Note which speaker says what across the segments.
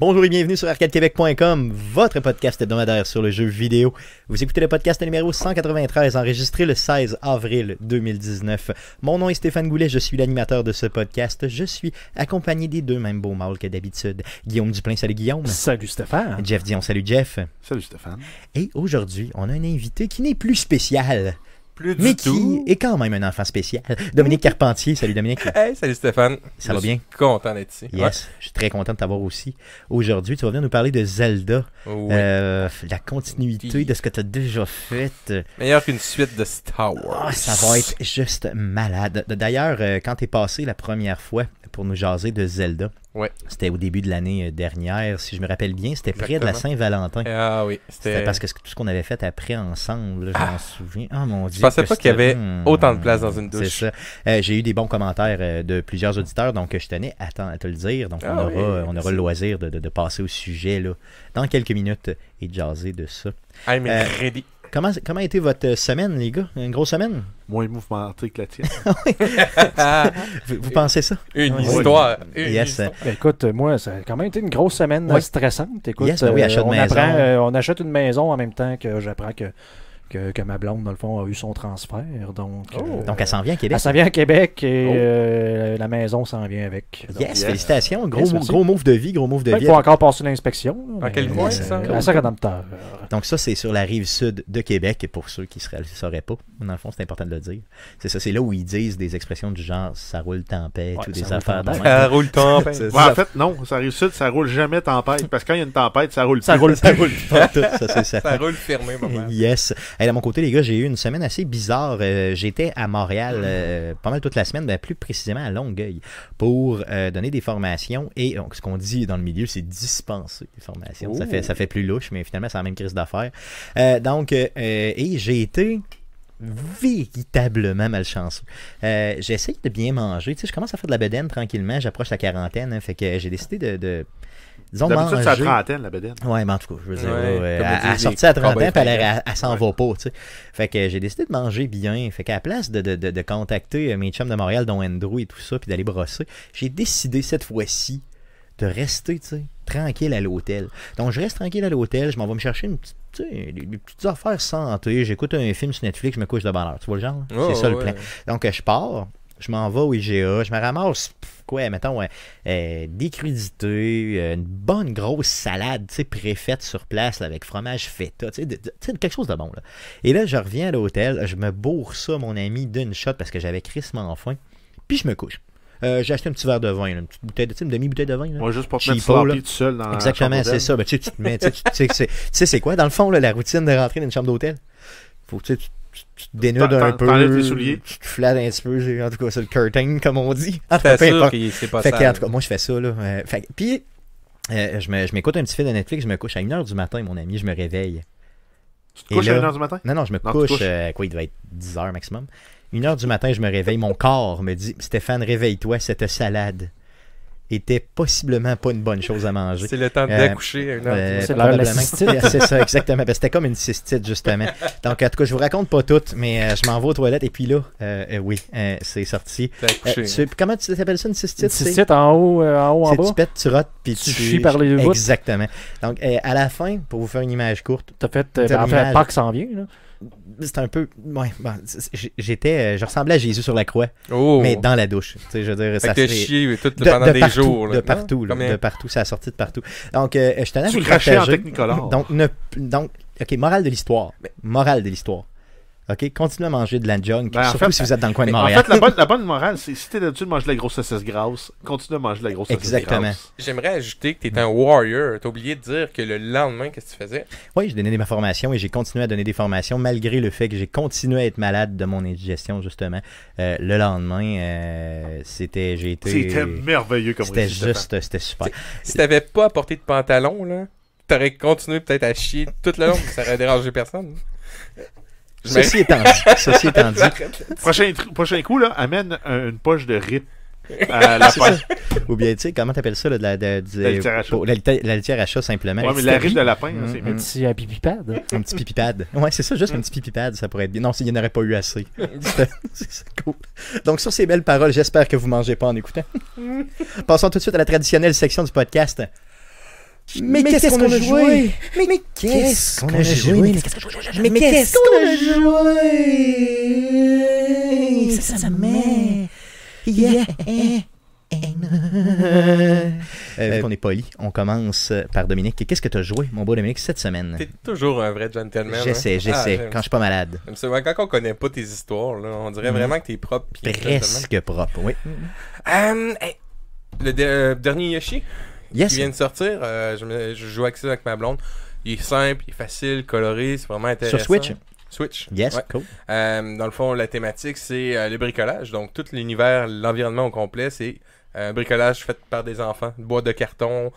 Speaker 1: Bonjour et bienvenue sur arcadequebec.com, votre podcast hebdomadaire sur le jeu vidéo. Vous écoutez le podcast numéro 193, enregistré le 16 avril 2019. Mon nom est Stéphane Goulet, je suis l'animateur de ce podcast. Je suis accompagné des deux mêmes beaux mâles que d'habitude. Guillaume Duplain, salut Guillaume. Salut Stéphane. Jeff Dion, salut Jeff. Salut Stéphane. Et aujourd'hui, on a un invité qui n'est plus spécial. Plus qui est quand même un enfant spécial. Dominique Carpentier, salut Dominique.
Speaker 2: salut Stéphane. Ça va bien? content d'être ici. Yes,
Speaker 1: je suis très content de t'avoir aussi. Aujourd'hui, tu vas venir nous parler de Zelda, euh, la continuité de ce que tu as déjà fait.
Speaker 2: Meilleur qu'une suite de Star ah, Wars. ça va être
Speaker 1: juste malade. D'ailleurs, euh, quand tu es passé la première fois pour nous jaser de Zelda, c'était au début de l'année euh, dernière, si je me rappelle bien. C'était près de la Saint-Valentin. Ah oui. C'était parce que tout ce qu'on avait fait après ensemble, je m'en ah! souviens. Ah mon dieu. Je pensais pas qu'il y avait hum, autant de place dans une douche. C'est ça. Euh, j'ai eu des bons commentaires euh, de plusieurs auditeurs, donc je tenais à, à te le dire. Donc on, ah aura, le loisir de, passer au sujet dans quelques minutes et de jaser de ça. I'm ready. Comment, comment a été votre euh, semaine, les gars? Une grosse semaine? Moins mouvementée que la tienne. Ah vous, pensez ça? Une ah histoire. Euh,
Speaker 3: ben, écoute, euh, moi, ça a quand même été une grosse semaine stressante. Écoute, ben on, on achète une maison en même temps que j'apprends que que, ma blonde, dans le fond, a eu son transfert. Donc, oh. euh, donc elle s'en vient à Québec. Elle s'en vient à Québec et oh. euh, la maison s'en vient avec. yes, félicitations. Gros, gros move de vie, gros move de vie. Il faut encore passer l'inspection. À quel point, euh, ça? À
Speaker 1: Donc ça, c'est sur la rive sud de Québec, Et pour ceux qui ne sauraient pas. Dans le fond, c'est important de le dire. C'est ça, c'est là où ils disent des expressions du genre « ça roule tempête ou des affaires. Ça roule tempête. en fait,
Speaker 4: non, ça rive sud, ça roule jamais tempête. Parce que quand il y a une tempête, ça roule. Ça roule, ça roule. roule fermé.
Speaker 1: Yes. À mon côté, les gars, j'ai eu une semaine assez bizarre. Euh, j'étais à Montréal euh, pas mal toute la semaine, mais ben, plus précisément à Longueuil, pour euh, donner des formations. Et donc, ce qu'on dit dans le milieu, c'est dispenser des formations. Ça fait, ça fait plus louche, mais finalement, c'est la même crise d'affaires. donc, et j'ai été véritablement malchanceux. J'essaye de bien manger. Tu sais, je commence à faire de la bedaine tranquillement. J'approche la quarantaine. Hein, fait que j'ai décidé de Disons, D'habitude, c'est à trentaine, la bedaine. Ouais, mais en tout cas, je veux dire, euh, elle, à 30 puis elle, s'en va pas, tu sais. Fait que j'ai décidé de manger bien. Fait qu'à la place de, de, de, de contacter euh, mes chums de Montréal, dont Andrew et tout ça, puis d'aller brosser, j'ai décidé cette fois-ci de rester, tu sais, tranquille à l'hôtel. Donc, je reste tranquille à l'hôtel, je m'en vais me chercher une petite des, des petites affaires santé, j'écoute un film sur Netflix, je me couche de bonheur. Tu vois le genre? Oh, c'est ça le plan. Donc, je pars je m'en vais au IGA, je me ramasse, quoi, mettons, euh, des crudités, euh, une bonne grosse salade, tu sais, préfaite sur place, avec fromage feta, tu sais, quelque chose de bon, Et là, je reviens à l'hôtel, je me bourre ça, mon ami, d'une shot, parce que j'avais crissement fin puis je me couche. Euh, j'ai acheté un petit verre de vin, une petite bouteille de, demi-bouteille de vin. Moi, juste pour te mettre tout seul dans Exactement, c'est ça. mais ben, tu sais, tu c'est quoi, dans le fond, la routine de rentrer dans une chambre d'hôtel? Faut tu tu te dénudes un peu. Tu te flattes un petit peu. En tout cas, c'est le curtain, comme on dit. En tout cas, Fait que, en tout cas, moi, je fais ça. Là. Euh, fait, puis, euh, je m'écoute un petit film de Netflix. Je me couche à 1h du matin, mon ami. Je me réveille.
Speaker 2: Tu te couches à 1h du matin? Non, non, je me couche. Euh,
Speaker 1: quoi, il devait être 10h maximum. 1h du matin, je me réveille. Mon corps me dit Stéphane, réveille-toi, cette salade était possiblement pas une bonne chose à manger. C'est le temps d'accoucher. l'heure de euh, euh, c'est c'est ça, exactement. Ben, c'était comme une cystite, justement. Donc, en tout cas, je vous raconte pas tout, mais euh, je m'en vais aux toilettes. Et puis là, euh, oui, c'est sorti. Tu, hein. comment tu t'appelles ça, une cystite? Une cystite en haut, en haut, en bas. Tu pètes, tu rotes, puis tu... chies par les deux Exactement. Donc, à la fin, pour vous faire une image courte... T'as fait... Ben, en fait, Pâques s'en vient, là c'est un peu. Ouais, ben, j'étais. Euh, je ressemblais à Jésus sur la croix, oh. mais dans la douche. Tu sais, je veux dire, fait ça que chié de, pendant des jours. de partout, de partout, ça a sorti de partout. Donc, euh, je tenais à vous partager. En donc, donc, ok, morale de l'histoire. Morale de l'histoire. OK, à manger de la ben, surtout si vous êtes dans le coin de Montréal. En
Speaker 4: fait, la bonne, morale, c'est si es habitué de manger de la grosse saucisse
Speaker 2: grasse, continue à manger de la grosse saucisse grasse. Exactement. J'aimerais ajouter que t'es un warrior. T'as oublié de dire que le lendemain, qu'est-ce que tu faisais?
Speaker 1: Oui, j'ai donné des formations et j'ai continué à donner des formations malgré le fait que j'ai continué à être malade de mon indigestion, justement. Euh, le lendemain, euh, c'était... j'ai été... C'était merveilleux comme C'était juste... C'était super.
Speaker 2: Si t'avais pas apporté de pantalon, là, t'aurais continué peut-être à chier toute la long, ça aurait dérangé personne. Ceci étant dit. prochain, prochain coup, là, amène une poche de riz
Speaker 1: à la Ou bien, tu sais, comment t'appelles ça, de la, la litière à chat. la, litière simplement. Ouais, mais la riz de lapin, c'est Un petit pipipad. Un petit pipipad. Ouais, c'est ça, juste un petit pipipad, ça pourrait être bien. Non, il n'y en aurait pas eu assez. c'est cool. Donc, sur ces belles paroles, j'espère que vous mangez pas en écoutant. Passons tout de suite à la traditionnelle section du podcast. Mais, mais qu'est-ce qu'on a joué Mais qu'est-ce qu'on a joué Mais qu'est-ce qu'on a joué Ça, ça met. Yeah.
Speaker 2: Euh,
Speaker 1: euh on est poli, on commence par Dominique. Qu'est-ce que tu as joué, mon beau Dominique, cette semaine? T'es
Speaker 2: toujours un vrai gentleman. Hein? J'essaie, j'essaie, ah, quand je suis pas malade. Quand on connaît pas tes histoires, là, on dirait mm-hmm. vraiment que t'es propre. Presque propre, oui. Euh, le euh, dernier Yoshi? yes. qui vient de sortir. Euh, je, je, joue avec ça avec ma blonde. Il est simple, il est facile, coloré, c'est vraiment intéressant. Sur Switch Switch. Yes, cool. Euh, dans le fond, la thématique, c'est euh, le bricolage. Donc, tout l'univers, l'environnement au complet, c'est euh, un bricolage fait par des enfants. Bois de carton,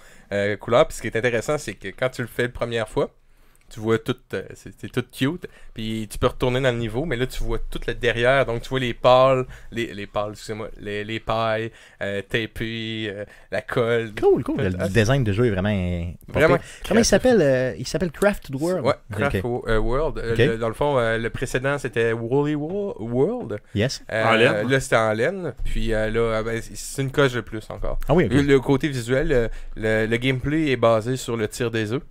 Speaker 2: couleur. Puis ce qui est intéressant, c'est que quand tu le fais la première fois, tu vois tout, euh, c'est tout cute. Puis tu peux retourner dans le niveau, mais là tu vois tout le derrière. Donc tu vois les pales, les, les pales, excusez-moi, les, les pailles, euh, tapés, euh, la colle. Cool, cool. Le, euh,
Speaker 1: design de jeu est vraiment. Vraiment. Comment il s'appelle Il s'appelle Crafted World. Ouais, Craft
Speaker 2: World. dans le fond, le précédent c'était Woolly World. Yes. en laine. Là c'était en laine. Puis là, ah, ben, c'est une coche de plus encore. Ah oui. Le, le, côté visuel, le, le gameplay est basé sur le tir des œufs.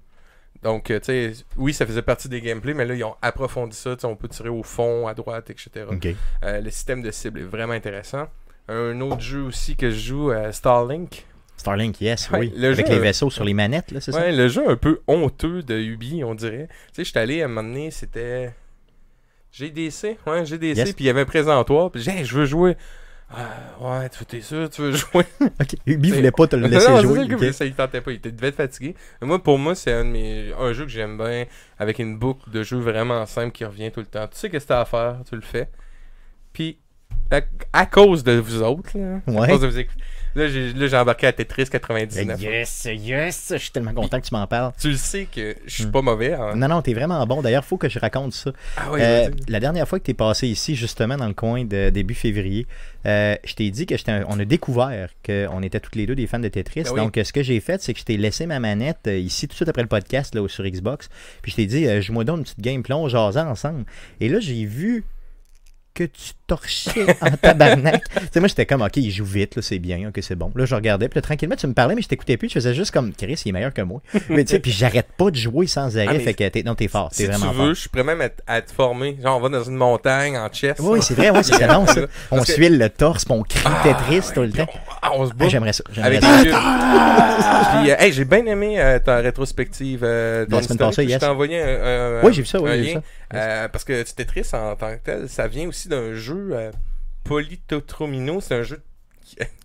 Speaker 2: Donc, euh, tu sais, oui, ça faisait partie des gameplays, mais là, ils ont approfondi ça. Tu sais, On peut tirer au fond, à droite, etc. Euh, le système de cible est vraiment intéressant. Un autre jeu aussi que je joue, euh, Starlink. Starlink, yes, oui. Avec les vaisseaux sur les manettes, là, c'est ouais, ça? le jeu un peu honteux de Ubi, on dirait. Tu sais, je suis allé à un moment donné, c'était. GDC, ouais, GDC, puis il y avait un présentoir, puis j'ai, je veux jouer. Euh, ouais, tu es sûr, tu veux jouer. ok, Ubi voulait pas te le laisser non, jouer. Mais ça, il tentait pas, il devait être fatigué. Mais moi, pour moi, c'est un, un jeu que j'aime bien, avec une boucle de jeu vraiment simple qui revient tout le temps. Tu sais qu'est-ce que t'as à faire, tu le fais. Puis euh, à cause de vous autres. Là, Là, j'ai embarqué à Tetris 99. Yes, yes, je suis tellement
Speaker 1: content que tu m'en parles. Tu le sais que je suis hmm. pas mauvais. Hein? Non, Non, tu es vraiment bon. D'ailleurs, il faut que je raconte ça. Ah euh, la dernière fois que t'es passé ici, justement, dans le coin de début février, euh, je t'ai dit que on a découvert qu'on était toutes les deux des fans de Tetris. Ben donc, ce que j'ai fait, c'est que je t'ai laissé ma manette ici tout de suite après le podcast là, sur Xbox. Puis je t'ai dit, je me donne une petite game, plonge ensemble. Et là, j'ai vu que tu torchais en tabarnak. tu sais, moi, j'étais comme, OK, il joue vite, c'est bien, OK, c'est bon. Là, je regardais, puis tranquillement, tu me parlais, mais je t'écoutais plus, tu faisais juste comme, Chris, il est meilleur que moi. mais tu sais, puis j'arrête pas de jouer sans arrêt, ah, fait que t'es, non, t'es fort, t'es si tu veux, je
Speaker 2: pourrais même être, à te former. Genre, on va dans une montagne en chess. Oui, c'est vrai, oui, c'est Non, ça. On
Speaker 1: suive le torse, on crie t'es ah, Tetris tout le temps.
Speaker 2: On, ah, se j'aimerais ça. J'aimerais ça. puis, euh, j'ai bien aimé euh, ta rétrospective. de... Euh, La Je t'ai envoyé un, Oui, j'ai vu ça, oui, Parce que Tetris, en tant que tel, ça vient aussi d'un jeu euh, Politotromino. C'est un jeu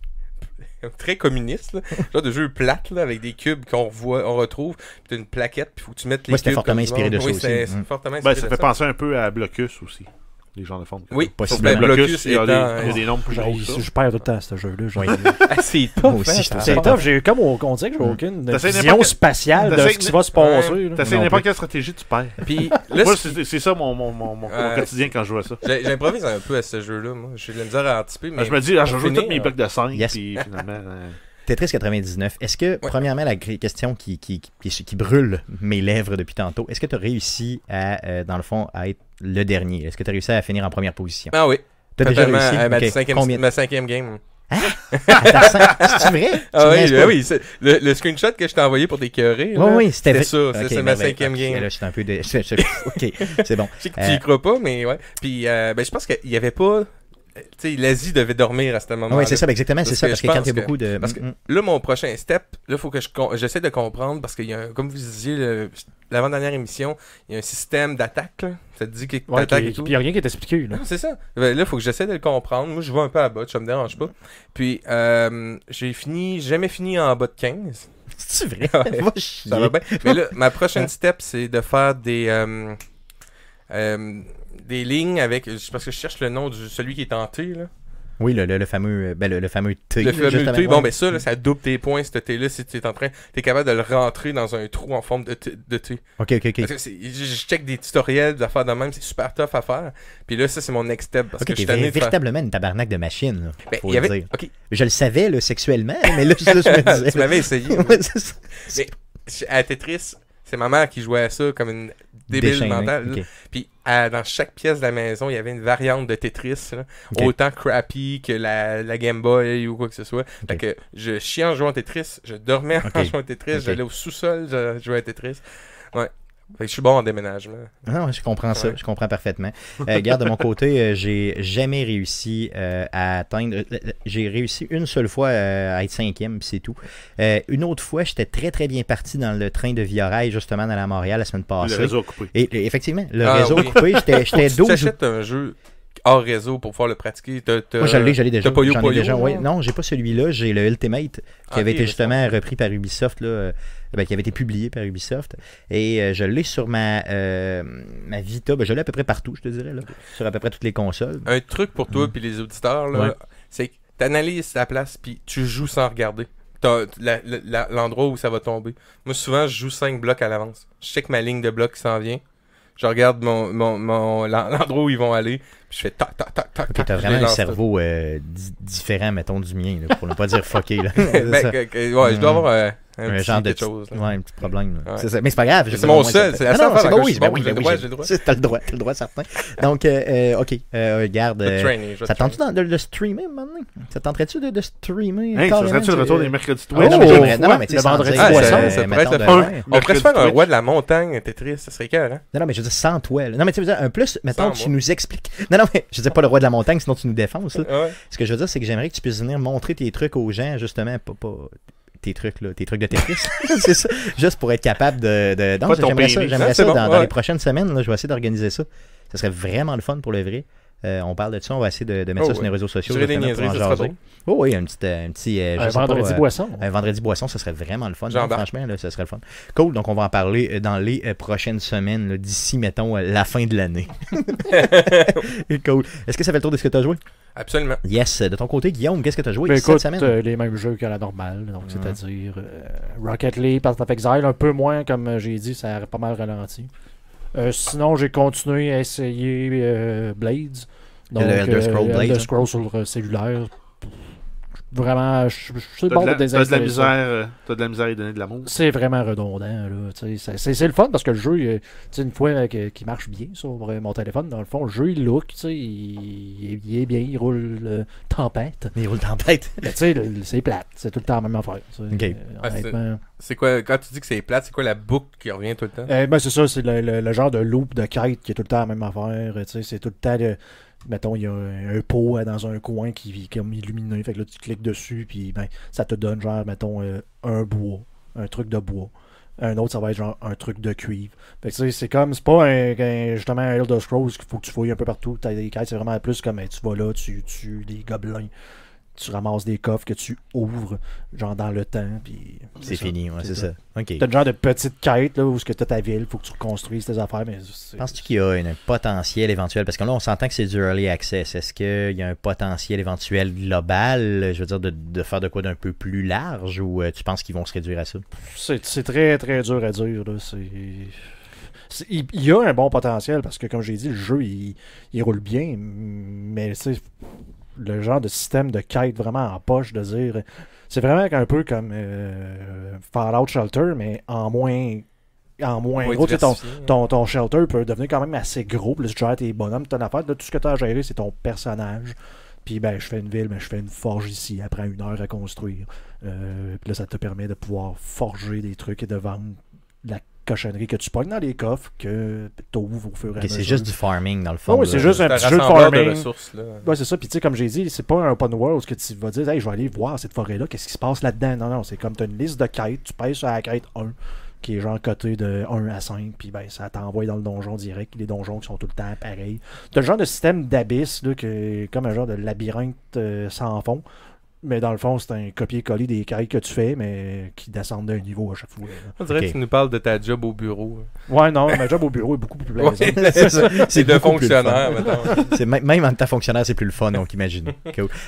Speaker 2: très communiste, genre de jeu plate avec des cubes qu'on voit, on retrouve, puis une plaquette, puis faut que tu mettes les cubes. Fortement inspiré de ça mm. ben, ça fait penser un peu à Blocus aussi
Speaker 4: les gens de fond Oui, possible. Le blocus, il y a, des, il des euh, nombres plus Je,
Speaker 3: perds tout le temps à ce jeu-là. Ah, c'est top aussi, C'est top J'ai comme on, on que j'ai hmm. aucune vision spatiale de ce qui va
Speaker 4: se passer. T'essayes n'importe quelle stratégie, tu perds. Puis c'est ça mon, quotidien quand je joue à ça. J'improvise
Speaker 2: un peu à ce jeu-là. Moi, suis de la misère à anticiper. Ah, mais je me dis, ah, je joue tous mes blocs de 5 puis finalement. Euh,
Speaker 1: Tetris 99, est-ce que, premièrement, la question qui, qui, qui, brûle mes lèvres depuis tantôt, est-ce que tu as réussi à, euh, dans le fond, à être le dernier Est-ce que tu as réussi à finir en première position Ah oui. Tu as déjà réussi à euh, ma, cinquième, ma cinquième game. Hein?
Speaker 2: Ah! c'est vrai? Ah oui, ben oui, le, screenshot que je t'ai envoyé pour t'écœurer. Oui, oui, c'était C'est ça, c'est ben ma ben, cinquième game. Là,
Speaker 1: je un peu ok, c'est bon. que tu y euh,
Speaker 2: crois pas, mais ouais. Puis, ben, je pense qu'il n'y avait pas l'Asie devait dormir à ce moment-là. Oui, c'est ça, ben, exactement, c'est ça, parce que, beaucoup de... Parce mm, mm. là, mon prochain step, là, il faut que j'essaie de comprendre, parce qu'il y a, comme vous disiez, l'avant-dernière émission, il y a un système d'attaque, ça te dit que il n'y a rien qui est
Speaker 3: expliqué, là. c'est ça.
Speaker 2: Ben, là, il faut que j'essaie de le comprendre. Moi, je vois un peu à bas, ça me dérange pas. Puis, euh, j'ai fini, jamais fini en bas de 15. C'est vrai? Ça va Mais là, ma prochaine step, c'est de faire des... Euh, euh, des lignes avec. Parce que je cherche le nom de celui qui est en T, là.
Speaker 1: Oui, le, le, fameux euh, ben, le, fameux T. Bon, ben ça,
Speaker 2: ça double tes points, ce T-là, si tu es en train. Tu es capable de le rentrer dans un trou en forme de T. De t. Ok, ok, ok. je, je check des tutoriels, des affaires de même, c'est super tough à faire. Puis là, ça, c'est mon next step. Parce véritablement
Speaker 1: une tabarnak de machine. Là, ben, faut y le avait... dire. Je le savais, là, sexuellement, mais là, je, me disais. tu m'avais essayé. mais
Speaker 2: mais, à Tetris, c'est ma mère qui jouait à ça comme une débile mentale. Puis dans chaque pièce de la maison, il y avait une variante de Tetris, autant crappy que la, Game Boy ou quoi que ce soit. que je chiais en jouant à Tetris, je dormais en jouant à Tetris, j'allais au sous-sol, je jouais à Tetris. Ouais je suis bon en déménagement. Non, ah je
Speaker 1: comprends ça, je comprends parfaitement. Euh, garde de mon côté, euh, j'ai jamais réussi euh, à atteindre. Euh, j'ai réussi une seule fois à être cinquième, c'est tout. une autre fois, j'étais très très bien parti dans le train de Rail justement, dans la Montréal la semaine passée. Le réseau coupé. Et, effectivement, le ah réseau a coupé, j'étais Tu achètes un
Speaker 2: jeu hors réseau pour pouvoir le pratiquer. Moi, t'as, Moi, j'allais déjà. Pas déjà
Speaker 1: Non, j'ai pas celui-là. J'ai le Ultimate qui ah, avait été justement repris par Ubisoft, là, euh, ben, qui avait été publié par Ubisoft. Et euh, je l'ai sur ma, euh, ma Vita. Ben, je l'ai à peu près partout, je te dirais. Là, sur à peu près toutes les consoles. Un truc
Speaker 2: pour toi et mm. les auditeurs, c'est que tu analyses ta place puis tu joues sans regarder l'endroit où ça va tomber. Moi, souvent, je joue cinq blocs à l'avance. Je check ma ligne de blocs qui s'en vient. Je regarde mon, mon l'endroit où ils vont aller je fais tac, tac, tac, t'as vraiment un cerveau
Speaker 1: euh, différent, mettons, du mien, pour ne pas dire fucké. Ben, ouais, je dois mm. avoir. Euh, un, genre de petit, chose, ouais, un petit problème. Mais c'est pas grave. C'est mon seul. C'est la seule Oui, j'ai le droit. T'as le droit, t'as le droit, certain. Donc, euh, euh ok, euh, regarde. Euh, ça tu de, le streamer maintenant Ça tu de, de streamer hey, Ça serait-tu le retour euh, des mercredis ah Twitch oh, Non, mais tu sais, vendredi On pourrait se faire un roi de la
Speaker 2: montagne, triste ça serait cœur,
Speaker 1: Non, non, mais je veux dire sans toi. Non, mais tu veux dire un plus, maintenant tu nous expliques. Non, non, mais je dis pas le roi de la montagne, sinon tu nous défends. Ce que je veux dire, c'est que j'aimerais que tu puisses venir montrer tes trucs aux gens, justement, pas tes trucs, là, tes trucs de Tetris. c'est ça. Juste pour être capable de. de... j'aimerais ça, ah, ça dans, les prochaines semaines. je vais essayer d'organiser ça. Ça serait vraiment le fun pour le vrai. Euh, on parle de ça, on va essayer de, mettre oh ça sur les réseaux sociaux. les oh, oui, un petit, euh, un, petit, euh, vendredi boisson. un vendredi boisson, ça serait vraiment le fun. franchement, là, ce serait le fun. Cool, donc on va en parler dans les prochaines semaines, d'ici, mettons, la fin de l'année. cool. Est-ce que ça fait le tour de ce que tu as joué? Absolument. Yes. De ton côté, Guillaume, qu'est-ce que tu as joué ben, cette semaine?
Speaker 3: les mêmes jeux que la normale, mmh. c'est-à-dire Rocket League, Path of Exile, un peu moins, comme j'ai dit, ça a pas mal ralenti. Euh, sinon, j'ai continué à essayer euh, Blades. Donc, le euh, Blades. Elder hein? Scroll sur le cellulaire vraiment.
Speaker 4: Je, de, de la misère, euh, tu as de la misère à donner de l'amour. C'est vraiment redondant. Là,
Speaker 3: c'est, le fun parce que le jeu, euh, une fois euh, qu'il marche bien sur mon téléphone, dans le fond, le jeu, il look, il, il, est bien, il roule tempête. Mais il roule tempête. Mais tu sais, c'est plate. C'est tout le temps la même affaire. Ah,
Speaker 2: c'est quoi, quand tu dis que c'est plate, c'est quoi la boucle qui revient tout le temps? Eh ben, c'est
Speaker 3: ça, c'est le, genre de loop de quête qui est tout le temps la même affaire. C'est tout le temps. De, mettons, il y a un, pot euh, dans un coin qui est comme illuminé. Fait que là, tu cliques dessus, puis ben, ça te donne, genre, mettons, euh, un bois, un truc de bois. Un autre, ça va être genre un truc de cuivre. Fait que c'est comme, c'est pas un, justement un Elder Scrolls qu'il faut que tu fouilles un peu partout. T'as des caisses, c'est vraiment plus comme, tu vas là, tu tues des gobelins tu ramasses des coffres que tu ouvres, genre dans le temps. Puis c'est fini, ouais, c'est ça. T'as une genre de petite quête là, où tu as ta ville, faut que tu reconstruises tes affaires. Mais
Speaker 1: Penses-tu qu'il y a un potentiel éventuel Parce que là, on s'entend que c'est du early access. Est-ce qu'il y a un potentiel éventuel global, je veux dire, de, faire de quoi d'un peu plus large ou euh, tu penses qu'ils vont se réduire à ça
Speaker 3: C'est très, très dur à dire. Là. il, y a un bon potentiel parce que, comme j'ai dit, le jeu, il, il roule bien, mais c'est le genre de système de quête vraiment en poche, de dire. C'est vraiment un peu comme euh, Fallout Shelter, mais en moins. En moins, gros, ton, ton, shelter peut devenir quand même assez gros. plus si tu gères tes bonhommes, ton affaire. Là, tout ce que tu as à gérer, c'est ton personnage. Puis ben, je fais une ville, mais je fais une forge ici après une heure à construire. Euh, puis là, ça te permet de pouvoir forger des trucs et de vendre la cochonneries que tu pognes dans les coffres, que tu ouvres au fur et à mesure. C'est juste du farming, dans le fond. Ah oui, c'est juste un petit jeu de farming. De c'est ça. Puis, tu sais, comme j'ai dit, c'est pas un open world que tu vas dire, hey, je vais aller voir cette forêt-là, qu'est-ce qui se passe là-dedans. Non, non, c'est comme tu as une liste de quêtes, tu pèses sur la quête 1 qui est genre côté de 1 à 5, puis ben ça t'envoie dans le donjon direct, les donjons qui sont tout le temps pareils. T'as le genre de système d'abysse, comme un genre de labyrinthe euh, sans fond, mais dans le fond, c'est un copier-coller des carrés que tu fais, mais qui descendent d'un niveau à chaque fois. On dirait que tu
Speaker 2: nous parles de ta job au bureau.
Speaker 3: Hein. Ouais, non, ma job au bureau est beaucoup plus plaisante. c'est de fonctionnaire, maintenant. Même en tant que fonctionnaire, c'est plus le fun, donc imagine.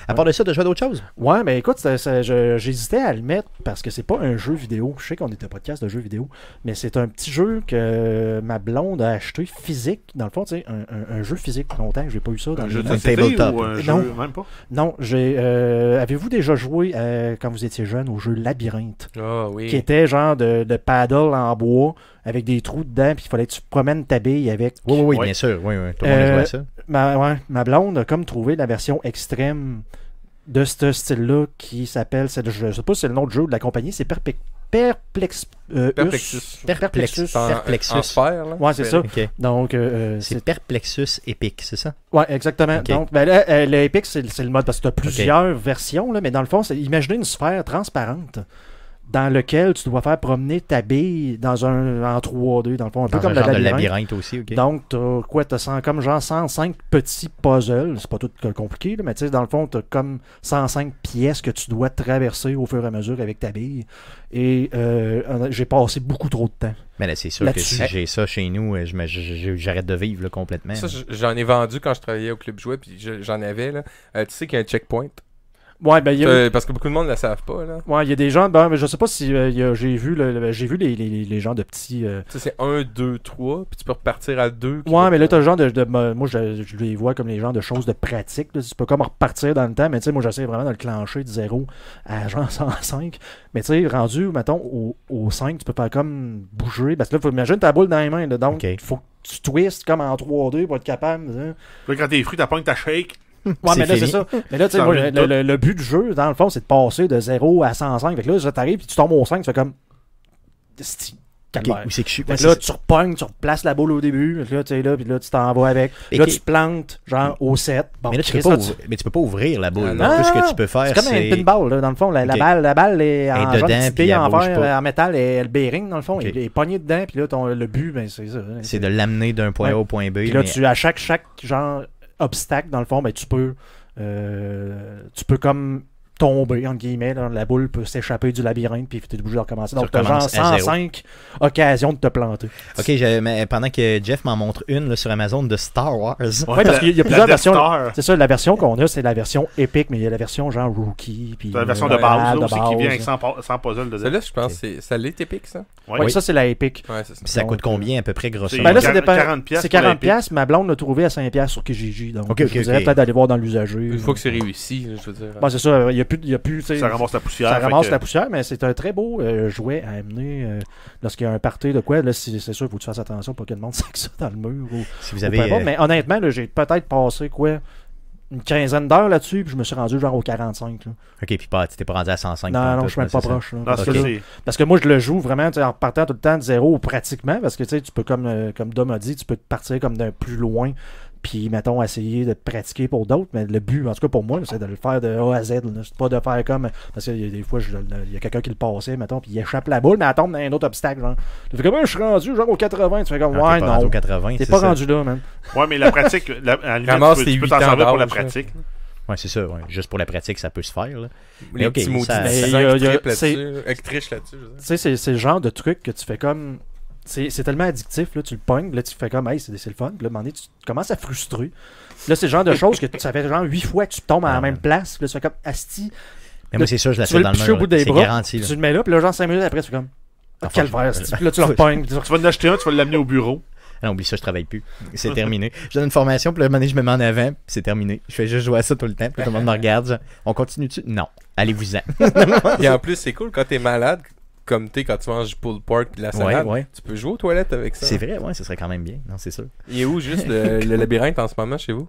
Speaker 3: À part de ça, tu as joué d'autres choses Ouais, mais écoute, j'hésitais à le mettre parce que c'est pas un jeu vidéo. Je sais qu'on est un podcast de jeux vidéo, mais c'est un petit jeu que ma blonde a acheté physique. Dans le fond, tu sais, un, jeu physique. Longtemps, j'ai pas eu ça dans un le jeu Ou un non, jeu, même pas. Non, j'ai. Euh, avez déjà joué, euh, quand vous étiez jeune, au jeu Labyrinthe ah, Qui était genre de, paddle en bois avec des trous dedans, puis il fallait que tu promènes ta bille avec. Oui, oui, oui bien sûr. Oui, oui. Euh, ma, blonde a comme trouvé la version extrême de ce style-là qui s'appelle, je ne sais pas si c'est le nom de jeu de la compagnie, c'est Perfect euh, perplexus. Perplexus. Perplexus. Ouais, c'est ça.
Speaker 1: Donc, euh, euh, c'est perplexus épique, c'est ça?
Speaker 3: Ouais, exactement. Donc, ben l'épique, c'est le mode parce que tu as plusieurs versions, là, mais dans le fond, c'est imaginez une sphère transparente dans lequel tu dois faire promener ta bille dans un en 3D, dans le fond, un peu comme le labyrinthe. aussi, Donc, t'as quoi, t'as sens comme genre 105 petits puzzles, c'est pas tout compliqué, mais tu sais, dans le fond, tu as comme 105 pièces que tu dois traverser au fur et à mesure avec ta bille. Et euh, j'ai passé beaucoup trop de temps. Mais là, c'est
Speaker 1: sûr que si j'ai ça chez nous, euh, j'arrête de vivre là, complètement.
Speaker 2: j'en ai vendu quand je travaillais au Club Jouet, puis j'en avais. Là. Euh, tu sais qu'il y a un checkpoint Ouais, ben, y parce que beaucoup de monde ne la savent pas. Là.
Speaker 3: Ouais, il y a des gens. Ben, ben je sais pas si euh, j'ai vu, ben, j'ai vu les, gens de petits.
Speaker 2: Euh, c'est 1, 2, 3, puis tu peux repartir à deux.
Speaker 3: Ouais, mais là, tu as le genre de. Ben, moi, je, je, les vois comme les gens de choses de pratique. Tu peux comme repartir dans le temps, mais tu sais, moi, j'essaie vraiment de le clencher de 0 à genre 105. Mais tu sais, rendu, mettons, au, 5, tu peux pas comme bouger. Parce que là, faut, imagine ta boule dans les mains. Là, donc, il faut que tu twistes comme en 3-2 pour être capable. Hein.
Speaker 4: Là, quand t'es fruits, t'as ta shake. Ouais, mais là, c'est ça. Mais là, tu sais, moi, le,
Speaker 3: but du jeu, dans le fond, c'est de passer de 0 à 105. Fait là, t'arrives, puis tu tombes au 5, tu fais comme. Okay, c'est que je là, tu repognes, tu replaces la boule au début, là, tu es là, puis là, tu t'en vas avec. là, tu plantes, genre, au 7. mais là, tu peux, pas ouvrir, peux pas
Speaker 1: ouvrir la boule. Non, ce que tu peux faire, c'est. comme un
Speaker 3: pinball, là, dans le fond. La, balle, la balle est en, dedans, en, fer, en métal, et le bearing, dans le fond, il est pogné dedans, puis là, le but, ben, c'est ça. C'est de l'amener d'un point A au point B. Puis là, tu, à chaque, chaque, genre, obstacle, dans le fond, ben, tu peux. Euh, tu peux comme tomber, entre guillemets. La boule peut s'échapper du labyrinthe, puis tu es obligé de recommencer. Donc, tu as genre 105 occasions de te
Speaker 1: planter. OK, mais pendant que Jeff m'en montre une là, sur Amazon de Star Wars. Oui, ouais, parce qu'il y a
Speaker 3: plusieurs versions. C'est ça, la version qu'on a, c'est la version épique, mais il y a la version genre rookie. Puis, la version de base, là, qui vient avec 100,
Speaker 2: puzzles de Celle-là, je pense, c'est ça l'est épique, ça Oui, ça, c'est la épique.
Speaker 3: ça. coûte euh, combien
Speaker 1: à peu
Speaker 2: près,
Speaker 3: grosso ben modo C'est 40$. C'est 40$, ma blonde l'a trouvé à 5$ sur Kijiji. Donc, je vous peut-être d'aller voir dans l'usager. Une fois que c'est réussi, je veux dire. Ben, c'est ça, ça ramasse la poussière. Ça ramasse poussière, mais c'est un très beau euh, jouet à amener euh, lorsqu'il y a un party de quoi. Là, c'est, sûr, il faut que tu fasses attention pour que le monde sache ça dans le mur. Euh, mais honnêtement, j'ai peut-être passé quoi une quinzaine d'heures là-dessus, puis je me suis rendu genre au 45.
Speaker 1: Ok, puis pas, tu t'es pas rendu à 105. Non, non, je suis même pas proche.
Speaker 3: parce, que, moi, je le joue vraiment en partant tout le temps de zéro pratiquement, parce que tu peux, comme, comme Dom a dit, tu peux partir comme d'un plus loin puis mettons essayer de pratiquer pour d'autres mais le but en tout cas pour moi c'est de le faire de A à Z c'est pas de faire comme parce que des fois il y a quelqu'un qui le passait mettons puis il échappe la boule mais elle tombe dans un autre obstacle tu fais comme ah, je suis rendu genre au 80 tu fais comme ah, ouais non t'es pas, rendu, pas rendu là même ouais mais la pratique la, la limite,
Speaker 4: tu peux t'en pour la pratique hein.
Speaker 1: oui, c'est ça. Juste pour la pratique, ça peut se faire. Là. Les petits maudits ça,
Speaker 3: euh, là-dessus. Euh, tu sais, c'est le genre de truc que tu fais comme c'est tellement addictif, là, tu le pognes, là, tu fais comme, hey, c'est le fun, puis là, à un moment donné, tu commences à frustrer. là, c'est le genre de choses que tu fait genre huit fois que tu tombes à la ah, même place, puis là, tu fais comme, asti. Mais moi, c'est ça je la dans le mur. Au bout des bras, Tu le mets là, puis là, genre cinq minutes après, tu fais comme, ah, calvaire, là, tu le repognes. Tu
Speaker 1: vas en acheter un, tu vas l'amener au bureau. Ah non, oublie ça, je travaille plus. C'est terminé. Je donne une formation, puis le moment donné, je me mets en avant, puis c'est terminé. Je fais juste jouer à ça tout le temps, puis tout le monde me regarde. on continue-tu? Non. Allez-vous-en.
Speaker 2: Et en plus, c'est cool quand t'es malade, comme t'es quand tu manges du pulled pork de la salade. Tu peux jouer aux toilettes avec ça. C'est vrai,
Speaker 1: ouais, ce serait quand même bien. Non, c'est sûr.
Speaker 2: Il est où juste le, labyrinthe en ce moment chez vous?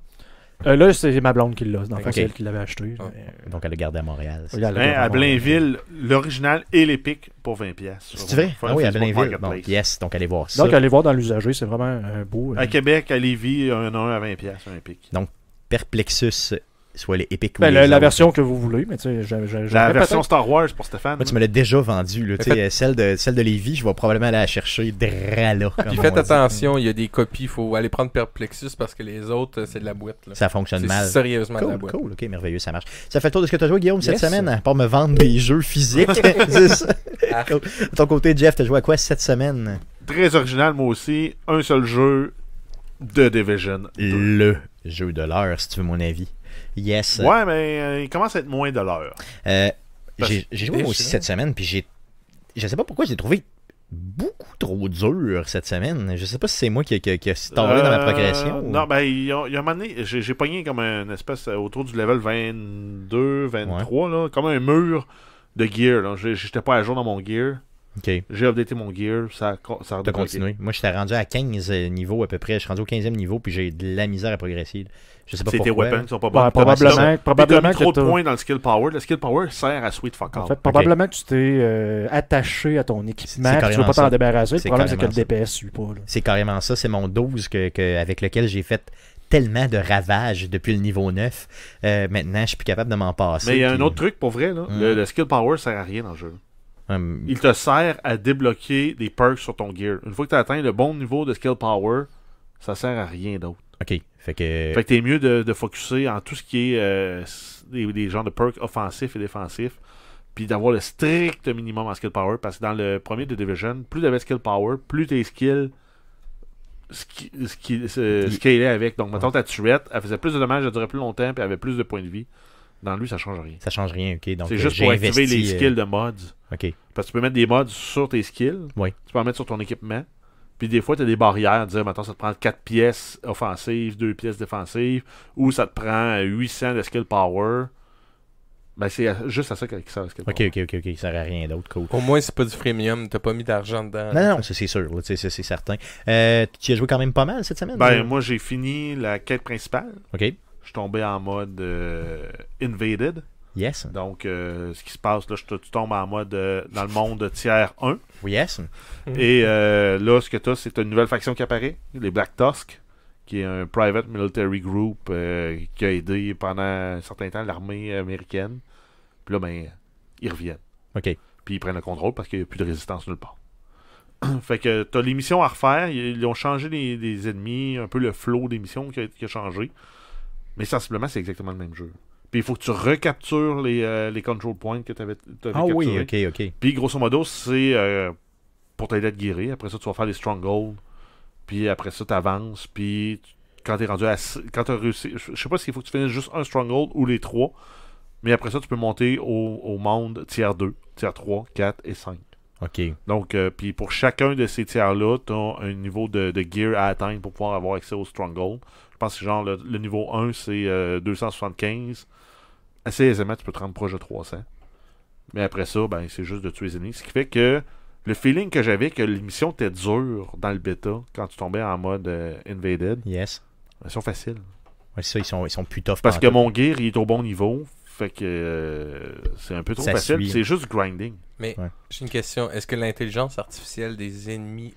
Speaker 3: Euh, là, c'est ma blonde qui l'a. Dans okay. elle qui l'avait acheté. Ah.
Speaker 4: Euh, donc, elle le gardé à Montréal. à hein, Blainville, l'original et l'épique pour 20$. C'est vrai? Ah oui, à Blainville. Donc, yes. Donc, allez voir ça. Donc, allez
Speaker 3: voir dans l'usager. C'est vraiment un euh, beau. À
Speaker 4: Québec, à Lévis, un 1 à 20$, un épique.
Speaker 1: Donc, Perplexus soit ben, les Epic la, version
Speaker 3: que vous voulez, mais tu sais, La version Star Wars pour Stéphane.
Speaker 2: tu me l'as déjà
Speaker 1: vendu tu euh, celle, de, celle de Lévi, je vais probablement aller la chercher drala. Puis faites attention,
Speaker 2: il y a des copies, il faut aller prendre Perplexus parce que les autres, euh, c'est de la boîte. Ça fonctionne mal. Sérieusement la boîte. Cool, ok, merveilleux, ça marche.
Speaker 1: Ça fait le tour de ce que tu as joué, Guillaume, cette semaine, pour me vendre des jeux physiques. Ah. De ton côté, Jeff, tu as joué à quoi cette semaine
Speaker 4: Très original, moi aussi. Un seul jeu, de Division. Le jeu de l'heure, si tu veux mon avis. Yes. Ouais, mais euh, il commence à être moins de l'heure. Euh, j'ai joué aussi cette
Speaker 1: semaine, puis j'ai. Je sais pas pourquoi j'ai trouvé beaucoup trop dur cette semaine. Je sais pas si c'est moi qui, ai tombé dans ma euh, progression. Non,
Speaker 4: ben, il y a, un moment donné, j'ai pogné comme un espèce autour du level 22, 23, là, comme un mur de gear. Je J'étais pas à jour dans mon gear. J'ai updaté mon gear, ça, ça a continué.
Speaker 1: Moi, j'étais rendu à 15 euh, niveaux à peu près. Je suis rendu au 15e niveau, puis j'ai de la misère à progresser.
Speaker 4: Je sais pas pourquoi. tes weapons sont pas ben, bons. probablement, probablement trop de points dans le skill power. Le skill power sert à sweet fuck en fait, probablement
Speaker 3: que tu t'es euh, attaché à ton équipement, tu veux pas t'en débarrasser. Le problème, c'est que le
Speaker 1: DPS suit pas. C'est carrément ça. C'est mon 12 que, avec lequel j'ai fait tellement de ravages depuis le niveau 9. Euh, maintenant, je suis plus capable de m'en passer. Mais il y a un autre
Speaker 4: truc pour vrai. Le, hmm. le, skill power sert à rien dans le jeu. Hum. il te sert à débloquer des perks sur ton gear. Une fois que tu as atteint le bon niveau de skill power, ça sert à rien d'autre. OK.
Speaker 1: Fait que. Fait que t'es
Speaker 4: mieux de, de focuser en tout ce qui est euh, des, des, genres de perks offensifs et défensifs. Puis d'avoir le strict minimum en skill power. Parce que dans le premier de Division, plus tu t'avais skill power, plus tes skills ce scalaient avec. Donc, maintenant ta tuette, elle faisait plus de dommages, elle durait plus longtemps, puis elle avait plus de points de vie. Dans lui, ça change rien. Ça change rien,
Speaker 1: ok. c'est euh, juste pour activer les euh, skills de mods. Parce
Speaker 4: que tu peux mettre des mods sur tes skills. Tu peux en mettre sur ton équipement. Puis des fois, tu as des barrières. Dire, maintenant ça te prend 4 pièces offensives, 2 pièces défensives, ou ça te prend 800 de skill power. Ben, c'est juste à ça qu'il sert. Skill power. ok, ok, ok, ok. Ça sert à rien d'autre. Au moins, c'est pas du freemium. T'as pas mis d'argent dedans. Non,
Speaker 1: non, c'est sûr. C'est certain. Euh, tu as joué quand même pas mal cette semaine. Ben,
Speaker 4: moi, j'ai fini la quête principale. Ok. Je suis tombé en mode euh, Invaded. Yes. Donc, euh, ce qui se passe, là, tu tombes en mode euh, dans le monde tiers 1. yes. Et euh, là, ce que tu as, c'est une nouvelle faction qui apparaît, les Black Tusk, qui est un private military group qui a aidé pendant un certain temps l'armée américaine. Puis là, ben, ils reviennent. OK. Puis ils prennent le contrôle parce qu'il n'y a plus de résistance nulle part. fait que tu as les missions à refaire. Ils, ont changé les, ennemis, un peu le flow des missions qui a changé. Mais sensiblement, c'est exactement le même jeu. Puis il faut que tu recaptures les, euh, control points que tu avais, Ah oui, ok, ok. Puis grosso modo, c'est euh, pour t'aider à te guérir. Après ça, tu vas faire les strongholds. Puis après ça, tu avances. Puis quand tu es rendu à. Quand tu as réussi. Je sais pas s'il faut que tu finisses juste un stronghold ou les trois. Mais après ça, tu peux monter au, monde tiers 2, tiers 3, 4 et 5. OK. Donc, euh, puis pour chacun de ces tiers-là, tu as un niveau de, de, gear à atteindre pour pouvoir avoir accès au stronghold. Je pense que genre le niveau 1, c'est 275 assez aisément, tu peux te rendre proche de 300. Mais après ça, ben, c'est juste de tuer les ennemis. Ce qui fait que le feeling que j'avais que l'émission était dure dans le bêta quand tu tombais en mode euh, Invaded. Yes. Elles ben, sont faciles. Ouais, ça, ils sont, ils sont plus Parce que mon gear, il est au bon niveau. Fait que euh, c'est un peu trop facile. C'est juste grinding.
Speaker 2: Mais j'ai une question. Est-ce que l'intelligence artificielle des ennemis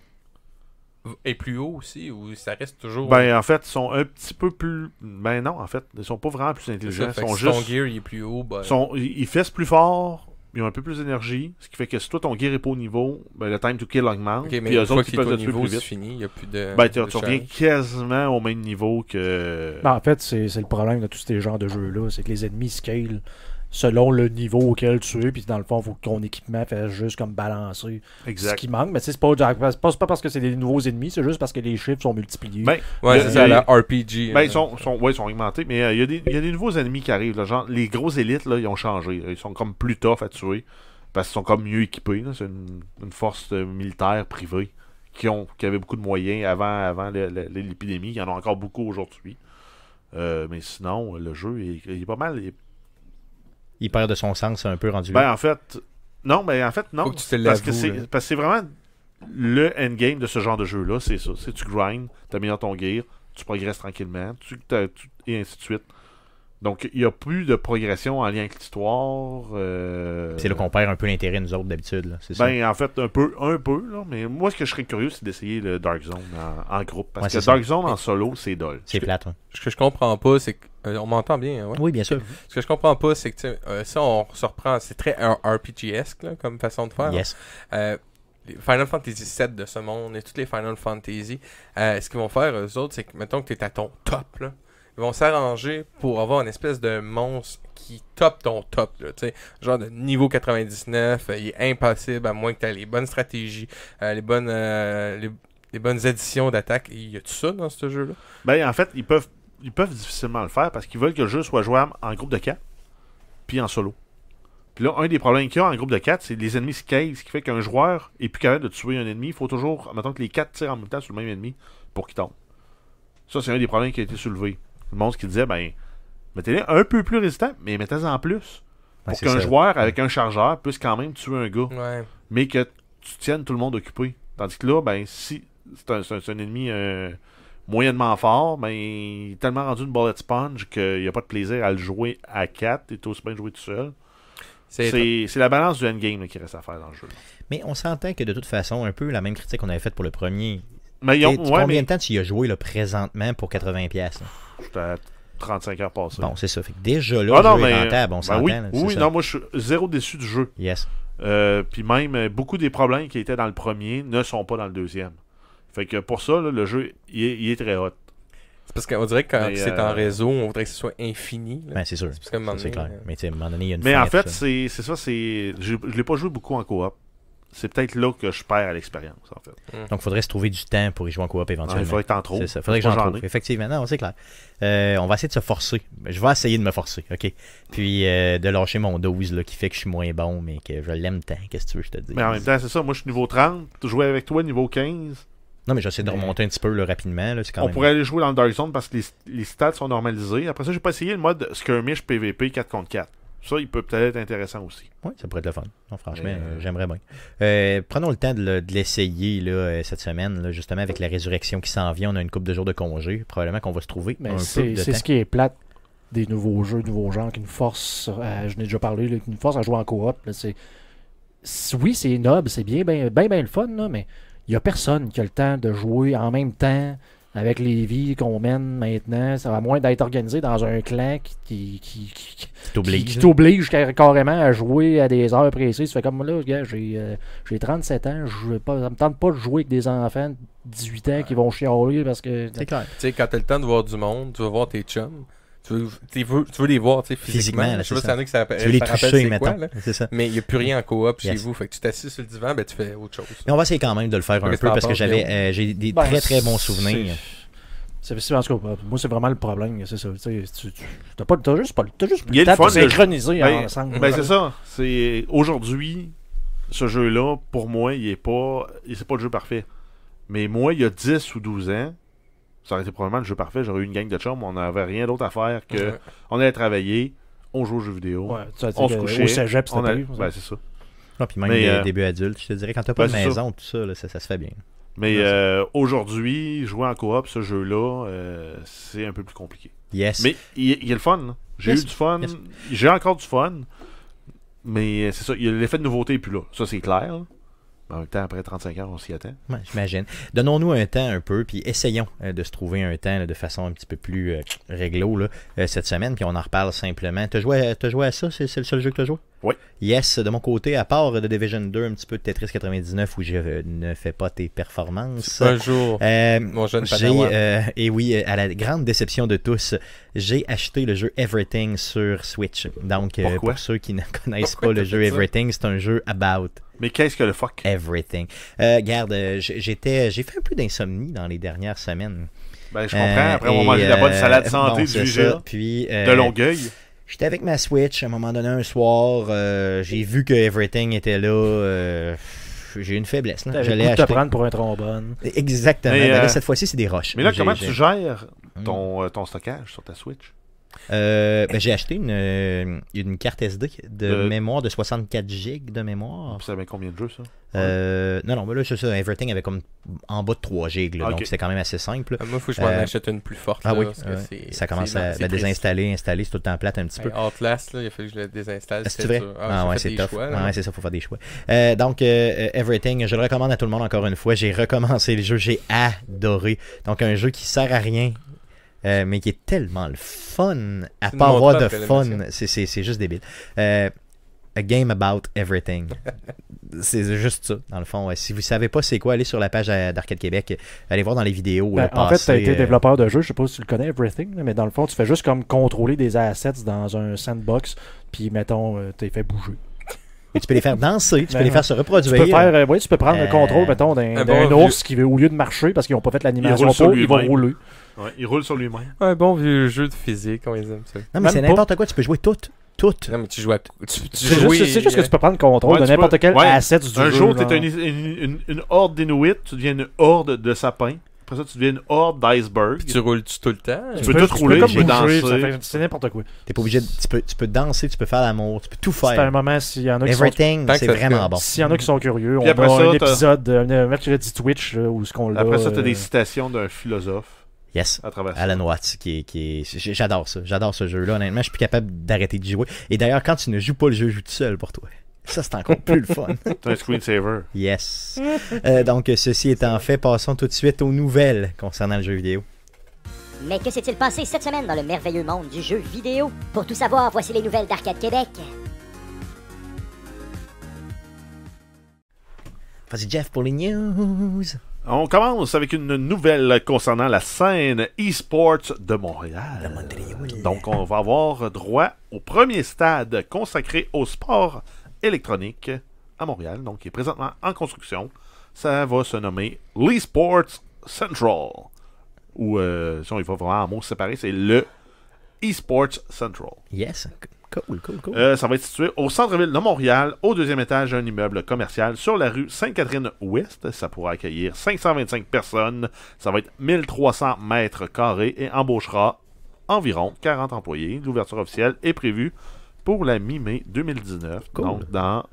Speaker 2: est plus haut aussi ou ça reste toujours. Ben, en
Speaker 4: fait, ils sont un petit peu plus. Ben non, en fait, ils sont pas vraiment plus intelligents. ils sont si juste... Ton gear il est plus haut. Ben ils fessent plus fort, ils ont un peu plus d'énergie, ce qui fait que si toi ton gear est pas au niveau, ben, le time to kill augmente. Okay, puis eux autres qui peuvent être plus vite. y a plus de, ben, tu reviens quasiment au même niveau que. Ben, en fait, c'est
Speaker 3: le problème de tous ces genres de jeux-là, c'est que les ennemis scale selon le niveau auquel tu es. Puis dans le fond, il faut que ton équipement fasse juste comme balancer ce qui manque. Mais c'est pas, pas parce que c'est des nouveaux ennemis, c'est juste parce que les chiffres sont multipliés. Ben, ouais, c'est ça, la RPG. Hein. Ben, ils
Speaker 4: sont, augmentés, mais euh, il y, a des nouveaux ennemis qui arrivent. les grosses élites, là, ils ont changé. ils sont comme plus tough à tuer parce qu'ils sont comme mieux équipés. C'est une, force euh, militaire privée qui, ont, avait beaucoup de moyens avant, avant l'épidémie. Il y en a encore beaucoup aujourd'hui. Euh, mais sinon, le jeu est, il est pas mal il perd de son sens un peu rendu ben, en fait, non, mais ben, en fait, non. parce, que c'est, parce que c'est vraiment le endgame de ce genre de jeu-là, c'est ça. tu grind tu améliores ton gear, tu progresses tranquillement, tu, tu, et ainsi de suite. Donc, il n'y a plus de progression en lien avec l'histoire. Euh, c'est là qu'on
Speaker 1: perd un peu l'intérêt, nous autres, d'habitude. Ben,
Speaker 4: en fait, un peu, un peu. Là, mais moi, ce que je serais curieux, c'est d'essayer le Dark Zone en, groupe. Parce que Dark Zone en solo, c'est dole. C'est ce hein.
Speaker 2: Ce que je comprends pas, c'est que. Euh, on m'entend bien, hein, ouais? Oui, bien sûr. Ce que je comprends pas, c'est que euh, ça, on se reprend. C'est très RPG-esque comme façon de faire. Yes. Final Fantasy VII de ce monde et toutes les Final Fantasy, ce qu'ils vont faire, eux autres, c'est que, mettons que tu es à ton top, là ils vont s'arranger pour avoir une espèce de monstre qui top ton top, là, genre de niveau 99, euh, il est impossible à moins que tu aies les bonnes stratégies, euh, les bonnes euh, les, bonnes additions d'attaque. Il y a tout ça dans ce jeu-là? Ben, en fait, ils peuvent, ils peuvent difficilement
Speaker 4: le faire parce qu'ils veulent que le jeu soit jouable en groupe de 4 puis en solo. Puis là, un des problèmes qu'il y a en groupe de 4, c'est les ennemis se ce qui fait qu'un joueur est plus capable de tuer un ennemi. Il faut toujours, mettons que les 4 tirent en même temps sur le même ennemi pour qu'il tombe. Ça, c'est un des problèmes qui a été soulevé le monde qui disait, ben, mettez-les un peu plus résistants, mais mettez-en en plus. Ben, pour qu'un joueur avec un chargeur puisse quand même tuer un gars. Mais que tu tiennes tout le monde occupé. Tandis que là, ben, si c'est un, ennemi euh, moyennement fort, ben, il est tellement rendu une bullet sponge qu'il n'y a pas de plaisir à le jouer à 4. et est aussi bien jouer tout seul. C'est la balance du endgame qui reste à faire dans le jeu.
Speaker 1: Mais on s'entend que de toute façon, un peu la même critique qu'on avait faite pour le premier, mais combien de temps tu y as joué le présentement pour 80$? pièces J'étais
Speaker 4: à 35 heures passées. Bon, c'est ça. Fait déjà là, ah le jeu rentable, on ben oui, non, moi je suis zéro déçu du jeu. Yes. Euh, puis même, euh, beaucoup des problèmes qui étaient dans le premier ne sont pas dans le deuxième. Fait que pour ça, le jeu, il est, très hot. C'est parce qu'on dirait que quand c'est en euh, réseau, on
Speaker 2: voudrait que ce soit infini. mais ben, c'est sûr. C'est clair. Mais à un moment donné, il y a une Mais en fait,
Speaker 4: je c'est ça, c'est. Je l'ai pas joué beaucoup en coop c'est peut-être là que je perds à l'expérience, en fait. Hmm. Donc,
Speaker 1: il faudrait se trouver du temps pour y jouer en coop éventuellement. Ah, il faudrait que faudrait que j'en trouve. Effectivement, non, c'est clair. Euh, on va essayer de se forcer. Ben, je vais essayer de me forcer, OK? Puis euh, de lâcher mon dose qui fait que je suis moins bon, mais que je l'aime tant. Qu'est-ce que tu veux, je te dis? Mais en même temps,
Speaker 4: c'est ça. Moi, je suis niveau 30. Jouer avec toi, niveau 15.
Speaker 1: Non, mais j'essaie de remonter un petit peu rapidement. Là, quand on pourrait
Speaker 4: aller jouer dans le Dark Zone parce que les, stats sont normalisés. Après ça, j'ai pas essayé le mode skirmish PVP 4 contre 4. Ça, il peut peut-être être intéressant aussi. Oui, ça pourrait
Speaker 1: être le fun. Non, franchement, euh, j'aimerais bien. Euh, prenons le temps de, l'essayer euh, cette semaine, justement, avec la résurrection qui s'en vient. On a une coupe de jours de congé. Probablement qu'on va se trouver. Mais ben, c'est, ce qui est
Speaker 3: plate des nouveaux jeux, nouveaux gens qui nous forcent, je n'ai déjà parlé, qui nous forcent à jouer en coop. c'est... Oui, c'est noble, c'est bien, bien, le fun, mais il n'y a personne qui a le temps de jouer en même temps avec les vies qu'on mène maintenant, ça va moins d'être organisé dans un clan qui, qui,
Speaker 5: qui, qui
Speaker 3: t'oblige hein. carrément à jouer à des heures précises. Tu fais comme là, gars, j'ai, euh, j'ai 37 ans, je pas, ça me tente pas de jouer avec des enfants de 18 ans qui vont chialer parce que. Tu
Speaker 2: sais, quand t'as le temps de voir du monde, tu vas voir tes chums. Tu veux, veux, tu veux les voir physiquement. sais tu veux les toucher, quoi, là. Ça. Mais il n'y a plus rien en coop chez vous. Fait que tu t'assises sur le divan, ben, tu fais autre chose. Mais on va essayer quand même de le faire un peu parce que j'avais euh, j'ai des ben, très très bons souvenirs.
Speaker 3: C'est, moi, c'est vraiment le problème. C'est ça. Tu n'as pas, t'as juste pas juste le temps de synchroniser ensemble. Ben, ben, c'est ça.
Speaker 4: C'est, aujourd'hui, ce jeu-là, pour moi, il est pas. C'est pas le jeu parfait. Mais moi, il y a 10 ou 12 ans, ça aurait été probablement le jeu parfait. J'aurais eu une gang de chums. On n'avait rien d'autre à faire que. On allait travailler, on jouait aux jeux vidéo. on se couchait. Au cégep, on allait... ben, c'est ça. Non, ah, puis même Mais, euh, début adulte, je te dirais, quand t'as pas ben, de
Speaker 1: maison, tout ça, ça, se fait bien.
Speaker 4: Mais euh, aujourd'hui, jouer en coop, ce jeu-là, euh, c'est un peu plus compliqué. Yes. Mais il y, a le fun. J'ai eu du fun. J'ai encore du fun. Mais c'est ça, l'effet de nouveauté est plus là. Ça, c'est clair. En temps, après 35 heures, on s'y attend. J'imagine.
Speaker 1: Donnons-nous un temps un peu, puis essayons euh, de se trouver un temps de façon un petit peu plus euh, réglo euh, cette semaine, puis on en reparle simplement. Tu as, joué à ça C'est le seul jeu que tu as joué Oui. Yes, de mon côté, à part de Division 2, un petit peu de Tetris 99 où je ne fais pas tes performances. Un jour. mon jeune Et oui, à la grande déception de tous, j'ai acheté le jeu Everything sur Switch. Donc, pour ceux qui ne connaissent pas le jeu Everything, c'est un jeu about mais qu'est-ce que le fuck? Everything. Euh, garde, euh, j'étais, euh, j'ai fait un peu d'insomnie dans les dernières semaines. Ben, je comprends. Après, on mangeait de la bonne salade santé du jeu.
Speaker 4: Puis, de Longueuil.
Speaker 1: J'étais avec ma Switch à un moment donné un soir. j'ai vu que Everything était là. j'ai une faiblesse. Là. vais te
Speaker 3: prendre pour un trombone.
Speaker 4: Exactement. cette fois-ci, c'est des roches. Mais là, comment tu gères
Speaker 1: mm. ton stockage sur ta Switch euh, ben, j'ai acheté une, euh, une carte SD de euh, mémoire de 64 gigs de mémoire. Ça savez combien de jeux, ça non, non, mais là, c'est ça. Everything avait comme en bas de 3 gigs, donc c'était quand même assez simple. Ah, moi, il faut que je m'en achète une plus forte. Ah, oui, ça commence à ben, désinstaller, installer, c'est tout le temps plate un petit peu.
Speaker 2: En Outlast, là, il a fallu que je le désinstalle. C'est vrai. Ah, ah ouais, c'est top. Ah, c'est
Speaker 1: ça, faut faire des choix. donc, Everything, je le recommande à tout le monde encore une fois. J'ai recommencé le jeu, j'ai adoré. Donc, un jeu qui sert à rien, euh, mais qui est tellement le fun à part avoir de fun. C'est juste débile. Euh, a game about everything. c'est juste ça, dans le fond. Si vous savez pas c'est quoi, allez sur la page euh, d'Arcade Québec, allez voir dans les vidéos. Ben, en fait, tu as été développeur
Speaker 3: de jeu, je sais pas si tu le connais, Everything, mais dans le fond, tu fais juste comme contrôler des assets dans un sandbox, puis mettons, tu les fais bouger. Et tu peux les faire danser, tu peux ben les faire se reproduire. Tu peux, faire, tu peux prendre le contrôle, mettons, d'un ours qui, au lieu de marcher parce qu'ils n'ont pas fait l'animation, ils, ils vont rouler.
Speaker 2: Ouais, il roule sur lui-même. Un bon vieux jeu de physique, on les aime ça. Non, mais c'est n'importe
Speaker 1: quoi, tu peux jouer tout. Tout.
Speaker 2: Non, mais tu joues à. Tu, c'est, juste, que tu peux prendre
Speaker 4: contrôle de n'importe quel ouais. asset du un jeu. Un jour, tu es une, une, horde d'Inuit, tu deviens une horde de sapins. Après ça, tu deviens une horde d'icebergs Puis tu roules tout le temps. Tu, peux, tout rouler, tu peux danser.
Speaker 1: c'est n'importe quoi. T'es pas obligé tu, peux, tu peux danser, tu peux faire l'amour, tu peux tout faire. C'est un moment, s'il y en a qui
Speaker 3: sont... curieux, on a un épisode, euh, un mercredi Twitch, où ce qu'on l'a...
Speaker 1: Après ça, tu as des euh,
Speaker 4: citations d'un philosophe. Yes. Alan
Speaker 1: Watts, qui qui J'adore ça. J'adore ce jeu-là. Honnêtement, je suis plus capable d'arrêter de jouer. Et d'ailleurs, quand tu ne joues pas le jeu, je joue tout seul pour toi. Ça, c'est encore plus le fun.
Speaker 4: c'est un screensaver. Yes.
Speaker 1: Euh, donc, ceci étant fait, passons tout de suite aux nouvelles concernant le jeu vidéo. Mais que s'est-il passé cette semaine dans le merveilleux monde du jeu vidéo? Pour tout savoir, voici les nouvelles d'Arcade Québec.
Speaker 4: Vas-y, Jeff, pour les news. On commence avec une nouvelle concernant la scène e-sports de Montréal. Donc, on va avoir droit au premier stade consacré au sport électronique à Montréal, donc qui est présentement en construction. Ça va se nommer l'e-sports Central. Ou, euh, si on va vraiment en mots c'est le e-sports Central. Yes. Euh, ça va être situé au centre-ville de Montréal, au deuxième étage d'un immeuble commercial sur la rue Sainte-Catherine-Ouest. Ça pourra accueillir 525 personnes. Ça va être 1300 mètres carrés et embauchera environ 40 employés. L'ouverture officielle est prévue pour la mi-mai 2019. Donc, dans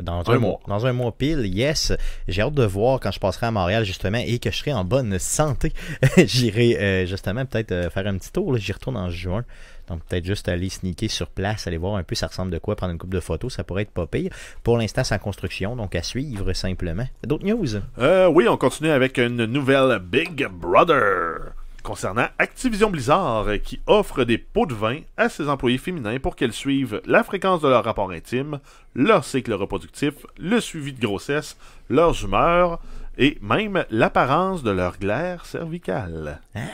Speaker 1: dans un, mois. Dans un mois pile, yes. J'ai hâte de voir quand je passerai à Montréal, justement, et que je serai en bonne santé. J'irai, euh, justement, peut-être euh, faire un petit tour. J'y retourne en juin. Donc peut-être juste aller sneaker sur place, aller voir un peu ça ressemble de quoi, prendre une coupe de photos, ça pourrait être pas pire. Pour l'instant, c'est en construction, donc à suivre simplement. D'autres news?
Speaker 4: Euh, oui, on continue avec une nouvelle Big Brother concernant Activision Blizzard qui offre des pots de vin à ses employés féminins pour qu'elles suivent la fréquence de leur rapport intime, leur cycle reproductif, le suivi de grossesse, leurs humeurs et même l'apparence de leur glaire cervicale. Hein?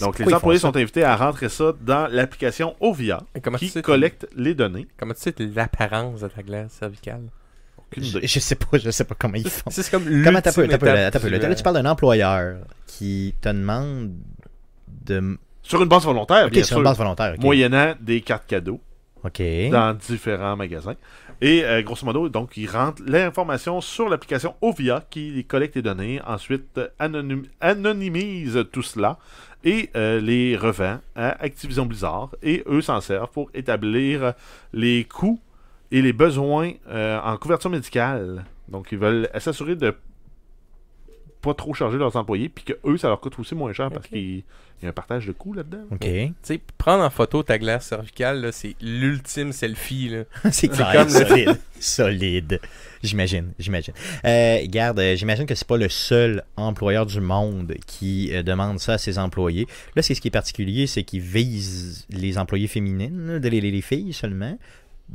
Speaker 4: Donc, les employés sont invités à rentrer ça dans
Speaker 2: l'application OVIA qui collecte les données. Comment tu sais l'apparence de ta glace cervicale?
Speaker 1: Je, je, sais pas, je sais pas comment ils font. C'est comme Comment t'as peu, Là, tu parles d'un employeur qui te demande de.
Speaker 4: Sur une base volontaire, volontaire, Moyennant des cartes cadeaux. OK. Dans différents magasins. Et euh, grosso modo, donc, ils rentrent l'information sur l'application OVIA qui collecte les données, ensuite anonymise tout cela et euh, les revend à Activision Blizzard et eux s'en servent pour établir les coûts et les besoins euh, en couverture médicale. Donc ils veulent s'assurer de pas trop charger
Speaker 2: leurs employés, puis que eux, ça leur coûte aussi moins cher parce qu'il y a un partage de coûts là-dedans. OK. Tu sais, prendre en photo ta glace cervicale, c'est l'ultime selfie. c'est comme solide.
Speaker 1: solide. J'imagine, j'imagine. Euh, garde, euh, j'imagine que c'est pas le seul employeur du monde qui euh, demande ça à ses employés. Là, c'est ce qui est particulier, c'est qu'ils visent les employés féminines, les, les filles seulement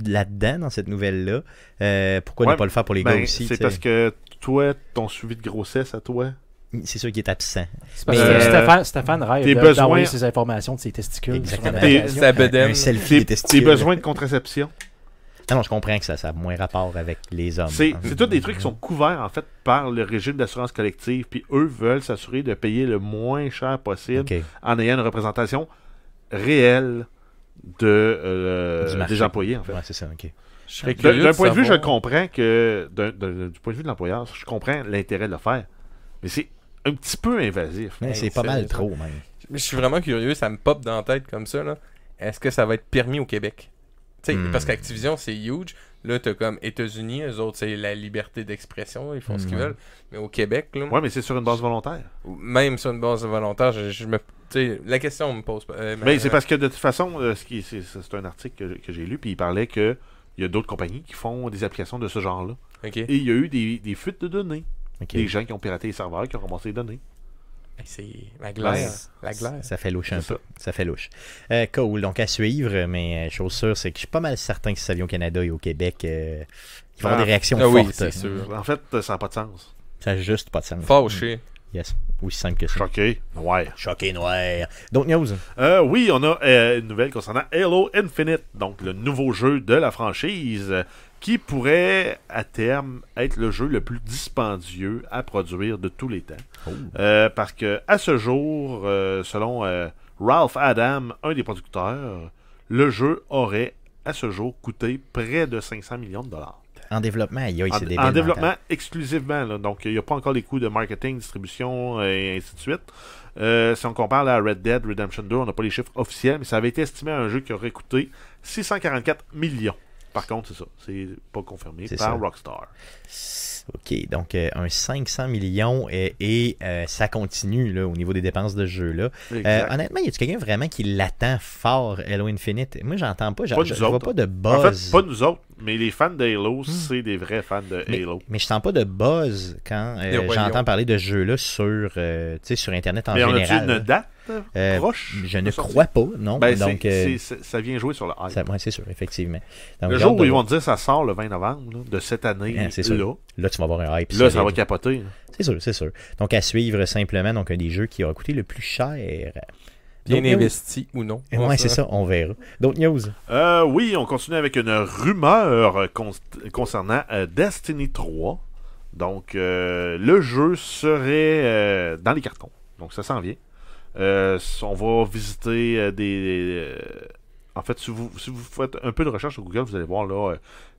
Speaker 1: là-dedans, dans cette nouvelle-là.
Speaker 4: Euh, pourquoi ne pas le faire pour les gars ben, aussi? C'est parce que toi, ton suivi de grossesse à toi. C'est sûr qu'il est absent. parce
Speaker 2: mais que euh, Stéphane,
Speaker 4: Stéphane
Speaker 3: rêve d'envoyer ses informations de ses testicules. Exactement.
Speaker 1: Un Tes de contraception. Non, non, je comprends que ça, ça a moins rapport avec les hommes. C'est hein. tous
Speaker 4: des trucs qui sont couverts, en fait, par le régime d'assurance collective. Puis eux veulent s'assurer de payer le moins cher possible en ayant une représentation réelle euh, des employés, en
Speaker 1: fait. D'un point de, vue, je
Speaker 4: comprends que, du point de vue de l'employeur, je comprends l'intérêt de le faire. Mais c'est un petit peu invasif.
Speaker 2: Mais c'est pas mal trop, même. Je suis vraiment curieux, ça me pop dans la tête comme ça. Est-ce que ça va être permis au Québec? Parce hmm. qu'Activision, c'est huge. Là, t'as comme États-Unis, eux autres, c'est la liberté d'expression, ils font ce qu'ils hmm. veulent. Mais au Québec, là. Ouais, mais c'est sur une base volontaire. Même sur une base volontaire, je, me. la question me pose pas. Euh, mais c'est parce que de toute
Speaker 4: façon, euh, c'est un article que, j'ai lu, puis il parlait que il y a d'autres compagnies qui font des applications de ce genre-là. Et il y a eu des, fuites de données. Des gens qui ont piraté les serveurs, qui ont ramassé les données. C'est la glaire. la glaire.
Speaker 1: Ça fait louche un peu. Ça fait louche. Euh, cool. Donc à suivre, mais euh, chose sûre, c'est que je suis pas mal certain que si ça vient au Canada et au Québec, euh,
Speaker 4: ils vont avoir ah. des réactions ah fortes. Oui, sûr. En fait, ça n'a pas de sens.
Speaker 1: Ça n'a juste pas de sens. Fauché.
Speaker 4: Mm. Yes. simple que ça. Choqué. Noir. Choqué noir. Donc news? oui, on a une nouvelle concernant Halo Infinite, donc le nouveau jeu de la franchise qui pourrait à terme être le jeu le plus dispendieux à produire de tous les temps. Oh. Euh, parce que à ce jour, euh, selon euh, Ralph Adam, un des producteurs, le jeu aurait à ce jour coûté près de 500 millions de dollars.
Speaker 1: En développement, il y a, En développement
Speaker 4: exclusivement. donc, il n'y a pas encore les coûts de marketing, distribution et ainsi de suite. si on compare à Red Dead Redemption 2, on n'a pas les chiffres officiels, mais ça avait été estimé un jeu qui aurait coûté 644 millions. Par contre, c'est ça. C'est pas confirmé par Rockstar.
Speaker 1: OK, donc euh, un 500 millions et, euh, ça continue là, au niveau des dépenses de jeu. Là. Euh, honnêtement, y a quelqu'un vraiment qui l'attend fort, Halo Infinite? Moi, j'entends pas, pas je vois pas de buzz. En fait,
Speaker 4: pas nous autres, mais les fans d'Halo, hmm. c'est des vrais fans de Halo.
Speaker 1: Mais, je sens pas de buzz quand j'entends parler de ce jeu-là sur, sur Internet en mais général. On a une date proche je ne crois pas, non. Ben, ça
Speaker 4: vient jouer sur le c'est sûr, effectivement. le jour où ils vont dire dire ça sort le 20 novembre de cette année, ah, c'est là, là, Là, ça va capoter.
Speaker 1: C'est sûr, c'est sûr. Donc, à suivre simplement, donc un des jeux qui aura coûté le plus cher. Bien investi ou non. Oui, c'est ça, on verra. D'autres news
Speaker 4: euh, Oui, on continue avec une rumeur concernant euh, Destiny 3. Donc, euh, le jeu serait dans les cartons. Donc, ça s'en vient. on va visiter des. en fait, si vous faites un peu de recherche sur Google, vous allez voir là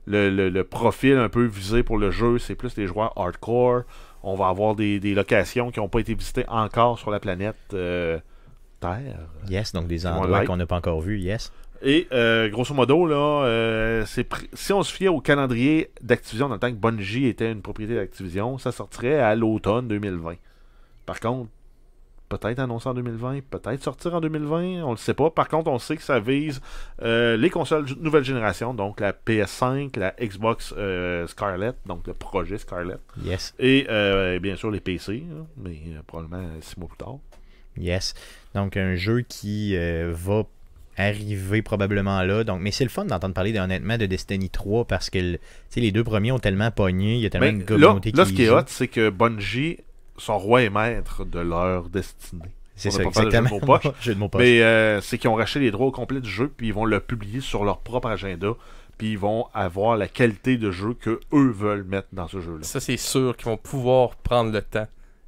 Speaker 4: le, profil un peu visé pour le jeu, c'est plus les joueurs hardcore. On va avoir des, locations qui n'ont pas été visitées encore sur la planète euh, Terre. Yes, donc des endroits qu'on n'a pas encore vus, yes. Et euh, grosso modo, là, euh, si on se fiait au calendrier d'Activision, en tant que Bungie était une propriété d'Activision, ça sortirait à l'automne 2020. Par contre, peut-être annoncé en 2020, peut-être sortir en 2020, on le sait pas. Par contre, on sait que ça vise euh, les consoles de nouvelle génération, donc la PS5, la Xbox euh, Scarlett, donc le projet Scarlett. Yes. Et, euh, bien sûr les PC, hein, mais euh, probablement six mois plus tard.
Speaker 1: Yes. Donc un jeu qui va arriver probablement là. Donc, mais c'est le fun d'entendre parler honnêtement de Destiny 3 parce que les deux premiers ont tellement pogné, il y a tellement de ben, communauté qui Là, ce qui est hot,
Speaker 4: c'est que Bungie sont rois et maîtres de leur destinée. C'est ça, exactement. Jeu de poche, mais euh, c'est qu'ils ont racheté les droits au complet du jeu, puis ils vont le publier sur leur propre agenda, puis ils vont avoir la qualité de jeu
Speaker 2: que eux veulent mettre dans ce jeu-là. Ça, c'est sûr qu'ils vont pouvoir prendre le temps.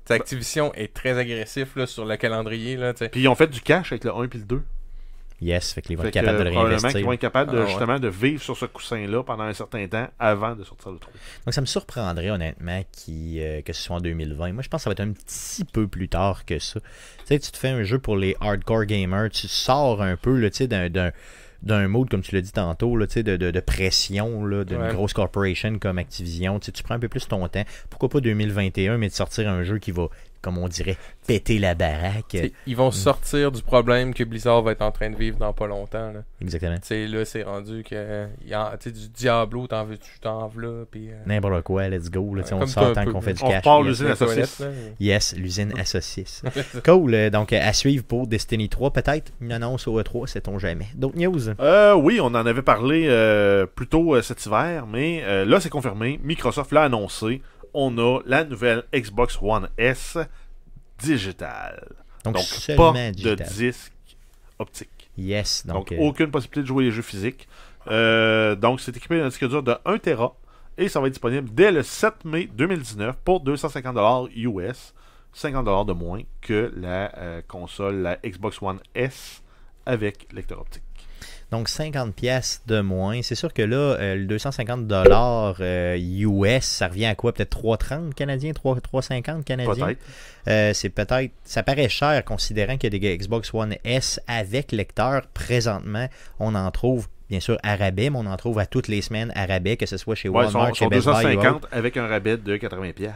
Speaker 2: Activision est très agressif sur le calendrier. puis ils ont fait du cash
Speaker 4: avec le 1 et le 2. Yes, fait qu'ils vont être capables de réinvestir. Ah justement de vivre sur ce coussin-là pendant un certain temps avant de sortir le trou.
Speaker 1: Donc ça me surprendrait honnêtement qui, euh, que ce soit en 2020. Moi je pense que ça va être un petit peu plus tard que ça. Tu sais, tu te fais un jeu pour les hardcore gamers, tu sors un peu d'un mode, comme tu l'as dit tantôt, de, de, pression d'une grosse corporation comme Activision. tu prends un peu plus ton temps. Pourquoi pas 2021, mais de sortir un jeu qui va comme on dirait, péter la baraque. ils vont mm.
Speaker 2: sortir du problème que Blizzard va être en train de vivre dans pas longtemps. Exactement. là, c'est rendu que du Diablo, tu t'en veux, euh,
Speaker 1: N'importe quoi, let's go. on sort tant qu'on fait du cash. On part l'usine à Yes, l'usine à cool. Euh, donc, à suivre pour Destiny 3, peut-être une annonce au E3, sait-on jamais. D'autres news?
Speaker 4: Euh, oui, on en avait parlé plus tôt cet hiver, mais là, c'est confirmé. Microsoft l'a annoncé on a la nouvelle Xbox One S digitale. Donc, pas de disque optique. Yes. Donc, euh, aucune possibilité de jouer les jeux physiques. Euh, donc, c'est équipé d'un disque dur de 1 Tera et ça va être disponible dès le 7 mai 2019 pour 250$ US, 50$ de moins que la euh, console, la Xbox One S avec lecteur optique.
Speaker 1: Donc 50 pièces de moins. C'est sûr que là, euh, le 250 dollars US, euh, ça revient à quoi Peut-être 3,30 canadiens, 3, 3,50 canadiens. Euh, c'est peut-être. Ça paraît cher considérant qu'il y a des Xbox One S avec lecteur. Présentement, on en trouve bien sûr à rabais, mais on en trouve à toutes les semaines à rabais, que ce soit chez Walmart, chez sont Best 250
Speaker 4: avec un rabais de 80 pièces.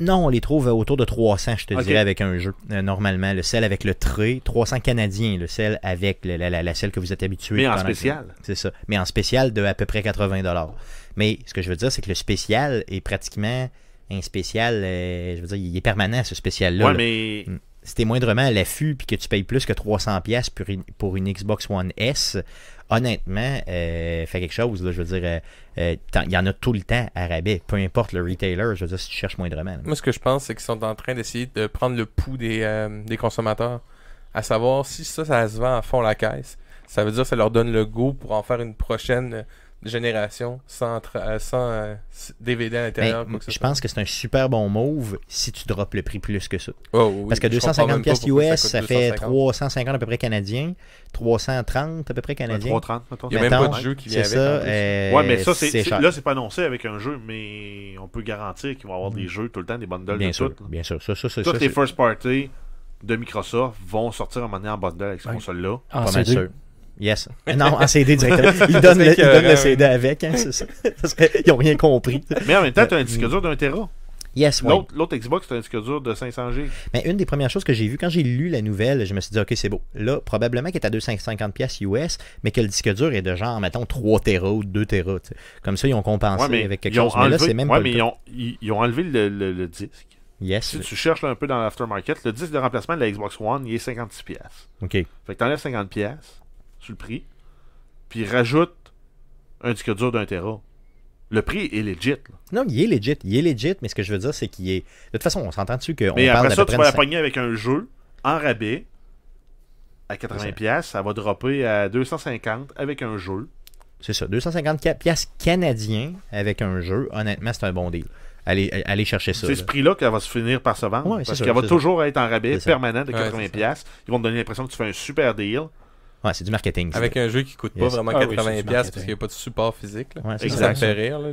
Speaker 1: Non, on les trouve autour de 300, je te dirais, avec un jeu, euh, normalement. Le sel avec le trait, 300 canadiens, le sel avec la, la, que vous êtes habitué. Mais en spécial. C'est ça. Mais en spécial de à peu près 80 Mais ce que je veux dire, c'est que le spécial est pratiquement un spécial, euh, je veux dire, il est permanent, ce spécial-là. Ouais, mais... Hmm. Si moindrement à l'affût puis que tu payes plus que 300$ pièces pour une Xbox One S, honnêtement, euh, fait quelque chose. je veux dire, il euh, euh, y en a tout le temps à rabais, peu importe le retailer, je veux dire, si tu cherches de
Speaker 2: Moi, ce que je pense, c'est qu'ils sont en train d'essayer de prendre le pouls des, des consommateurs, à savoir si ça, ça se vend à fond la caisse. Ça veut dire que ça leur donne le goût pour en faire une prochaine génération sans, DVD euh, euh, à l'intérieur. je
Speaker 1: pense que c'est un super bon move si tu drops le prix plus que ça.
Speaker 4: Oh, Parce que 250 pièces US, ça, fait
Speaker 1: 350 à peu près canadiens, 330 à peu près canadiens. Il n'y a même pas de jeu qui vient avec. Ça, euh, ouais, mais ça, c'est, là,
Speaker 4: c'est pas annoncé avec un jeu, mais on peut garantir qu'ils vont avoir des hmm. jeux tout le temps, des bundles bien de tout. Bien sûr, ça, ça, Toutes les first party de Microsoft vont sortir un moment en bundle avec ce console-là. Ah, mal sûr. Yes. Non, en CD directement. Ils donnent, le, CD avec. Hein, c'est ça.
Speaker 1: ils n'ont rien compris. Mais en même temps, euh, tu as un disque dur
Speaker 4: d'un Tera. Yes, l'autre, oui. l'autre Xbox, c'est un disque dur de 500 G.
Speaker 1: Mais une des premières choses que j'ai vues, quand j'ai lu la nouvelle, je me suis dit, OK, c'est beau. Là, probablement qu'il est à 250 pièces US, mais que le disque dur est de genre, mettons, 3 Tera ou 2 Tera. Comme ça, ils ont compensé avec quelque chose. mais là, c'est même ouais, pas mais ils,
Speaker 4: ont, ils, ont, enlevé le, disque. Yes. Si tu cherches un peu dans l'aftermarket, le disque de remplacement de la Xbox One, il est 56$. OK. Fait que enlèves 50$ sur le prix, puis rajoute un disque dur d'un tera Le prix est
Speaker 1: legit. Non, il est legit. Il est legit, mais ce que je veux dire, c'est qu'il est. De toute façon, on s'entend dessus qu'on Mais après ça, tu vas la
Speaker 4: pogner avec un jeu en rabais à 80$. Ça va dropper à 250$ avec un jeu.
Speaker 1: C'est ça, 250$ canadiens avec un jeu. Honnêtement, c'est un bon deal. Allez, allez chercher ça. C'est ce
Speaker 4: prix-là qu'elle va se finir par se vendre. parce qu'elle va toujours être en rabais permanent de 80$. Ils vont te donner l'impression que tu fais un super deal.
Speaker 1: Ouais, c'est du marketing.
Speaker 2: Avec un jeu qui coûte pas vraiment 80$ ah parce qu'il n'y a pas de support physique. C'est ça, fait rire. Là,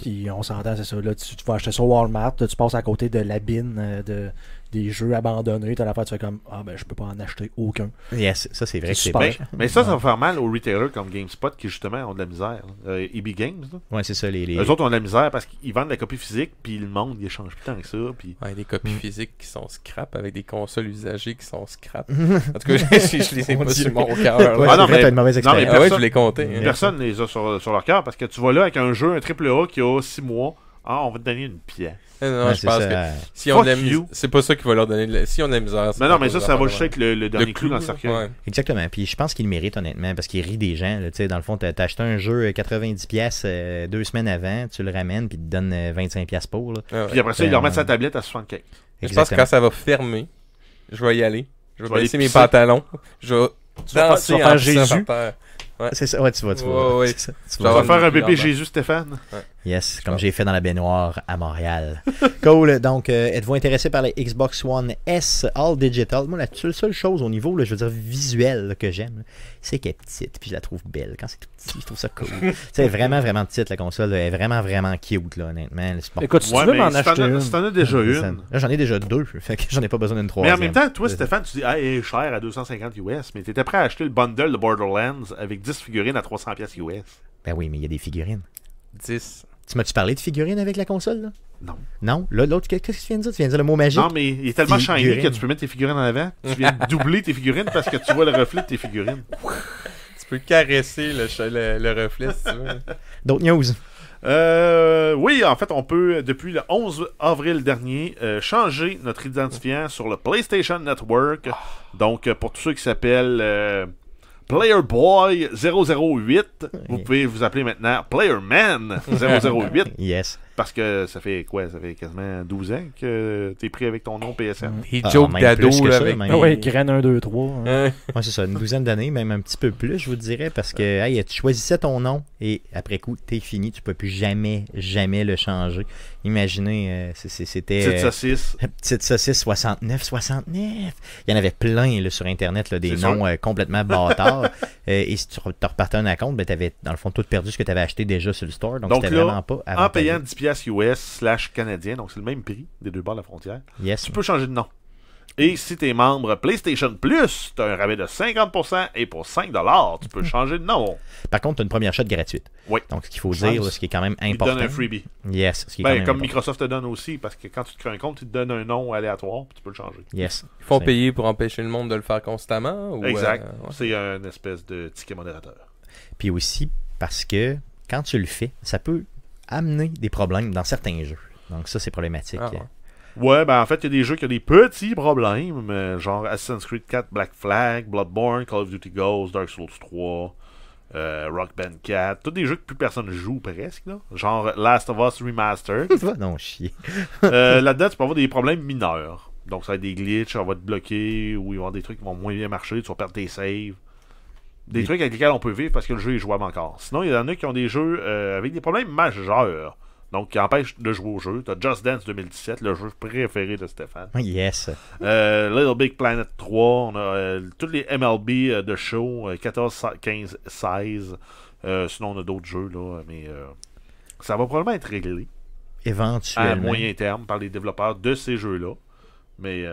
Speaker 3: Puis on s'entend, c'est ça. Là, tu, vas acheter ça Walmart, tu passes à côté de la bine euh, de, des jeux abandonnés, t'as l'affaire, tu fais comme Ah ben je peux pas en acheter aucun. Yes, ça c'est vrai que c'est bien. Mais ça, ça va
Speaker 4: faire mal aux retailers comme GameSpot qui justement ont de la misère. EB euh, e Games, là. Ouais, c'est ça, les, les... Eux autres ont de la misère parce qu'ils vendent la copie physique, puis le monde, ils échangent plus tant que ça. Puis... Ouais, des copies hmm. physiques qui sont scrap avec des consoles usagées qui sont scrap. en tout cas, je, je les ai pas sur mon cœur. ah non, mais, as une mauvaise expérience. Non, mais ah ouais, je les compter. Mmh. Hein. Personne les a sur, leur cœur parce que tu vas là avec un jeu, un triple A
Speaker 2: qui a 6 mois ah, on va te donner une pièce. Eh, non, je pense que si on c'est pas ça qui va leur donner. Si on aime misère. Mais non, mais ça, ça va le le, le dernier clou, dans le cercueil.
Speaker 1: Exactement. Puis je pense qu'il mérite honnêtement parce qu'il rit des gens. sais, dans le fond, t'as acheté un jeu 90 pièces euh, deux semaines avant, tu le ramènes puis te donne 25 euh, pièces pour. Ah, puis après ça, il leur met sa
Speaker 2: tablette à 65. Je pense que quand ça va fermer, je vais y aller. Je vais, laisser mes pantalons. Je vais danser vas Jésus.
Speaker 1: C'est ça, ouais, tu vois. tu vois. Ouais, ouais. tu vas faire un bébé Jésus, Stéphane. Ouais. Yes, comme j'ai fait dans la baignoire à Montréal. cool. Donc, euh, êtes-vous intéressé par les Xbox One S All Digital Moi, la seule, chose au niveau, je veux dire, visuel que j'aime, c'est qu'elle est petite, puis je la trouve belle. Quand c'est tout petit, je trouve ça cool. c'est vraiment, vraiment petite, la console. elle est vraiment, vraiment cute, là, honnêtement. Écoute, tu veux m'en acheter une. as déjà une. j'en ai déjà deux. Fait que j'en ai pas besoin d'une troisième. Mais en même temps, toi, Stéphane,
Speaker 4: tu dis, ah, elle est chère à 250 US, mais t'étais prêt à acheter le bundle de Borderlands avec 10 figurines à 300 US.
Speaker 1: Ben oui, mais il y a des figurines. 10. Tu m'as-tu parlé de figurines avec la console, là? Non. Non? Là, l'autre, qu'est-ce que tu viens de dire? Tu viens de dire le mot magique? Non, mais il est tellement shiny que tu peux
Speaker 4: mettre tes figurines en avant. Tu viens de doubler tes figurines parce que tu vois le reflet de tes figurines. tu peux caresser le, le, reflet, si tu veux. D'autres news? Euh, oui, en fait, on peut, depuis le 11 avril dernier, euh, changer notre identifiant sur le PlayStation Network. Ah. Donc, euh, pour tous ceux qui s'appellent... Euh, PlayerBoy008. Vous pouvez vous appeler maintenant PlayerMan008. yes. Parce que ça fait quoi? Ça fait quasiment 12 ans que t'es pris avec ton nom PSN. Il ah, joke d'ado, là. Avec...
Speaker 1: 1, 2, 3. c'est ça, une douzaine d'années, même un petit peu plus, je vous dirais, parce que, tu choisissais ton nom et après coup, t'es fini, tu peux plus jamais, jamais le changer. Imaginez, euh, c'était. Petite euh, saucisse. petite saucisse 69, 69. Il y en avait plein sur Internet, là, des noms euh, complètement bâtards. et si tu repartais un compte, ben, tu avais, dans le fond, tout perdu ce que tu avais acheté déjà sur le store. Donc, donc c'était vraiment pas. En payant
Speaker 4: 10 US slash canadien, donc c'est le même prix des deux bords de la frontière. tu peux changer de nom. Et si tu es membre PlayStation Plus, tu as un rabais de 50% et pour 5$, tu peux changer de nom.
Speaker 1: Par contre, tu as une première shot gratuite. Oui. Donc, ce qu'il faut dire, ce qui est quand même important. Tu te
Speaker 4: un freebie. Yes. Ben, comme Microsoft te donne aussi, parce que quand tu te crées un compte, tu te donnes un nom aléatoire tu
Speaker 2: peux le changer. Yes. Il faut payer pour empêcher le monde de le faire constamment. Euh, exact. C'est une espèce de ticket modérateur.
Speaker 1: Puis aussi, parce que quand tu le fais, ça peut amener des problèmes dans certains jeux. Donc ça, c'est problématique. Ah,
Speaker 4: ouais. ben en fait, il y a des jeux qui ont des petits problèmes, genre Assassin's Creed 4, Black Flag, Bloodborne, Call of Duty Ghost, Dark Souls 3, euh, Rock Band 4, tous des jeux que plus personne joue presque, genre Last of Us Remastered. non chier. Euh, là-dedans, tu peux avoir des problèmes mineurs. Donc ça va être des glitches, on va te bloquer, ou il va y avoir des trucs qui vont moins bien marcher, tu vas perdre tes saves. Des trucs avec lesquels on peut vivre parce que le jeu est jouable encore. Sinon, il y en a qui ont des jeux euh, avec des problèmes majeurs. Donc, qui empêchent de jouer au jeu. T'as Just Dance 2017, le jeu préféré de Stéphane. Ah, yes. Euh, Little Big Planet 3, on a euh, tous les MLB de show, 14, 15, 16. sinon, on a d'autres jeux, là, mais ça va probablement être réglé. Éventuellement. À moyen terme par les développeurs de ces jeux-là. Mais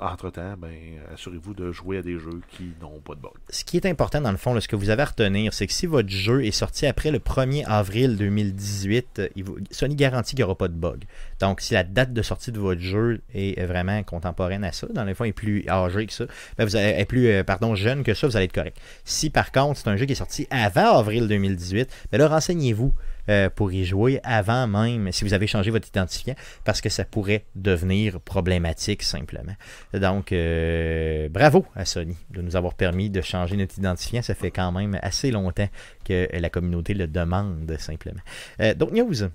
Speaker 4: entre-temps, ben, assurez-vous de jouer à des jeux qui n'ont pas de bug.
Speaker 1: Ce qui est important, dans le fond, ce que vous avez à retenir, c'est que si votre jeu est sorti après le 1er avril 2018, euh, vous... Sony garantit qu'il n'y aura pas de bug. Donc, si la date de sortie de votre jeu est vraiment contemporaine à ça, dans le fond, est plus âgé que ça, ben, vous est plus euh, pardon, jeune que ça, vous allez être correct. Si, par contre, c'est un jeu qui est sorti avant avril 2018, ben là, renseignez-vous. Euh, pour y jouer avant même si vous avez changé votre identifiant parce que ça pourrait devenir problématique simplement. Donc, euh, bravo à Sony de nous avoir permis de changer notre identifiant. Ça fait quand même assez longtemps que la communauté le demande simplement. Euh, donc, news.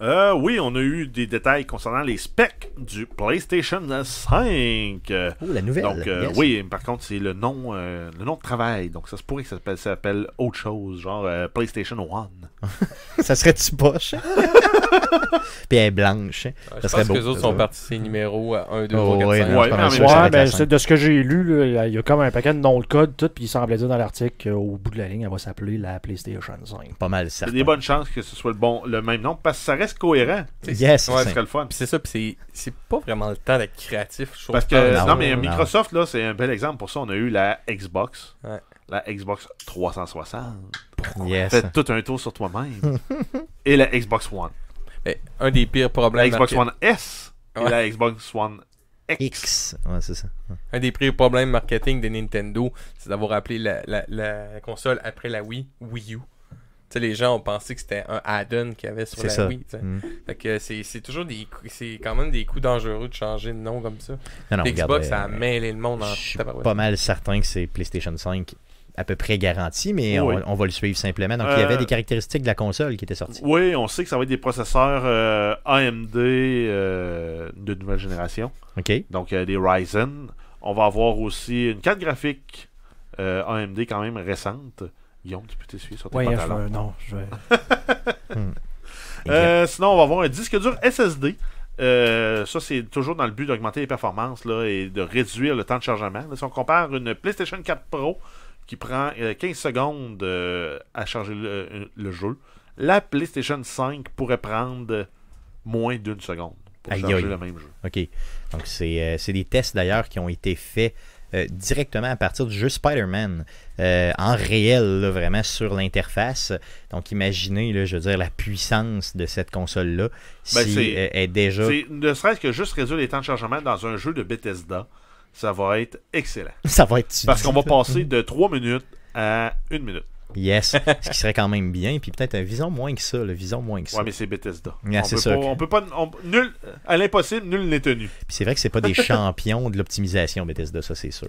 Speaker 4: Euh, oui, on a eu des détails concernant les specs du PlayStation 5. la nouvelle. Donc, euh, oui, par contre, c'est le nom, euh, le nom de travail. Donc, ça se pourrait que ça s'appelle, autre chose, genre euh, PlayStation One.
Speaker 1: ça serait-tu poche?
Speaker 2: Puis elle est blanche. Hein. je pense que les autres sont partis ces numéros à euh, 1, 2, 3, 4, 5. Ouais, ben,
Speaker 3: de ce que j'ai lu, il y a comme un paquet de noms de code, tout, puis il semblait dire dans l'article qu'au euh, bout de la ligne, elle va s'appeler la PlayStation 5.
Speaker 4: Pas mal ça. Il y a des bonnes chances que ce soit le, bon, le même nom, parce que ça reste cohérent. Yes, ouais, c'est le fun. c'est ça, puis c'est pas vraiment le temps d'être créatif. parce que, non, mais Microsoft, là, c'est un bel exemple. Pour ça, on a eu la Xbox. La Xbox 360. Yes. Faites tout un tour sur toi-même.
Speaker 2: Et la Xbox One un des pires problèmes. Xbox One X. Un des pires problèmes marketing de Nintendo, c'est d'avoir appelé la, console après la Wii, Wii U. les gens ont pensé que c'était un add-on qu'il y avait sur la Wii. Mm. c'est toujours des c'est quand même des coups dangereux de changer de nom comme ça. Xbox, ça a euh, mêlé le monde en pas
Speaker 1: mal certain que c'est PlayStation 5 à peu près garanti, mais on, va le suivre simplement. Donc, il y avait euh, des caractéristiques de la console qui étaient sorties.
Speaker 4: Oui, on sait que ça va être des processeurs euh, AMD euh, de nouvelle génération. OK. Donc, des Ryzen. On va avoir aussi une carte graphique AMD quand même récente. Guillaume, tu peux t'essuyer sur tes oui, non, je vais... Hmm. sinon, on va avoir un disque dur SSD. ça, c'est toujours dans le but d'augmenter les performances là, et de réduire le temps de chargement. si on compare une PlayStation 4 Pro qui prend 15 euh, secondes euh, à charger euh, le, jeu, la PlayStation 5 pourrait prendre moins d'une seconde pour charger le même jeu. OK.
Speaker 1: Donc, c'est des tests d'ailleurs qui ont été faits directement à partir du jeu Spider-Man en réel, vraiment sur l'interface. Donc imaginez, là, je veux dire, la puissance de cette console-là ben, est, déjà.
Speaker 4: ne serait-ce que juste réduire les temps de chargement dans un jeu de Bethesda. Ça va être excellent. Ça va être super. Parce qu'on va passer de 3 minutes à 1 minute. Yes,
Speaker 1: ce qui serait quand même bien. Puis peut-être un vision moins que ça, le moins que ça. Ouais, mais c'est Bethesda. on,
Speaker 4: peut pas, nul, à l'impossible, nul n'est tenu.
Speaker 1: Puis c'est vrai que c'est pas des champions de l'optimisation Bethesda, ça c'est sûr.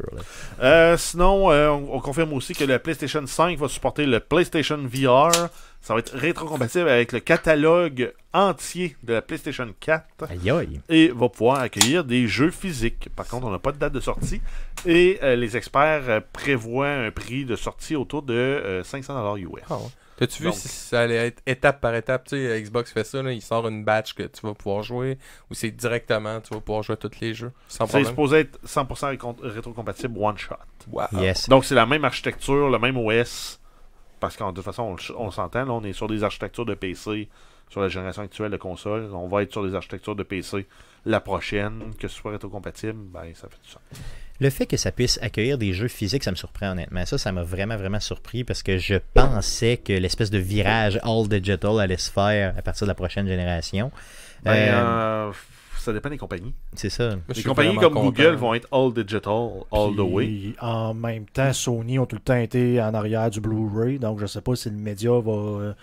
Speaker 4: Euh, sinon, euh, on, on, confirme aussi que la PlayStation 5 va supporter le PlayStation VR, ça va être rétrocompatible avec le catalogue entier de la PlayStation 4. Aïe Et va pouvoir accueillir des jeux physiques. Par contre, on n'a pas de date de sortie. Et euh, les experts euh, prévoient un
Speaker 2: prix de sortie autour de 500$ euh, US. Ah T'as-tu vu si ça allait être étape par étape? Tu Xbox fait ça, il sort une batch que tu vas pouvoir jouer, ou c'est directement, tu vas pouvoir jouer à tous les jeux. C'est supposé
Speaker 4: être 100% rétrocompatible one shot. Wow. Donc c'est la même architecture, le même OS parce qu'en toute façon, on, s'entend, s'entend, on est sur des architectures de PC, sur la génération actuelle de consoles. On va être sur des architectures de PC la prochaine, que ce soit rétrocompatible, compatible ben, ça fait tout ça.
Speaker 1: Le fait que ça puisse accueillir des jeux physiques, ça me surprend honnêtement. Ça, ça m'a vraiment, vraiment surpris parce que je pensais que l'espèce de virage all digital allait se faire à partir de la prochaine génération. Ben, euh,
Speaker 4: euh, ça dépend des compagnies.
Speaker 1: C'est ça.
Speaker 3: les compagnies comme Google
Speaker 4: vont être all digital, all the way.
Speaker 3: En même temps, Sony ont tout le temps été en arrière du Blu-ray, donc je sais pas si le média va, euh,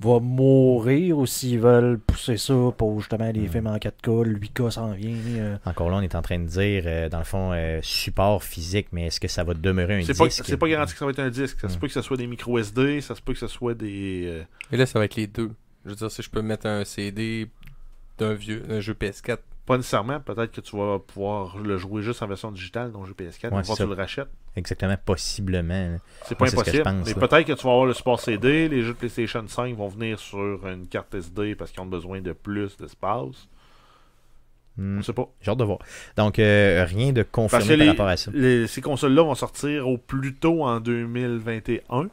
Speaker 3: va mourir ou s'ils veulent pousser ça pour justement les hmm. films en 4K, 8K sans vient.
Speaker 1: Encore là, on est en train de dire, dans le fond, support physique, mais est-ce que ça va demeurer un disque C'est
Speaker 4: pas garanti que ça va être un disque. Ça hmm. peut que ce soit des micro SD, ça se peut que ce soit des. Et là, ça va être les deux. Je veux dire, si je peux mettre un CD d'un vieux jeu PS4. Pas nécessairement, peut-être que tu vas pouvoir le jouer juste en version digitale, dans donc jeu PS4, ouais, voir tu le rachètes.
Speaker 1: Exactement, possiblement. C'est pas impossible. mais peut-être
Speaker 4: que tu vas avoir le support CD, les jeux de PlayStation 5 vont venir sur une carte SD parce qu'ils ont besoin de plus d'espace.
Speaker 1: Hmm. je ne sais pas. J'ai hâte de voir. Donc, euh, rien de confirmé par rapport à ça.
Speaker 4: ces consoles-là vont sortir au plus tôt en 2021.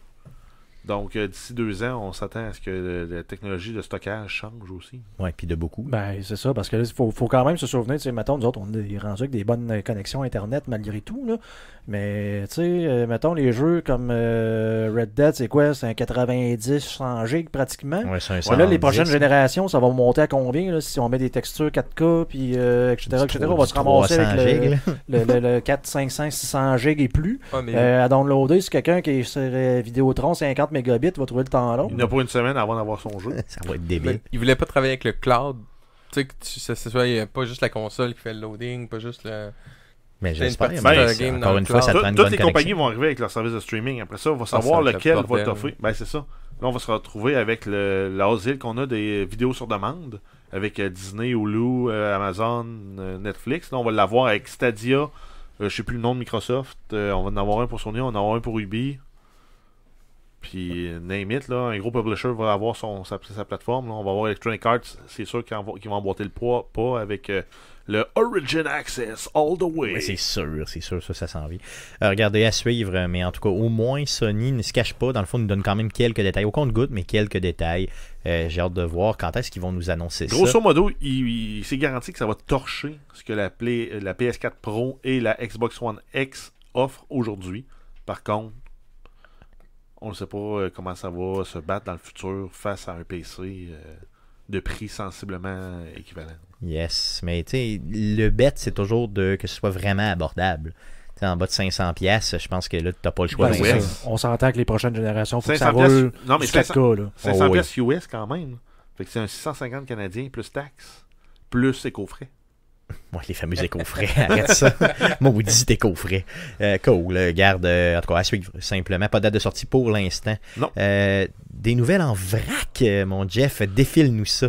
Speaker 4: Donc, euh, d'ici deux ans, on s'attend à ce que la technologie de stockage change aussi.
Speaker 3: Oui, puis de beaucoup. Ben, c'est ça, parce que faut, quand même se souvenir, tu sais, mettons, nous autres, on est rendu avec des bonnes euh, connexions Internet malgré tout, là. Mais, tu sais, euh, mettons, les jeux comme Red Dead, c'est quoi? C'est un 90 100 gig pratiquement. oui c'est un Là, les prochaines générations, ça va monter à combien, si on met des textures 4K, puis etc., etc., on va se ramasser avec le, 4, 500, 600 gigs et plus. Ah, à downloader, si quelqu'un qui serait sur Vidéotron 50 50 va trouver le temps long. Il
Speaker 2: n'a pas une semaine avant d'avoir son jeu. ça va être débile. Il voulait pas travailler avec le cloud. Tu sais, que ce soit, pas juste la console qui fait le loading, pas juste le. Mais j'espère. que encore une fois, ça Toutes les compagnies vont arriver avec
Speaker 4: leur service de streaming. Après ça, on va ah, savoir lequel va t'offrir. Ben, c'est ça. Là, on va se retrouver avec le, l'asile qu'on a des vidéos sur demande avec euh, Disney, Hulu, euh, Amazon, euh, Netflix. Là, on va l'avoir avec Stadia. je ne sais plus le nom de Microsoft. on va en avoir un pour Sony, on en aura un pour Ubi. Puis, name là, un gros publisher va avoir son, sa, plateforme. On va avoir Electronic Arts, c'est sûr qu'ils vont emboîter le poids, pas avec euh, le Origin Access all the way. c'est
Speaker 1: sûr, c'est sûr, ça, ça s'en vient. Euh, regardez, à suivre, mais en tout cas, au moins, Sony ne se cache pas. Dans le fond, nous donne quand même quelques détails. Au compte-goutte, mais quelques détails. Euh, j'ai hâte de voir quand est-ce qu'ils vont nous annoncer ça. Grosso
Speaker 4: modo, il, s'est c'est garanti que ça va torcher ce que la PS4 Pro et la Xbox One X offrent aujourd'hui. Par contre, on ne sait pas euh, comment ça va se battre dans le futur face à un PC euh, de prix sensiblement équivalent.
Speaker 1: Yes, mais tu sais, le bet, c'est toujours de que ce soit vraiment abordable. en bas de 500 pièces, je pense que là, tu n'as pas le choix.
Speaker 3: Ben, on s'entend que les prochaines générations, faut que ça non, mais 4K, 500
Speaker 4: US quand même. c'est un 650 canadien plus taxes, plus éco-frais.
Speaker 1: Moi, les fameux éco frais, arrête ça. Moi, vous dites éco frais. Euh, cool, euh, garde, euh, en tout cas, à suivre, simplement. Pas de date de sortie pour l'instant. Non. des nouvelles en vrac, mon Jeff, défile-nous ça.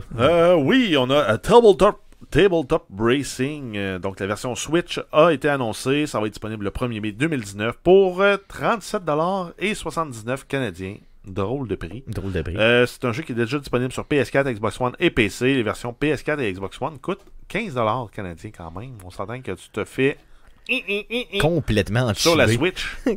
Speaker 4: oui, on a Tabletop, Tabletop Racing, donc la version Switch a été annoncée. Ça va être disponible le 1er mai 2019 pour 37,79$ canadiens Drôle de prix. Drôle de euh, c'est un jeu qui est déjà disponible sur PS4, Xbox One et PC. Les versions PS4 et Xbox One coûtent 15$ canadiens quand même. On s'entend que tu te fais complètement Sur la Switch.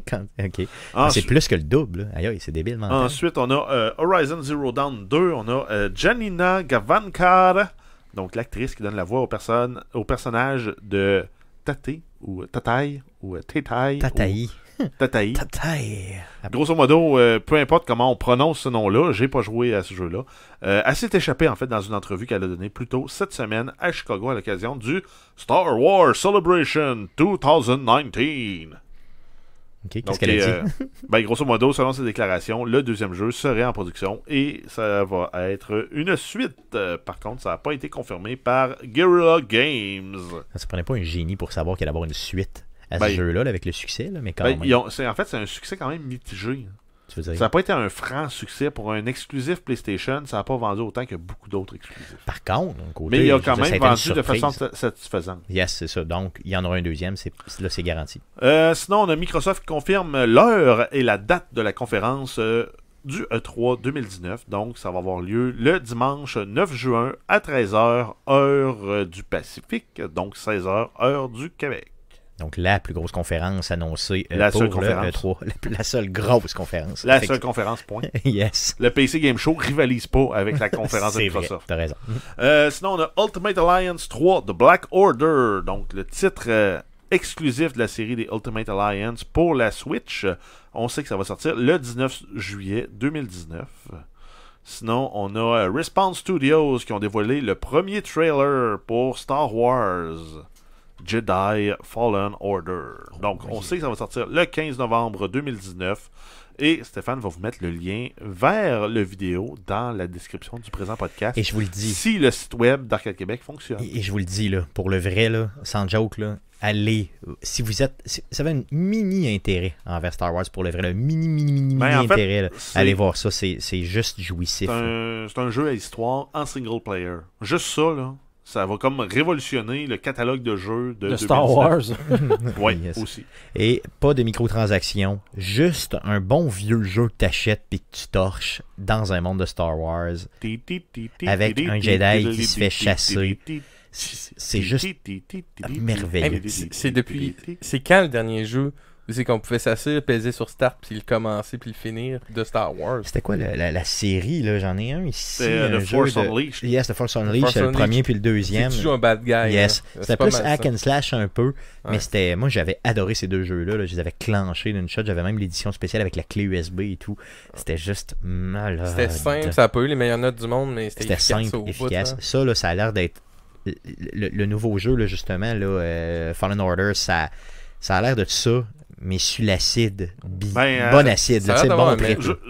Speaker 4: Ah, c'est plus que le double. Hein. Aïe, c'est débile. Ensuite, on a euh, Horizon Zero Dawn 2. On a euh, Janina Gavankar, donc l'actrice qui donne la voix aux personnes, au personnage de Tate ou Tatai ou Tatai Tataï. Grosso modo, euh, peu importe comment on prononce ce nom-là, j'ai pas joué à ce jeu-là. elle euh, s'est échappée, en fait, dans une entrevue qu'elle a donnée plus tôt cette semaine à Chicago à l'occasion du Star Wars Celebration 2019. Ok, qu'est-ce qu'elle a dit? Euh, ben, grosso modo, selon ses déclarations, le deuxième jeu serait en production et ça va être une suite. par contre, ça n'a pas été confirmé par Guerrilla Games. Ça ne prenait
Speaker 1: pas un génie pour savoir qu'elle allait avoir une suite. Ben, ce jeu-là avec le succès, mais quand ben, même.
Speaker 4: en fait, c'est un succès quand même mitigé. Ça n'a pas été un franc succès pour un exclusif PlayStation. Ça n'a pas vendu autant que beaucoup d'autres exclusifs. Par contre, mais il a quand même vendu de façon satisfaisante.
Speaker 1: Yes, c'est ça. Donc, il y en aura un deuxième. Là, c'est garanti.
Speaker 4: Euh, sinon, on a Microsoft qui confirme l'heure et la date de la conférence. Euh, du E3 2019. Donc, ça va avoir lieu le dimanche 9 juin à 13h, heure euh, du Pacifique, donc 16h, heure du Québec.
Speaker 1: Donc, la plus grosse conférence annoncée euh, la pour le conférence. 3 e La,
Speaker 4: seule grosse conférence. La seule conférence, point. yes. Le PC Game Show rivalise pas avec la conférence de Microsoft. as raison. Euh, sinon, on a Ultimate Alliance 3 de Black Order. Donc, le titre euh, exclusif de la série des Ultimate Alliance pour la Switch. On sait que ça va sortir le 19 juillet 2019. Sinon, on a Response Studios qui ont dévoilé le premier trailer pour Star Wars. Jedi Fallen Order. Oh, Donc, on sait que ça va sortir le 15 novembre 2019. Et Stéphane va vous mettre le lien vers le vidéo dans la description du présent podcast. Et je vous le dis. Si le site web d'Arcade Québec fonctionne. Et,
Speaker 1: je vous le dis, là, pour le vrai, là, sans joke, là, allez. Si vous êtes. ça va un mini intérêt envers Star Wars pour le vrai. un mini, mini, mini, ben, intérêt. Allez voir ça. C'est juste jouissif.
Speaker 4: C'est un, jeu à histoire en single player. Juste ça, là ça va comme révolutionner le catalogue de jeux de, Star Wars. oui, aussi.
Speaker 1: Et pas de microtransactions, juste un bon vieux jeu que t'achètes et que tu torches dans un monde de Star Wars
Speaker 4: avec un Jedi qui se fait chasser. C'est juste merveilleux.
Speaker 2: C'est depuis. C'est quand le dernier jeu c'est qu'on pouvait s'asseoir, peser sur Star puis le commencer, puis le finir de Star Wars. C'était
Speaker 1: quoi la, la, série, là J'en ai un ici. C'est euh, The Force Unleashed. Yes, The Force Unleashed, le premier, puis le deuxième. C'est toujours un bad guy. Yes. Hein? C'était plus hack and slash un peu, mais c'était. Moi, j'avais adoré ces deux jeux-là. Je les avais clenchés d'une shot. J'avais même l'édition spéciale avec la clé USB et tout. C'était juste malade. C'était simple, ça a
Speaker 2: pas eu les meilleures notes du monde, mais c'était simple, efficace. Hein.
Speaker 1: ça, là, ça a l'air d'être. Le, nouveau jeu, là, justement, là, euh, Fallen Order, ça ça a l'air de ça mais sur l'acide. Ben, euh, bon acide, c'est bon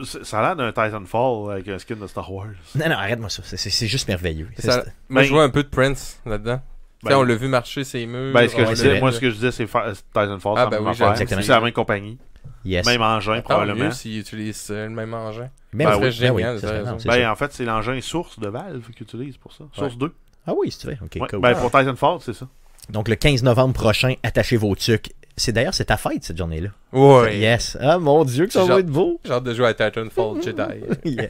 Speaker 4: Ça a l'air d'un Titanfall avec un skin de Star Wars. Non, non, arrête-moi
Speaker 1: ça. C'est juste merveilleux.
Speaker 2: Ça, moi, je ben, vois un peu de Prince là-dedans. Ben, on l'a vu marcher ses murs. moi, ce que
Speaker 4: je disais, c'est Titanfall. Ah, C'est la même compagnie. Même engin, ah, probablement. s'ils utilisent le même engin. Même ben, en fait, c'est l'engin source de Valve qu'ils utilisent pour ça. Source 2. Ah oui, c'est vrai. Ok. Cool. Ben, pour Titanfall, c'est ça.
Speaker 1: Donc, le 15 novembre prochain, attachez vos tucs. C'est d'ailleurs, c'est ta fête cette journée-là.
Speaker 2: Oui. Yes. Ah mon dieu, que ça va être beau. Genre de jouer à Titanfall Jedi.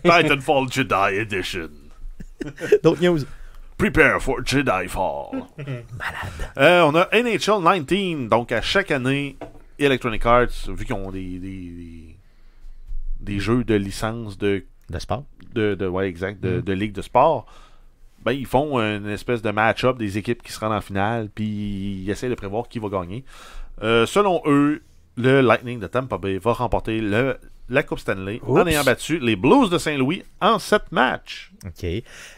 Speaker 2: Titanfall Jedi Edition.
Speaker 4: donc news. Prepare for Jedi Fall. Malade. Euh, on a NHL 19. Donc, à chaque année, Electronic Arts, vu qu'ils ont des, des, des, jeux de licence de. De sport. De, de ouais, exact. De, mm. de ligue de sport ben, ils font une espèce de match-up des équipes qui seront rendent en finale, puis ils essaient de prévoir qui va gagner. Euh, selon eux, le Lightning de Tampa Bay va remporter le la Coupe Stanley en ayant battu les Blues de Saint-Louis en sept matchs. OK.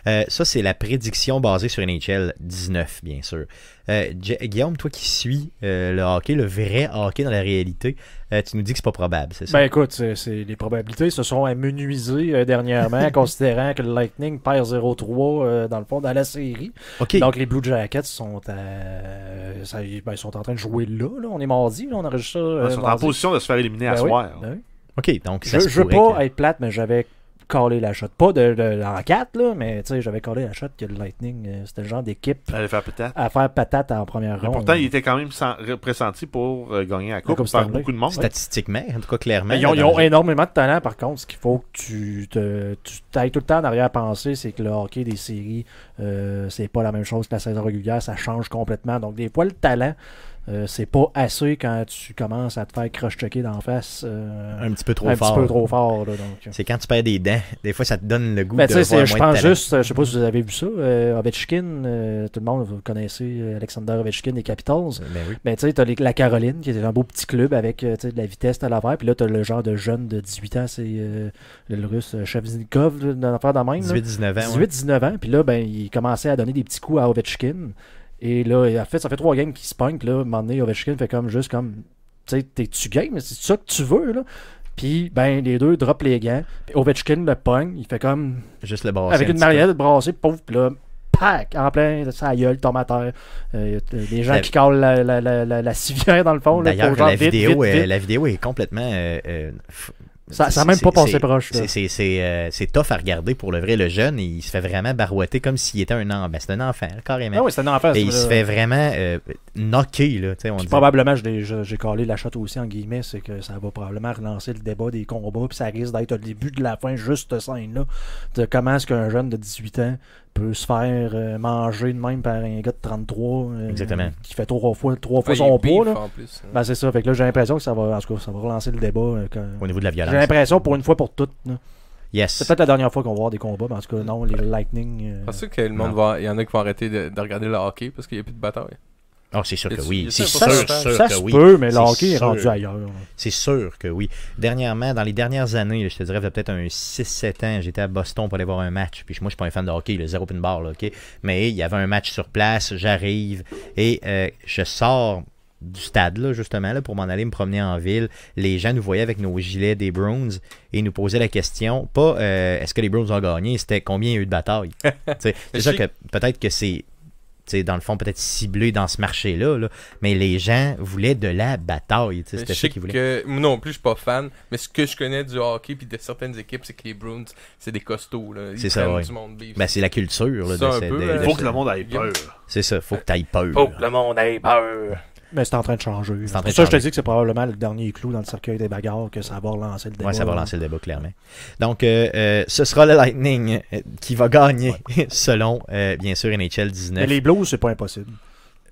Speaker 1: Euh, ça, c'est la prédiction basée sur NHL 19, bien sûr. Euh, Guillaume, toi qui suis euh, le hockey, le vrai hockey dans la réalité, tu nous dis que c'est pas probable, c'est ça? Ben
Speaker 3: écoute, c'est les probabilités se sont amenuisées dernièrement, considérant que le Lightning perd 0-3 dans le fond dans la série. Ok. Donc les Blue Jackets sont, ben, sont en train de jouer là, On est mardi, on enregistre ça. Ils sont en position de se faire
Speaker 4: éliminer à ben soir. oui. Ben OK, donc Je, ne veux pas
Speaker 3: être plate, mais j'avais collé la shot. Pas de, de, là, mais tu sais, j'avais collé la shot que le Lightning, euh, c'était le genre d'équipe à faire patate en première ronde. Pourtant,
Speaker 4: il était quand même pressenti pour euh, gagner la Coupe par beaucoup de monde. Hein. Statistiquement, en tout cas, clairement. Ils ont,
Speaker 3: énormément de talent, par contre. Ce qu'il faut que tu, te, tu ailles tout le temps en arrière penser, c'est que le hockey des séries, euh, c'est pas la même chose que la saison régulière. Ça change complètement. Donc, des fois, le talent euh, c'est pas assez quand tu commences à te faire crush checker d'en face. Euh, un
Speaker 1: petit peu trop fort. Un petit peu trop fort. C'est quand tu perds des dents. Des fois, ça te donne le goût ben, de voir moins Je pense de juste,
Speaker 3: euh, je sais pas si vous avez vu ça, Ovechkin, tout le monde, vous connaissez Alexander Ovechkin des Capitals. Ben oui. Ben, tu as la Caroline, qui était un beau petit club avec de la vitesse à l'affaire. Puis là, t'as le genre de jeune de 18 ans, c'est le russe Chavznikov, d'un l'affaire même. 18-19 ans. 18-19 ans. Puis là, ben, il commençait à donner des petits coups à Ovechkin. Et là, en fait, ça fait trois games qui se punk. Là, à un moment donné, Ovechkin fait comme juste comme. T'sais, t'es tu game, c'est ça que tu veux, là. Puis, ben, les deux drop les gants. Puis Ovechkin le pogne, il fait comme. Juste le brasser. Avec une mariette brassée, pauvre, là, pack, en plein, ça gueule tombe tomateur. Euh, les gens qui collent la, la, la, civière dans le fond. D'ailleurs, là, pour la, vidéo, la
Speaker 1: vidéo est complètement euh, euh, ça n'a même pas passé proche. Euh, c'est tough à regarder pour le vrai. Le jeune, il se fait vraiment barouetter comme s'il était un enfant. Ben, c'est un enfant, carrément. Ah oui, c'est un enfant. il se fait vraiment euh, knocker. Là, probablement,
Speaker 3: j'ai collé la shot aussi, en guillemets, c'est que ça va probablement relancer le débat des combats, puis ça risque d'être le début de la fin, juste cette scène-là, de comment est-ce qu'un jeune de 18 ans peut se faire euh, manger de même par un gars de 33 euh, qui fait trois fois, trois fois son poids. Hein. Ben, c'est ça. là, j'ai l'impression que ça va, ça va relancer le débat. Euh, Au niveau de la violence. J'ai l'impression pour une fois pour toutes. Yes. C'est peut-être la dernière fois qu'on va voir des combats, mais en tout cas, non, les
Speaker 2: Lightning. Parce que le monde y en a qui vont arrêter de, regarder le hockey parce qu'il n'y a plus de bataille. Ah, c'est sûr que oui. C'est sûr, ça que se oui. peut, mais le est rendu
Speaker 1: ailleurs. C'est sûr que oui. Dernièrement, dans les dernières années, je te dirais, peut-être un 6-7 ans, j'étais à Boston pour aller voir un match. Puis moi, je suis pas un fan de hockey, le zéro pin bar, là, OK? Mais il y avait un match sur place, j'arrive et euh, je sors du stade, là, justement, pour m'en aller me promener en ville. Les gens nous voyaient avec nos gilets des Browns et nous posaient la question, pas euh, est-ce que les Browns ont gagné, c'était combien il y a eu de batailles. c'est ça que peut-être que c'est dans le fond, peut-être ciblé dans ce marché-là, mais les gens voulaient de la bataille. C'était ce qu'ils voulaient.
Speaker 2: Que, non plus, je suis pas fan, mais ce que je connais du hockey et de certaines équipes, c'est que les Bruins, c'est des costauds. C'est ça, ben, c'est la culture. Il hein. faut que le monde aille peur.
Speaker 1: C'est ça, faut que tu ailles peur. Faut
Speaker 2: que le monde aille
Speaker 3: peur. Mais c'est en train de changer.
Speaker 1: C'est ça, je te dis
Speaker 3: que c'est probablement le dernier clou dans le cercueil des bagarres que ça va relancer le débat. Oui, ça va relancer
Speaker 1: le débat, clairement. Donc, euh, euh, ce sera le Lightning euh, qui va gagner, selon, bien sûr, NHL 19. Mais les
Speaker 3: Blues, c'est pas impossible.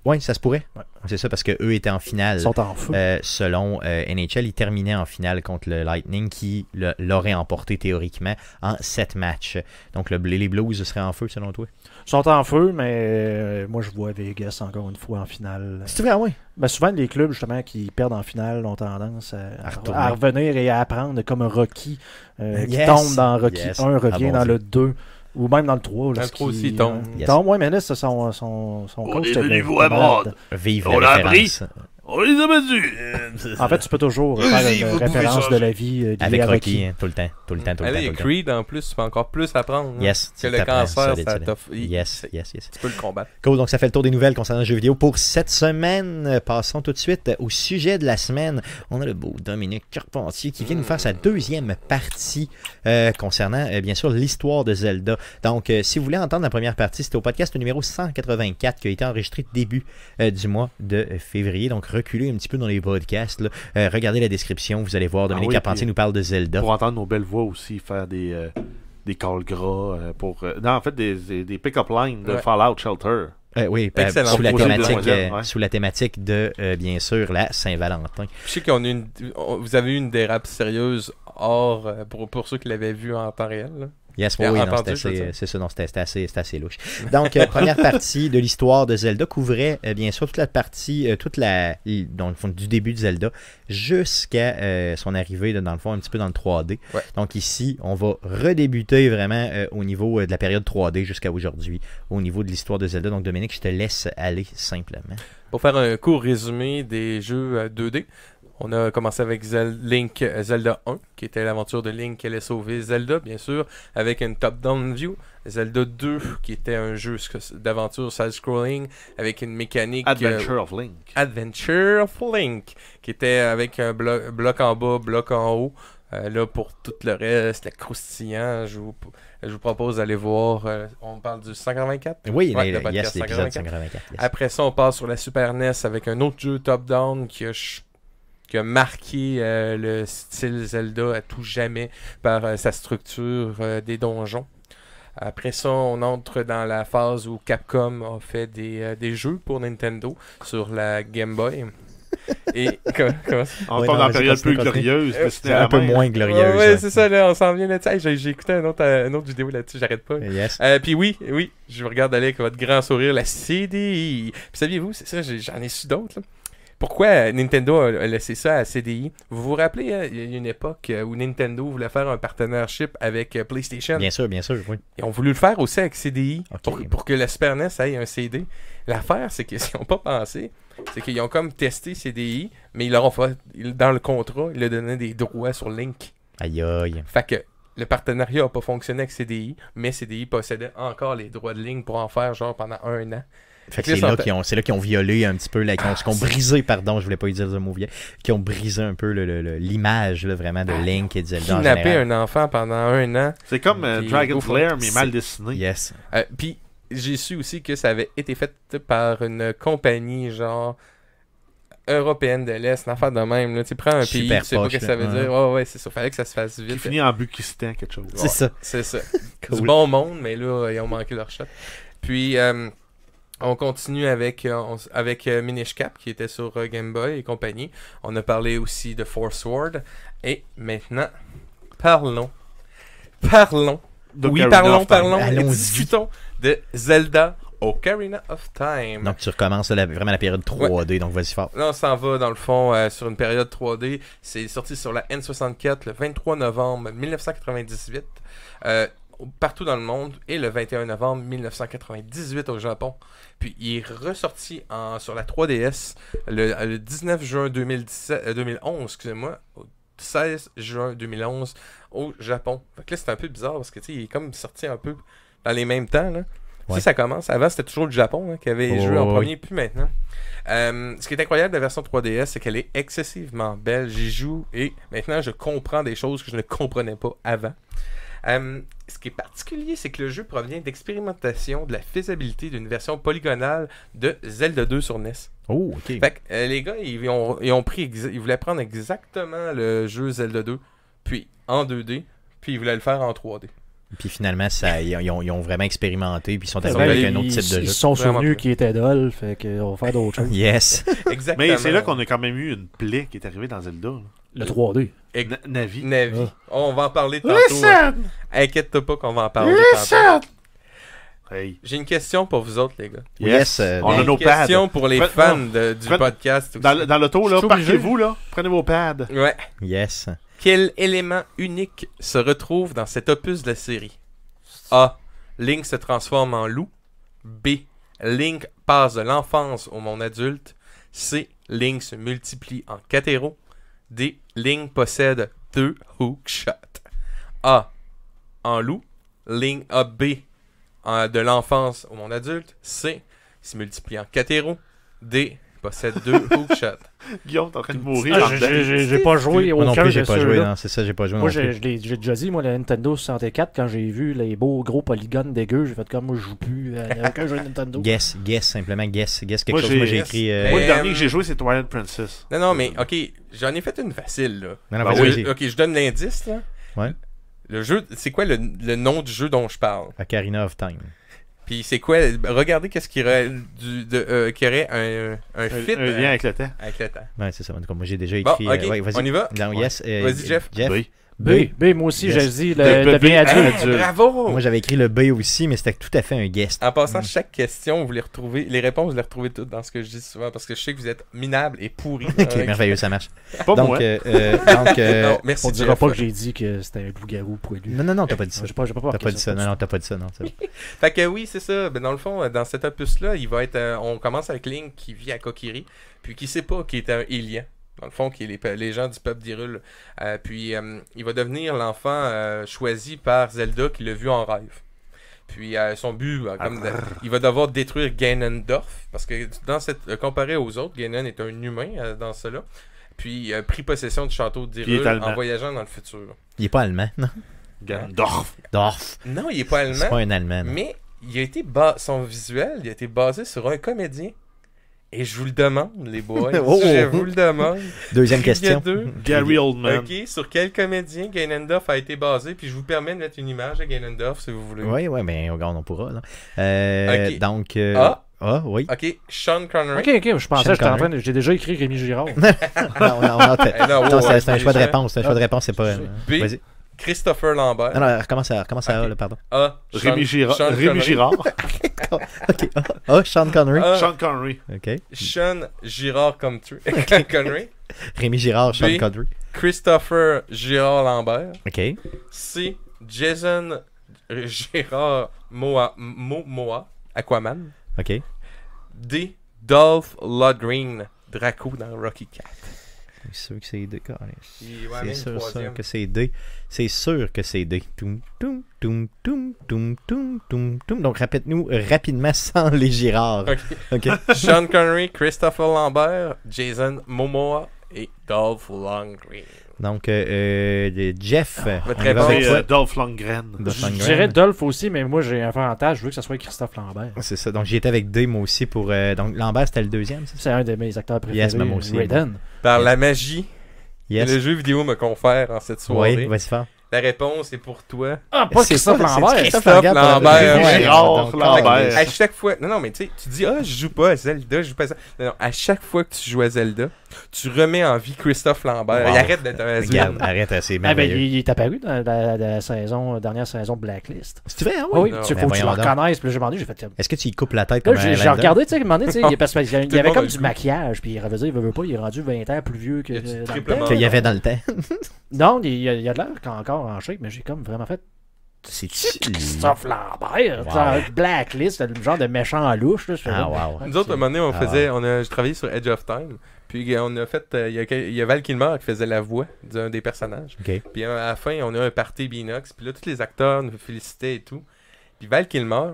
Speaker 3: Oui, ça se pourrait.
Speaker 1: C'est ça, parce qu'eux étaient en finale. Ils sont en feu. selon NHL, ils terminaient en finale contre le Lightning qui l'aurait emporté théoriquement en sept matchs. Donc le, les Blues seraient en feu, selon toi
Speaker 3: ils sont en feu, mais euh, moi, je vois Vegas encore une fois en finale. C'est vrai, ah oui. Ben, souvent, les clubs, justement, qui perdent en finale ont tendance à, revenir et à apprendre comme Rocky, euh, euh, qui tombe dans Rocky 1, revient ah, dans le 2. Ou même dans le 3. Dans le 3 aussi, il tombe. tombe, oui, mais là, c'est son, On Est venu vous à On
Speaker 4: l'a appris.
Speaker 2: en fait, tu peux toujours faire une référence de la vie euh, avec Rocky. Tout le temps, tout le temps, Creed, en plus, tu peux encore plus apprendre. Hein, yes. le cancer, Yes, yes, Tu peux le combattre.
Speaker 1: Cool, donc ça fait le tour des nouvelles concernant le jeu vidéo pour cette semaine. Passons tout de suite au sujet de la semaine. On a le beau Dominique Carpentier qui vient nous faire sa deuxième partie euh, concernant, euh, bien sûr, l'histoire de Zelda. Donc, si vous voulez entendre la première partie, c'était au podcast numéro 184 qui a été enregistré début du mois de février. Donc, reculer un petit peu dans les podcasts, euh, regardez la description, vous allez voir. Dominique ah Carpentier nous
Speaker 4: parle de Zelda. Pour entendre nos belles voix aussi, faire des, euh, des calls gras. Euh, pour, non, en fait, des, des pick-up lines de Fallout Shelter. oui, sous, la thématique,
Speaker 1: sous la thématique de, bien sûr, la Saint-Valentin.
Speaker 2: Je sais qu'on a une, vous avez eu une dérape sérieuse hors, pour, ceux qui l'avaient vu en temps réel. Là oui, c'est assez,
Speaker 1: c'est ça, non, c'était assez, louche. Donc, euh, première partie de l'histoire de Zelda couvrait euh, bien sûr toute la partie, euh, toute la, donc, du début de Zelda jusqu'à son arrivée dans le fond un petit peu dans le 3D. Donc ici, on va redébuter vraiment au niveau de la période 3D jusqu'à aujourd'hui, au niveau de l'histoire de Zelda. Donc Dominique, je te laisse aller simplement.
Speaker 2: Pour faire un court résumé des jeux 2D, on a commencé avec Link euh, Zelda 1, qui était l'aventure de Link qui allait sauver Zelda, bien sûr, avec une top-down view. Zelda 2, qui était un jeu d'aventure side-scrolling, avec une mécanique... Adventure euh, of Link. Adventure of Link, qui était avec un bloc en bas, bloc en haut. Euh, là, pour tout le reste, le croustillant, je vous, propose d'aller voir. on parle du 184. Oui, il le, le yes, Après ça, on passe sur la Super NES avec un autre jeu top-down qui a, qui a marqué euh, le style Zelda à tout jamais par euh, sa structure euh, des donjons. Après ça, on entre dans la phase où Capcom a fait des, des jeux pour Nintendo sur la Game Boy. Et comment, ça? On dans la période plus glorieuse. un peu moins glorieuse. Oui, hein. c'est ça, on s'en vient là-dessus. J'ai écouté une autre, autre vidéo là-dessus, j'arrête pas. puis oui, oui, je regarde aller avec votre grand sourire, la CDI. Puis saviez-vous, c'est ça, j'en ai su d'autres pourquoi Nintendo a laissé ça à CDI Vous vous rappelez, hein, il y a une époque euh, où Nintendo voulait faire un partnership avec euh, PlayStation. Bien sûr, bien sûr, oui. Ils ont voulu le faire aussi avec CDI pour, que la Super NES aille un CD. L'affaire, c'est qu'ils n'ont pas pensé. C'est qu'ils ont comme testé CDI, mais ils leur ont dans le contrat, ils leur donnaient des droits sur Link. Aïe aïe. Fait que le partenariat n'a pas fonctionné avec CDI, mais CDI possédait encore les droits de Link pour en faire genre pendant un an. Fait que c'est là qu'ils ont,
Speaker 1: là qui ont violé un petit peu, la qui ont, ont ah, brisé, pardon, je voulais pas dire mot vieux qui ont brisé un peu l'image le, vraiment de ah, Link et de Zelda. Kidnapper
Speaker 2: en un enfant pendant un an. C'est comme euh, Dragon's Lair, mais mal dessiné. Yes. Euh, puis j'ai su aussi que ça avait été fait par une compagnie genre européenne de l'Est, une affaire de même. Là. Tu prends un Super pays, tu sais pas ce que ça veut dire. Oh, ouais, c'est ça. Fallait que ça se fasse vite. Qui finit en Bukistan, quelque chose. C'est ça. C'est ça. Du bon monde, mais là, ils ont manqué leur shot. Puis, euh, on continue avec, euh, avec euh, Minish Cap qui était sur euh, Game Boy et compagnie. On a parlé aussi de Force Sword. Et maintenant, parlons. Parlons. oui, parlons, parlons. Et discutons de Zelda Ocarina of Time.
Speaker 1: Donc tu recommences vraiment la période 3D, donc vas-y fort.
Speaker 2: Là, on s'en va dans le fond sur une période 3D. C'est sorti sur la N64 le 23 novembre 1998. Euh, partout dans le monde et le 21 novembre 1998 au Japon. Puis il est ressorti en, sur la 3DS le, 19 juin 2011, euh, excusez-moi, 16 juin 2011 au Japon. donc là, c'est un peu bizarre parce que il est comme sorti un peu dans les mêmes temps. Si ça commence, avant c'était toujours le Japon hein, qui avait joué en premier, puis maintenant. Euh, ce qui est incroyable de la version 3DS, c'est qu'elle est excessivement belle. J'y joue et maintenant je comprends des choses que je ne comprenais pas avant. Euh, ce qui est particulier, c'est que le jeu provient d'expérimentation de la faisabilité d'une version polygonale de Zelda 2 sur NES. Oh, ok. Euh, les gars, ils, ont, ils ont pris ils voulaient prendre exactement le jeu Zelda 2, puis en 2D, puis ils voulaient le faire en 3D.
Speaker 1: Puis finalement, ils, ont, vraiment expérimenté, puis ils sont
Speaker 2: arrivés avec
Speaker 3: ben, un autre type de jeu. Ils se sont souvenus qu'ils étaient dol, fait qu'on va faire d'autres choses. yes!
Speaker 4: Exactement. Mais c'est là qu'on a quand même eu une plaie qui est arrivée dans Zelda. Le 3D. Navi.
Speaker 2: Navi. Ah. on va en parler tantôt. Hein. Inquiète-toi pas qu'on va en parler Listen. tantôt. Hey. J'ai une question pour vous autres, les gars. Yes, euh, on a nos pads. Une question pour les fans du podcast. Dans, le l'auto, là, vous
Speaker 4: là. Prenez vos pads.
Speaker 2: Ouais. Yes. Quel élément unique se retrouve dans cet opus de la série A. Link se transforme en loup. B. Link passe de l'enfance au monde adulte. C. Link se multiplie en catéro. D. Link possède deux hookshots. A. En loup. Link A. B. Euh, de l'enfance au monde adulte. C. Se multiplie en catéro. D. C'est deux hookshots. Guillaume, t'es en train de mourir. Ah, j'ai pas joué au non
Speaker 4: j'ai pas joué, hein. c'est ça, j'ai pas joué. Moi, j'ai
Speaker 3: déjà dit, moi, la Nintendo 64, quand j'ai vu les beaux gros polygones dégueux, j'ai fait comme
Speaker 4: moi, je joue plus
Speaker 2: aucun jeu Nintendo. Guess,
Speaker 1: guess, simplement, guess, guess quelque chose. Moi, j'ai écrit. Euh, moi, le dernier que j'ai joué, c'est Twilight Princess.
Speaker 2: Non, non, mais ok, j'en ai fait une facile, là. ok, je donne l'indice, là. Ouais. Le jeu, c'est quoi le, le nom du jeu dont je parle
Speaker 1: Ocarina of Time.
Speaker 2: Puis c'est quoi Regardez qu'est-ce qui aurait, du, de, euh, qui aurait un, un fit. Un, lien euh, avec le temps. Avec le temps.
Speaker 1: Ouais, c'est ça. moi j'ai déjà écrit. Bon, euh, okay. ouais, on y va. yes, vas-y, Jeff. Jeff. Oui. B. B, moi aussi, j'ai dit le bien adulte. bravo! Moi, j'avais écrit le B aussi, mais c'était tout à fait un guest. En passant, mm.
Speaker 2: chaque question, vous les retrouvez, les réponses, vous les retrouvez toutes dans ce que je dis souvent, parce que je sais que vous êtes minable et pourri. ok, merveilleux, ça marche. Pas donc, euh, euh, donc euh, merci, On dira pas que j'ai
Speaker 1: dit que c'était un loup-garou poilu. Non, non, non, t'as pas dit ça. J'ai pas, pas, t'as pas dit ça. Non, non, t'as pas dit ça, non.
Speaker 2: fait que oui, c'est ça. Ben, dans le fond, dans cet opus-là, il va être, on commence avec Link qui vit à Kokiri, puis qui sait pas qu'il est un alien dans le fond, qui est les, gens du peuple d'Irul. Euh, puis euh, il va devenir l'enfant euh, choisi par Zelda qui l'a vu en rêve. Puis son but, il va devoir détruire Ganondorf, parce que comparé aux autres, Ganon est un humain dans cela. Puis il a pris possession du château d'Irul en voyageant dans le futur.
Speaker 1: Il n'est pas allemand, non
Speaker 2: Ganondorf. Dorf. Non, il n'est pas allemand. C'est pas un allemand. Mais il a été son visuel, il a été basé sur un comédien. Et je vous le demande, les boys. je oh, oh, vous le oh. demande. Deuxième question. Gary Oldman. OK, sur quel comédien Ganondorf a été basé? Puis je vous permets de mettre une image de Gainendorf si vous voulez. Oui,
Speaker 1: oui, mais regarde, on pourra. Euh, donc. Euh, ah. ah. oui.
Speaker 2: OK, Sean Connery. OK, OK, je pensais
Speaker 3: que j'étais en train de... J'ai déjà écrit Rémi Girard. non, non, non, c'est un choix de réponse. C'est un choix de ah. réponse, c'est pas...
Speaker 2: Vas-y. Christopher Lambert. Non, non,
Speaker 1: recommence à, recommence A, pardon. A. Rémi, Rémi Girard. ok. A, Sean Connery. Ah. Sean Connery. Ok.
Speaker 2: Sean Girard comme Connery. Rémi Girard, Sean B, Connery. Christopher Girard Lambert. Ok. C. Jason Girard Moa, Moa Aquaman. Ok. D. Dolph Lundgren, Draco dans Rocky 4. C'est sûr que c'est D. Hein. C'est sûr, que
Speaker 1: c'est D. C'est sûr que c'est D. Donc, répète-nous rapidement sans les girards. Sean
Speaker 2: Connery, Christopher Lambert, Jason Momoa et Dolph Lundgren.
Speaker 1: Donc, euh, euh
Speaker 3: Jeff.
Speaker 4: Ah, très euh, Dolph Lundgren. Je dirais
Speaker 3: Dolph aussi, mais moi, j'ai un avantage. Je veux que
Speaker 1: ce soit Christophe Lambert. Ah, c'est ça. Donc, j'étais avec D, moi aussi, pour. Euh, donc, Lambert, c'était le deuxième. C'est un de mes acteurs
Speaker 2: préférés. Yes, même aussi. Raiden. Par la magie yes. que le jeu vidéo me confère en cette soirée. Oui, vas-y La réponse est pour toi. Ah, pas Christophe Lambert. Christophe Lambert. Gérard Lambert. À chaque fois. Non, non, mais tu sais, tu dis, ah, je joue pas à Zelda, je joue pas à Non, non, à chaque fois que tu joues à Zelda, tu remets en vie Christophe Lambert. Il arrête d'être un Regarde, arrête assez ah ben, il,
Speaker 3: est apparu dans la, saison, euh, dernière saison Blacklist. C'est vrai, hein, ah oui. Ah tu, faut que tu le reconnaisses.
Speaker 1: j'ai fait. Est-ce que tu y coupes la tête comme J'ai regardé, tu sais, y avait comme du
Speaker 3: maquillage. Puis il avait dit, il veut pas, il est rendu 20 ans plus vieux que. Qu'il y avait dans le temps. non, il, y a de l'air encore en shake, mais j'ai comme vraiment fait.
Speaker 2: C'est Christophe Lambert,
Speaker 3: Blacklist, le genre de méchant louche. Ah, Nous
Speaker 2: autres, à un moment donné, on faisait, on a, je travaillais sur Edge of Time, puis on a fait. Euh, il y a, Val Kilmer qui faisait la voix d'un des personnages. Puis à la fin, on a un party Binox. Puis là, tous les acteurs nous félicitaient et tout. Puis Val Kilmer,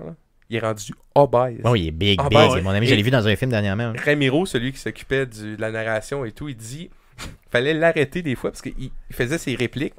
Speaker 2: il est rendu obèse. Oui, il est big, big. Mon ami, je l'ai vu dans un film dernièrement. Hein. Ramiro, celui qui s'occupait de la narration et tout, il dit fallait l'arrêter des fois parce qu'il faisait ses répliques.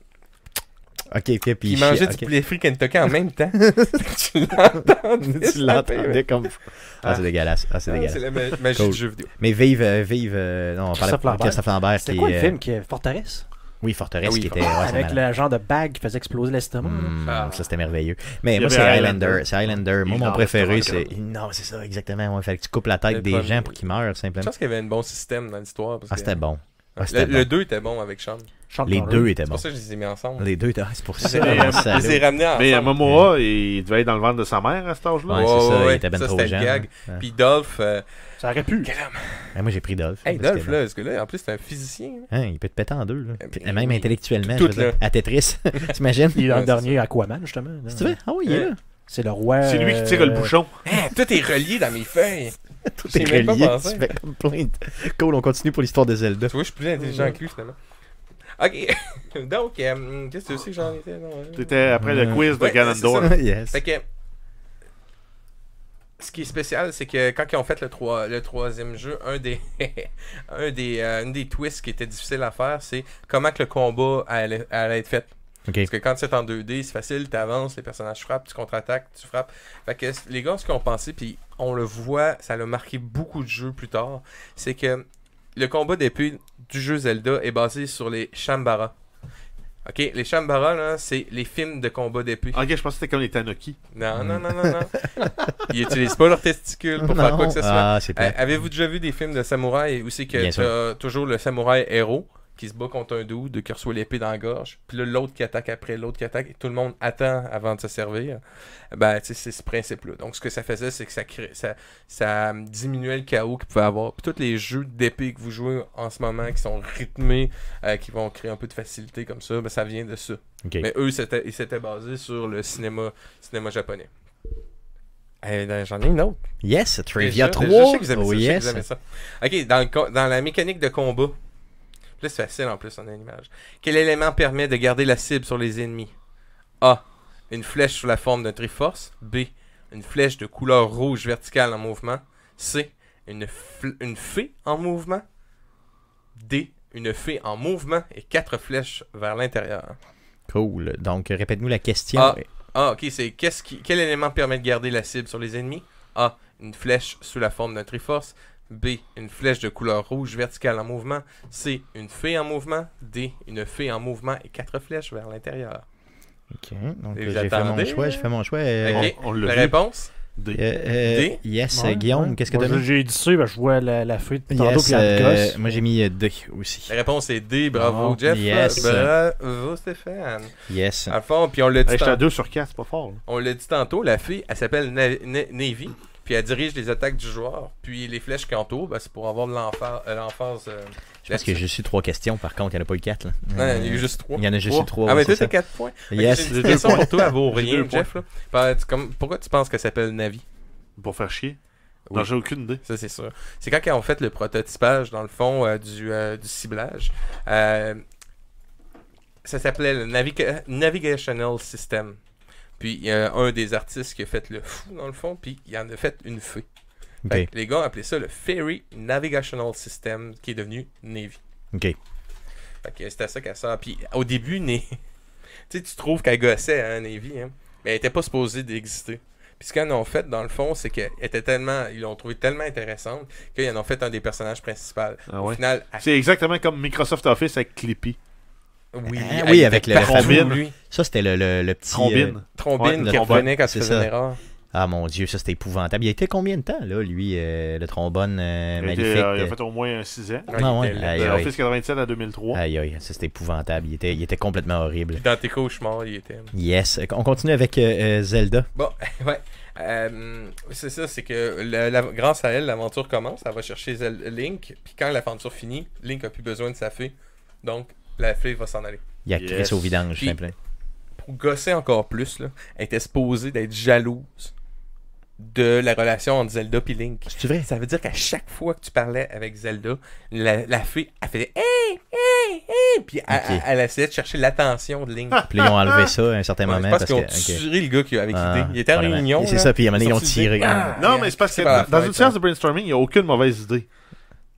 Speaker 1: Ok, ok, puis il mangeait frites du
Speaker 2: poulet frit en même temps. tu l'entendais. tu l'entendais comme. Ah, ah. Ah, ah, c'est dégueulasse. Ah, c'est dégueulasse. C'est la magie du jeu vidéo.
Speaker 1: Mais vive, euh, vive. Euh, non, on parlait de Christophe Lambert. C'était quoi le euh, film qui est Forteresse oui, Forteresse qui était. avec
Speaker 3: le genre de bague qui faisait exploser l'estomac. Hmm,
Speaker 1: ça, c'était merveilleux. Mais moi, c'est Highlander. C'est Highlander. Moi, mon préféré, c'est. Non, c'est ça, exactement. Il fallait que tu coupes la tête des gens pour qu'ils meurent, simplement. Je
Speaker 2: pense qu'il y avait un bon système dans l'histoire. Ah, c'était bon. Ah, le, 2 était bon avec Sean. les 2 deux étaient bons. C'est pour ça que je les ai mis ensemble. Les deux étaient. Ah, c'est pour ça. Je les ai ramenés euh, ensemble. Mais Momoa,
Speaker 4: il devait être dans le ventre de sa mère à cet âge-là. Ouais, c'est ça. il était ben trop jeune. Gag.
Speaker 2: Puis Dolph. Euh, ça aurait pu. Ah, moi, j'ai pris Dolph. Hey, Dolph, là, parce que là, en plus, c'est un physicien.
Speaker 1: Hein. Hein, il peut te péter en deux. Eh, même intellectuellement. À Tetris. T'imagines Il est le dernier Aquaman, justement.
Speaker 2: tu veux. Ah oui, il euh,
Speaker 3: C'est le roi. C'est lui qui tire le bouchon.
Speaker 2: Eh, tout est relié dans mes feuilles. Tout est relié. tu fais
Speaker 1: comme plein de... Cool, on continue pour l'histoire de Zelda. Tu vois, je suis plus intelligent que
Speaker 2: lui finalement. Ok, donc, euh, qu'est-ce que tu sais que j'en hein? étais? étais après le quiz de Ganondorf. yes. Fait que, ce qui est spécial, c'est que quand ils ont fait le, le troisième jeu, un des, un des, euh, une des twists qui était difficile à faire, c'est comment que le combat allait être fait. Parce que quand c'est en 2D, c'est facile, tu avances, les personnages frappent, tu contre-attaques, tu frappes. Fait que les gars, ce qu'ils ont pensé, puis on le voit, ça l'a marqué beaucoup de jeux plus tard, c'est que le combat d'épée du jeu Zelda est basé sur les Shambara. Ok, les Shambara, là, c'est les films de combat d'épée. Ok, je pensais que c'était comme les Tanoki. Non, non, non, non, non. Ils utilisent pas leurs testicules pour faire quoi que ce soit. Ah, euh, avez-vous déjà vu des films de samouraï où c'est que as toujours le samouraï héros qui se bat contre un de qui reçoit l'épée dans la gorge, puis là, l'autre qui attaque après, l'autre qui attaque, et tout le monde attend avant de se servir, ben, c'est ce principe-là. Donc, ce que ça faisait, c'est que ça, crée, ça, ça diminuait le chaos qu'il pouvait avoir. Puis tous les jeux d'épée que vous jouez en ce moment, qui sont rythmés, euh, qui vont créer un peu de facilité comme ça, ben, ça vient de ça. Mais eux, ils s'étaient basés sur le cinéma, cinéma japonais. Eh, ben, j'en ai
Speaker 1: une autre. Yes, Trivia 3. je sais que vous aimez
Speaker 2: oh, Ok, dans, dans la mécanique de combat, c'est facile en plus, on a une image. Quel élément permet de garder la cible sur les ennemis A. Une flèche sous la forme d'un triforce. B. Une flèche de couleur rouge verticale en mouvement. C. Une, une fée en mouvement. D. Une fée en mouvement et quatre flèches vers l'intérieur.
Speaker 1: Cool. Donc, répète-nous la question.
Speaker 2: Ah, ok, c'est quest -ce qui... quel élément permet de garder la cible sur les ennemis A. Une flèche sous la forme d'un triforce. B. Une flèche de couleur rouge verticale en mouvement. C. Une fée en mouvement. D. Une fée en mouvement et quatre flèches vers l'intérieur. OK. Donc, j'ai fait mon choix. J'ai fait mon choix. la réponse D. Euh, euh, yes, Guillaume, qu'est-ce que tu as
Speaker 3: J'ai dit C, ben, je vois la, la feuille de la euh, gosse.
Speaker 1: Moi, j'ai mis D aussi.
Speaker 2: La réponse est D. Ah. Bravo, Jeff. Yes. Bravo, Stéphane.
Speaker 4: Yes. À fond, puis on l'a dit. tantôt, 2 sur 4, c'est pas fort.
Speaker 2: On l'a dit tantôt, la fille, elle s'appelle Navy. Puis elle dirige les attaques du joueur. Puis les flèches entourent, ben, c'est pour avoir de euh, l'emphase. Euh,
Speaker 1: je pense que j'ai juste trois questions, par contre. Il n'y en a pas eu quatre. Là. Non, il y en a eu juste trois. Il y en a juste eu trois. Ah, mais toi, t'as quatre points. Yes. J'ai une pour
Speaker 2: toi, elle vaut rien, Jeff. pourquoi tu penses que ça s'appelle Navi Pour faire chier. Non, j'ai aucune idée. Ça, c'est sûr. C'est quand ils ont fait le prototypage, dans le fond, euh, du, du, ciblage. ça s'appelait le Navigational System. Puis il y a un des artistes qui a fait le fou dans le fond, puis il en a fait une feuille les gars ont appelé ça le Ferry Navigational System qui est devenu Navy. OK. c'était ça qu'elle sort. Puis au début, né... tu trouves qu'elle gossait, hein, Navy, hein. mais elle était pas supposée d'exister. Puis ce qu'ils en ont fait, dans le fond, c'est qu'elle était tellement. Ils l'ont trouvé tellement intéressante qu'ils en ont fait un des personnages principaux. Ah
Speaker 4: c'est exactement comme Microsoft Office avec Clippy. Oui, hein? avec, le, trombine.
Speaker 1: Ça, c'était le, le, petit. Trombine. Euh, qui revenait quand c'était une erreur. Ah mon dieu, ça c'était épouvantable. Il a été combien de temps, là, lui, euh, le trombone euh, il euh, il a fait au
Speaker 4: moins 6 ans. Ah, ouais, fait de fait
Speaker 1: 97 à 2003. Aïe aïe, ça c'était épouvantable. Il était, il était complètement horrible.
Speaker 2: dans tes cauchemars, il était.
Speaker 1: Yes. On continue avec Zelda.
Speaker 2: Bon, ouais. c'est ça, c'est que la, grâce à elle, l'aventure commence. Elle va chercher Link. Puis quand l'aventure finit, Link a plus besoin de sa fée. Donc, la fille va s'en aller. Il y a Chris au vidange, Pour gosser encore plus, là, elle était supposée d'être jalouse de la relation entre Zelda et Link. C'est vrai? Ça veut dire qu'à chaque fois que tu parlais avec Zelda, la, fille, elle faisait Hey! Hey! Hey! Puis elle, a essayait de chercher l'attention de Link. puis ils ont
Speaker 4: enlevé ça à un certain moment. Parce, parce qu'ils ont que... le gars qui, avec l'idée. Ah, il était en réunion. C'est ça, puis à un moment, ils ont tiré. Ah! Ah! non, mais c'est parce que dans, une séance de brainstorming, il n'y a aucune mauvaise idée.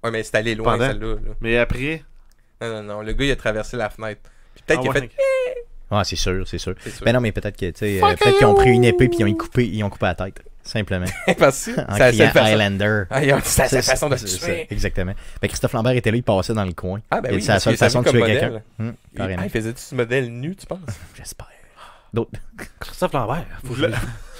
Speaker 2: Ouais, mais c'est allé loin, celle Là. Mais après, non, non, non. Le gars, il a traversé la fenêtre. Puis peut-être ah qu'il a fait. Eh!
Speaker 1: Ah, c'est sûr, c'est sûr. Mais non, mais peut-être que, euh, qu'ils ont pris une épée puis ils ont coupé, ils ont coupé la tête. Simplement. Parce que en Highlander. Ah, c'est la façon de tuer. Exactement. Ben, Christophe Lambert était là, il passait dans le coin. Ah, ben oui, c'est la seule façon de tuer quelqu'un. il, hum, ah, il
Speaker 2: faisait-tu ce modèle nu, tu penses J'espère. D'autres. Christophe Lambert, faut que je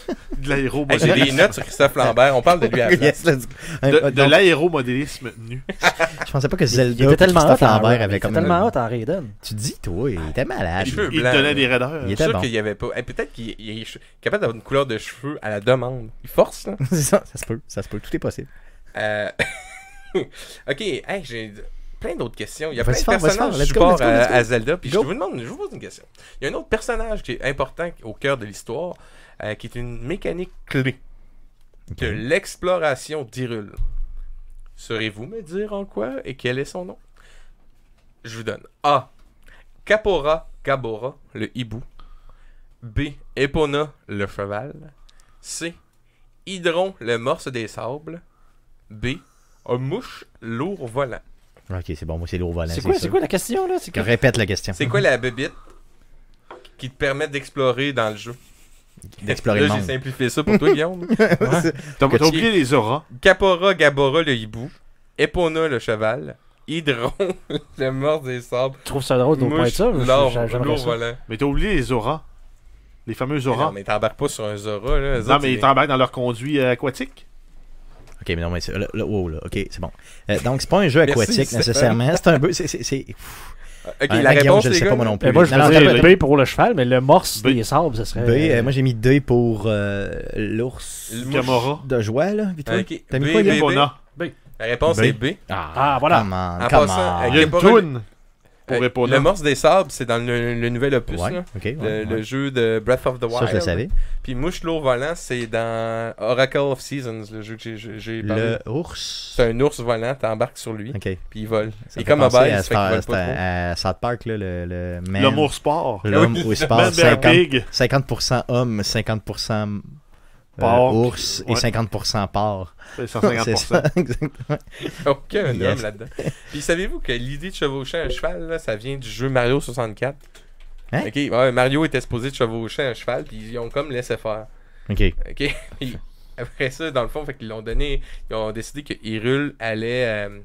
Speaker 2: de l'aéromodélisme. J'ai des notes sur Christophe Lambert. On parle de lui à De,
Speaker 4: l'aéromodélisme nu.
Speaker 1: Je pensais pas que Zelda il était tellement Christophe Lambert avait comme tellement hot en Raiden. Tu dis, toi, il était malade. Il, donnait des raideurs. Il était bon. qu'il y
Speaker 2: avait pas. Eh, peut-être qu'il est capable d'avoir une couleur de cheveux à la demande. Il force, là.
Speaker 1: ça, ça se peut. Ça se peut. Tout est possible.
Speaker 2: Euh, ok, hey, j'ai plein d'autres questions. Il y a plein de personnages support À, Zelda. Puis je vous demande, pose une question. Il y a un autre personnage qui est important au cœur de l'histoire, euh, qui est une mécanique clé de l'exploration d'Irule. serez vous me dire en quoi et quel est son nom Je vous donne A. Capora Gabora, le hibou. B. Epona, le cheval. C. Hydron, le morse des sables. B. Un mouche, lourd volant.
Speaker 1: Ok, c'est bon, moi c'est lourd volant. C'est quoi, c'est quoi la question là que... Répète la question. C'est quoi
Speaker 2: la bébite qui te permet d'explorer dans le jeu D'explorer le J'ai simplifié ça pour toi, Guillaume. T'as oublié les auras. Capora, Gabora, le hibou. Epona, le cheval. Hydron, le mort des sables. Tu trouves ça drôle de pas être ça? lourd volant.
Speaker 4: Mais t'as oublié les auras. Les fameux auras. non, mais t'embarques pas sur un Zora. Là. non, mais ils t'embarquent dans leur conduit euh, aquatique.
Speaker 1: Ok, mais non, mais là, là, wow, là, ok, c'est bon. Euh, donc, c'est pas un jeu aquatique nécessairement. C'est un peu. C'est. Ok, la réponse, je ne sais pas moi non plus. Ben, moi, je non, dire, B
Speaker 3: pour le cheval, mais le morse B. des sables, ce serait. B, euh, euh, moi, j'ai mis D pour euh, l'ours. De joie, là, vite okay.
Speaker 2: T'as mis quoi, B, B, La réponse est B. Ah, ah voilà. Comment, comment. Euh, a euh, le Morse des Sables, c'est dans le, nouvel opus. le, jeu de Breath of the Wild. Ça, je le savais. Puis Mouchelot volant, c'est dans Oracle of Seasons, le jeu que j'ai parlé. Le ours. C'est un ours volant, tu embarques sur lui. Puis il vole. Ça Et comme à base, il à
Speaker 1: South Park, le. L'homme le au sport. L'homme ah oui. au sport. 50%, 50 homme, 50% euh, ours et 50% porc. exactement. Aucun homme là-dedans.
Speaker 2: Puis savez-vous que l'idée de chevaucher un cheval, ça vient du jeu Mario 64? Hein? Ok, ouais, Mario était supposé de chevaucher un cheval, puis ils ont comme laissé faire. Ok. Ok. après ça, dans le fond, fait qu'ils l'ont donné, ils ont décidé que Hyrule allait, euh,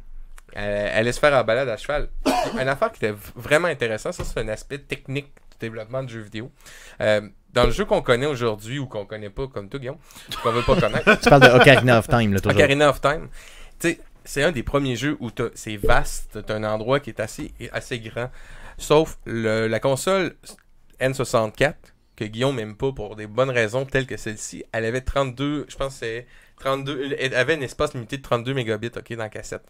Speaker 2: euh, allait se faire en balade à cheval. une affaire qui était vraiment intéressante, ça c'est un aspect technique du développement de jeu vidéo. Euh, dans le jeu qu'on connaît aujourd'hui ou qu'on connaît pas comme tout, Guillaume, qu'on veut pas connaître. tu parles de Ocarina of Time, là, toujours. Ocarina of Time. Tu sais, c'est un des premiers jeux où c'est vaste, t'as un endroit qui est assez, assez grand. Sauf la console N64, que Guillaume n'aime pas pour des bonnes raisons telles que celle-ci, elle avait 32, je pense c'est 32, elle avait un espace limité de 32 mégabits, ok, dans la cassette.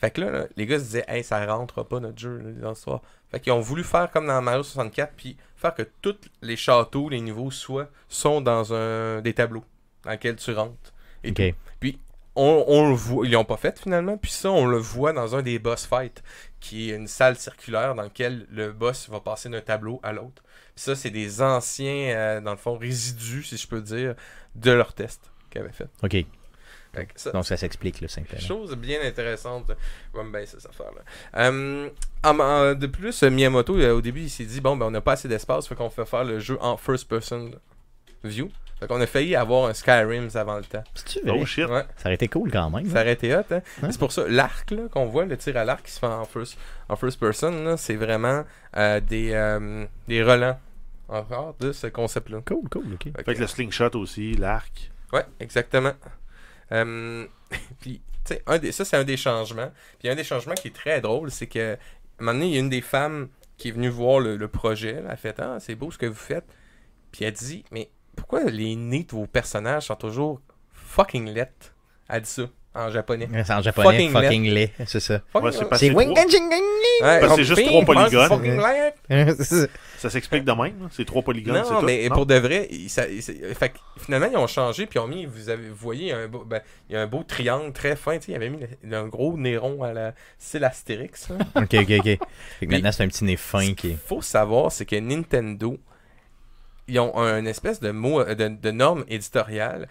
Speaker 2: Fait que là, les gars se disaient, hey, ça rentre pas notre jeu, dans ce soir. Fait qu'ils ont voulu faire comme dans Mario 64, puis faire que tous les châteaux, les niveaux soient, sont dans un des tableaux dans lesquels tu rentres. Et Puis on, on, ils l'ont pas fait finalement. Puis ça, on le voit dans un des boss fights, qui est une salle circulaire dans laquelle le boss va passer d'un tableau à l'autre. Puis ça, c'est des anciens, euh, dans le fond, résidus, si je peux dire, de leur test qu'ils avaient fait. OK. Donc ça s'explique le simple. Chose bien intéressante. Euh, de plus, Miyamoto, euh, au début, il s'est dit bon, ben, on n'a pas assez d'espace, faut qu'on fait faire le jeu en first person view. Fait qu'on a failli avoir un Skyrim avant le temps. C'est vrai? Oh Ça aurait été cool quand même. Hein. Ça aurait été hot, hein. C'est pour ça, l'arc qu'on voit, le tir à l'arc qui se fait en first, en first person, c'est vraiment euh, des, relents encore de ce concept-là. Cool, cool, ok. le slingshot aussi, l'arc. Ouais, exactement. Euh, puis, tu un ça, c'est un des changements. Puis, un des changements qui est très drôle, c'est que, un moment donné, il y a une des femmes qui est venue voir le, projet. elle a fait Ah, c'est beau ce que vous faites. Puis, elle dit Mais pourquoi les nids de vos personnages sont toujours fucking lettres Elle dit ça en japonais. C'est en japonais, fucking, fucking C'est ça. c'est wing C'est juste trois polygones.
Speaker 4: ça s'explique de
Speaker 2: même. C'est trois polygones. Non, mais pour de vrai, finalement, ils ont changé. Puis ils ont mis, vous, avez, voyez, ben, il y a un beau triangle très fin. Ils avaient mis un gros néron à la C'est l'Astérix. ok,
Speaker 1: ok, ok. maintenant, c'est un petit nez fin. qui.
Speaker 2: faut savoir, c'est que Nintendo ils ont une espèce de, mot, euh, de norme éditoriale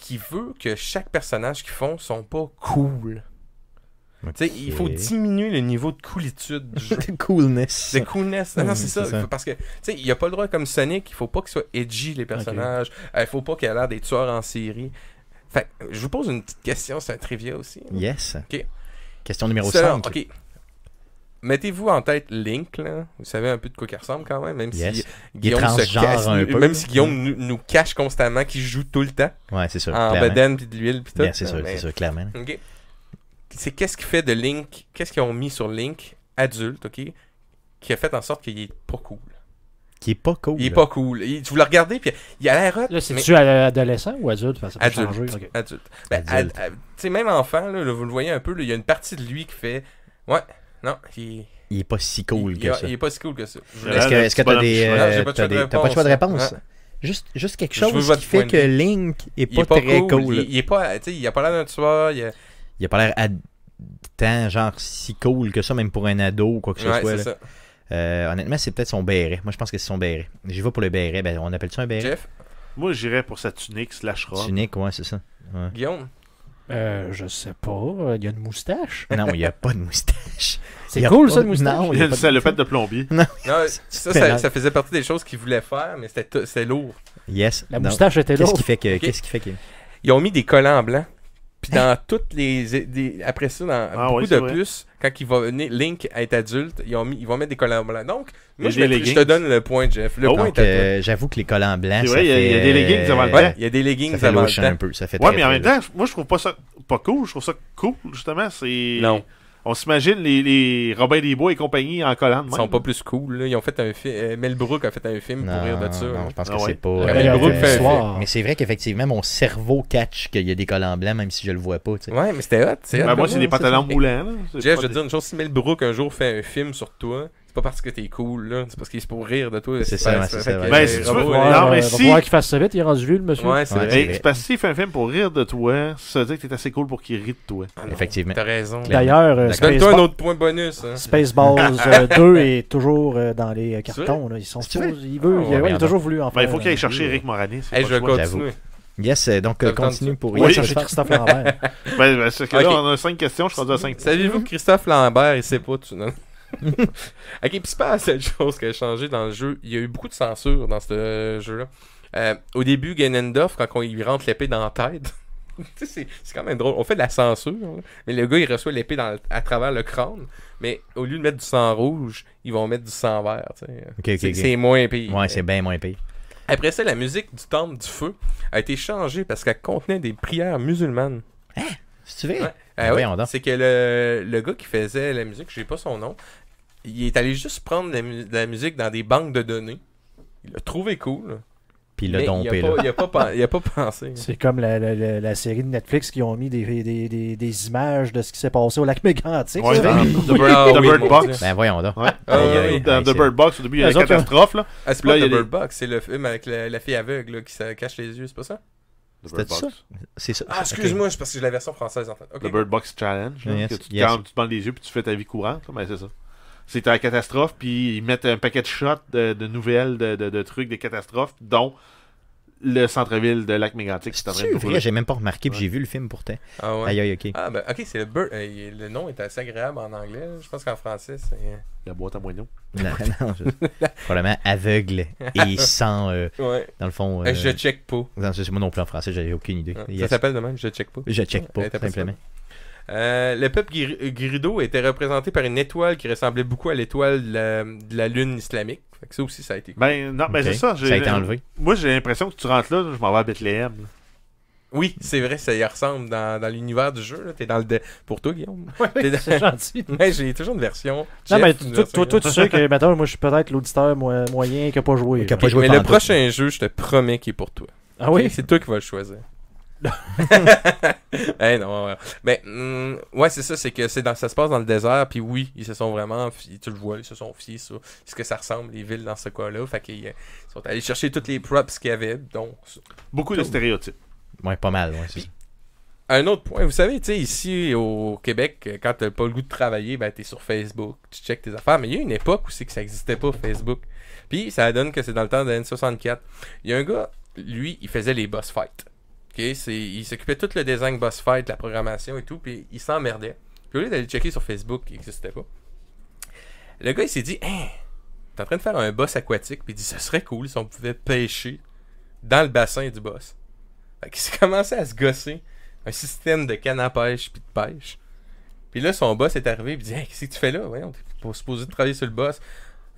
Speaker 2: qui veut que chaque personnage qu'ils font sont pas cool. Il faut diminuer le niveau de coolitude du jeu. de coolness. De coolness. Non, c'est ça. Parce que, il n'y a pas le droit, comme Sonic, il faut pas qu'ils soient edgy, les personnages. Euh, il ne faut pas qu'elle ait l'air des tueurs en série. Fait, je vous pose une petite question, c'est un trivia aussi. Yes. Ok. Question numéro 5. OK mettez-vous en tête Link, là. Vous savez un peu de quoi il ressemble quand même, même si Guillaume se même si Guillaume nous, cache constamment qu'il joue tout le temps. Ouais, c'est sûr. En bedaine puis de l'huile puis tout. c'est sûr, c'est sûr, clairement. OK. C'est qu'est-ce qu'il fait de Link, qu'est-ce qu'ils ont mis sur Link adulte, ok, qui a fait en sorte qu'il est pas cool. Qui est pas cool. Il est pas cool. tu vous le puis il a l'air hot. Là, c'est-tu
Speaker 3: adolescent ou adulte Adulte. Changer. adulte.
Speaker 2: Ben, même enfant, là, vous le voyez un peu, il y a une partie de lui qui fait Ouais, non, il... est pas si cool que ça. Il est pas si cool que ça. Est-ce que est que t'as des, euh, pas de choix de réponse? Juste, juste quelque chose qui fait que Link est pas, très cool. Il, est pas, sais, il a pas l'air d'un tueur. Il a,
Speaker 1: a pas l'air tant genre si cool que ça, même pour un ado ou quoi que ce soit. Euh, honnêtement, c'est peut-être son béret. Moi, je pense que c'est son béret. J'y vais pour le béret. Ben, on appelle ça un béret. Jeff?
Speaker 4: Moi, j'irais pour sa tunique slash robe.
Speaker 1: Tunique, ouais, c'est ça.
Speaker 2: Guillaume?
Speaker 4: Euh, je sais pas. Il euh, y a une moustache.
Speaker 2: Non, il
Speaker 1: n'y a pas de
Speaker 3: moustache. C'est cool, ça, une moustache. Non, il le fait de plombier. Non, ça, ça,
Speaker 2: faisait partie des choses qu'il voulait faire, mais c'était lourd. Yes. La moustache était lourde. Qu'est-ce qui fait que. Qu'est-ce qui fait ont mis des collants blanc? Puis dans toutes les, Après ça, dans ah beaucoup de plus, quand il va venir, Link est adulte, ils, ont ils vont mettre des collants blancs. Donc, moi, je, te donne le point, Jeff. Le oh, point euh,
Speaker 1: J'avoue que les collants blancs. C'est il y, a des leggings avant le temps. Il y a des leggings avant le temps. un peu. Ça fait mais en même temps,
Speaker 4: moi, je trouve pas ça pas cool. Je trouve ça cool, justement. C'est. Non. On s'imagine
Speaker 2: les, les Robin des Bois et compagnie en collant. Ils sont pas plus cool. Ils ont fait un film. Euh, Mel Brooks a fait un film pour rire de ça. Non, je pense que ah c'est pas. Euh, fait
Speaker 1: Mais c'est vrai qu'effectivement, mon cerveau catch qu'il y a des collants blancs, même si je le vois pas. T'sais. Ouais, mais c'était hot. Ben moi, c'est des pantalons
Speaker 2: moulants. Jeff, je te dire une chose. Si Mel Brooks un jour fait un film sur toi, c'est pas parce que t'es cool, là. C'est parce qu'il se pour rire de toi. C'est ça, c'est ça. Ben, si tu veux, non, si. qu'il fasse
Speaker 3: ça vite, il est rendu vieux, le monsieur. Ouais, c'est
Speaker 2: parce que s'il fait un film pour
Speaker 4: rire de toi, ça veut dire que t'es assez cool pour qu'il rit de toi. Ah Effectivement. T'as raison. D'ailleurs, euh, Donne-toi un autre point bonus. Hein.
Speaker 2: Spaceballs 2 euh, est
Speaker 3: toujours euh, dans les cartons, là. Ils sont Il a ah, toujours voulu en ben, faire. Il faut qu'il aille chercher
Speaker 2: Eric Moranis. Je vais continuer. Yes, donc continue pour oui, chercher Christophe Lambert. ben, que là, on a cinq questions, je suis à cinq. savez vous que Christophe Lambert, il sait pas, tu ok, puis c'est pas la seule chose qui a changé dans le jeu. Il y a eu beaucoup de censure dans ce euh, jeu-là. Euh, au début, Ganondorf, quand il rentre l'épée dans la tête, c'est quand même drôle. On fait de la censure, hein. mais le gars, il reçoit l'épée à travers le crâne. Mais au lieu de mettre du sang rouge, ils vont mettre du sang vert. c'est moins pire.
Speaker 1: Ouais, c'est bien moins pire.
Speaker 2: Après ça, la musique du temple du feu a été changée parce qu'elle contenait des prières musulmanes. Hein? tu ah, ben c'est que le, le, gars qui faisait la musique, je j'ai pas son nom, il est allé juste prendre la, la musique dans des banques de données. Il l'a trouvé cool. Puis il l'a dompé. Il n'a pas, pensé. C'est
Speaker 3: comme la, la, série de Netflix qui ont mis des, des, des, images de ce qui s'est passé au lac mégantic. Ouais, The,
Speaker 4: Bird, Box. Ben voyons donc. Ah, dans the Bird Box, au début, il y a une catastrophe. Là. Ah, c'est pas The Bird
Speaker 2: Box, c'est le film avec la, fille aveugle qui se cache les yeux, c'est pas ça c'est ça. Ah, ah excuse-moi, c'est parce que j'ai la version française en fait. Le Bird Box
Speaker 4: Challenge. Yes, que tu, te bandes les yeux puis tu fais ta vie courante. mais ben, c'est ça. C'est ta catastrophe, puis ils mettent un paquet de shots de, nouvelles, de, de, de, trucs, catastrophes, dont le centre-ville de lac mégantic c'est vrai, j'ai même pas
Speaker 1: remarqué, puis j'ai vu le film pourtant. Ah ouais. Aïe, aïe, ok.
Speaker 2: Ah, ben, ok, c'est le euh, le nom est assez agréable en anglais. Je pense qu'en français, c'est. Euh, La boîte à moignons. Non, non, je...
Speaker 1: probablement aveugle et sans. Euh, ouais. Dans le fond. Je check pas. Non, c'est moi non plus en français, j'avais aucune idée. Ça s'appelle de même je check pas. Je check pas, simplement.
Speaker 2: Euh, le peuple Grido était représenté par une étoile qui ressemblait beaucoup à l'étoile de, la lune islamique. ça aussi, ça a été. Ben, non, ben c'est ça. Ça a été enlevé. Moi, j'ai l'impression que tu rentres là, je m'en vais à Bethléem. Oui, c'est vrai, ça y ressemble dans, l'univers du jeu. T'es dans le Pour toi, Guillaume. c'est gentil. Mais j'ai toujours une version. Non, mais toi, toi, tu sais que
Speaker 3: maintenant, moi, je suis peut-être l'auditeur moyen qui n'a pas joué. Qui a pas joué mais le
Speaker 2: prochain jeu, je te promets qu'il est pour toi. Ah oui? C'est toi qui vas le choisir. non, Mais mm, ouais, c'est ça, c'est que c'est ça se passe dans le désert, puis oui, ils se sont vraiment, tu le vois, ils se sont fiés sur ce que ça ressemble, les villes dans ce coin-là. Fait qu'ils euh, sont allés chercher toutes les props qu'il y avait. Donc, Beaucoup de stéréotypes. Ouais, pas mal, un autre point, vous savez, ici au Québec, euh, quand t'as pas le goût de travailler, ben t'es sur Facebook, tu checkes tes affaires. Mais il y a une époque où c'est que ça n'existait pas Facebook. Puis ça donne que c'est dans le temps de N64. Il y a un gars, lui, il faisait les boss fights. Il s'occupait tout le design boss fight, la programmation et tout, puis il s'emmerdait. Puis au lieu d'aller checker sur Facebook, qui n'existait pas, le gars il s'est dit Hein, t'es en train de faire un boss aquatique, puis il dit Ce serait cool si on pouvait pêcher dans le bassin du boss. Fait qu'il s'est commencé à se gosser un système de canne à pêche puis de pêche. Puis là, son boss est arrivé il dit hein, Qu'est-ce que tu fais là Voyons, t'es supposé travailler sur le boss.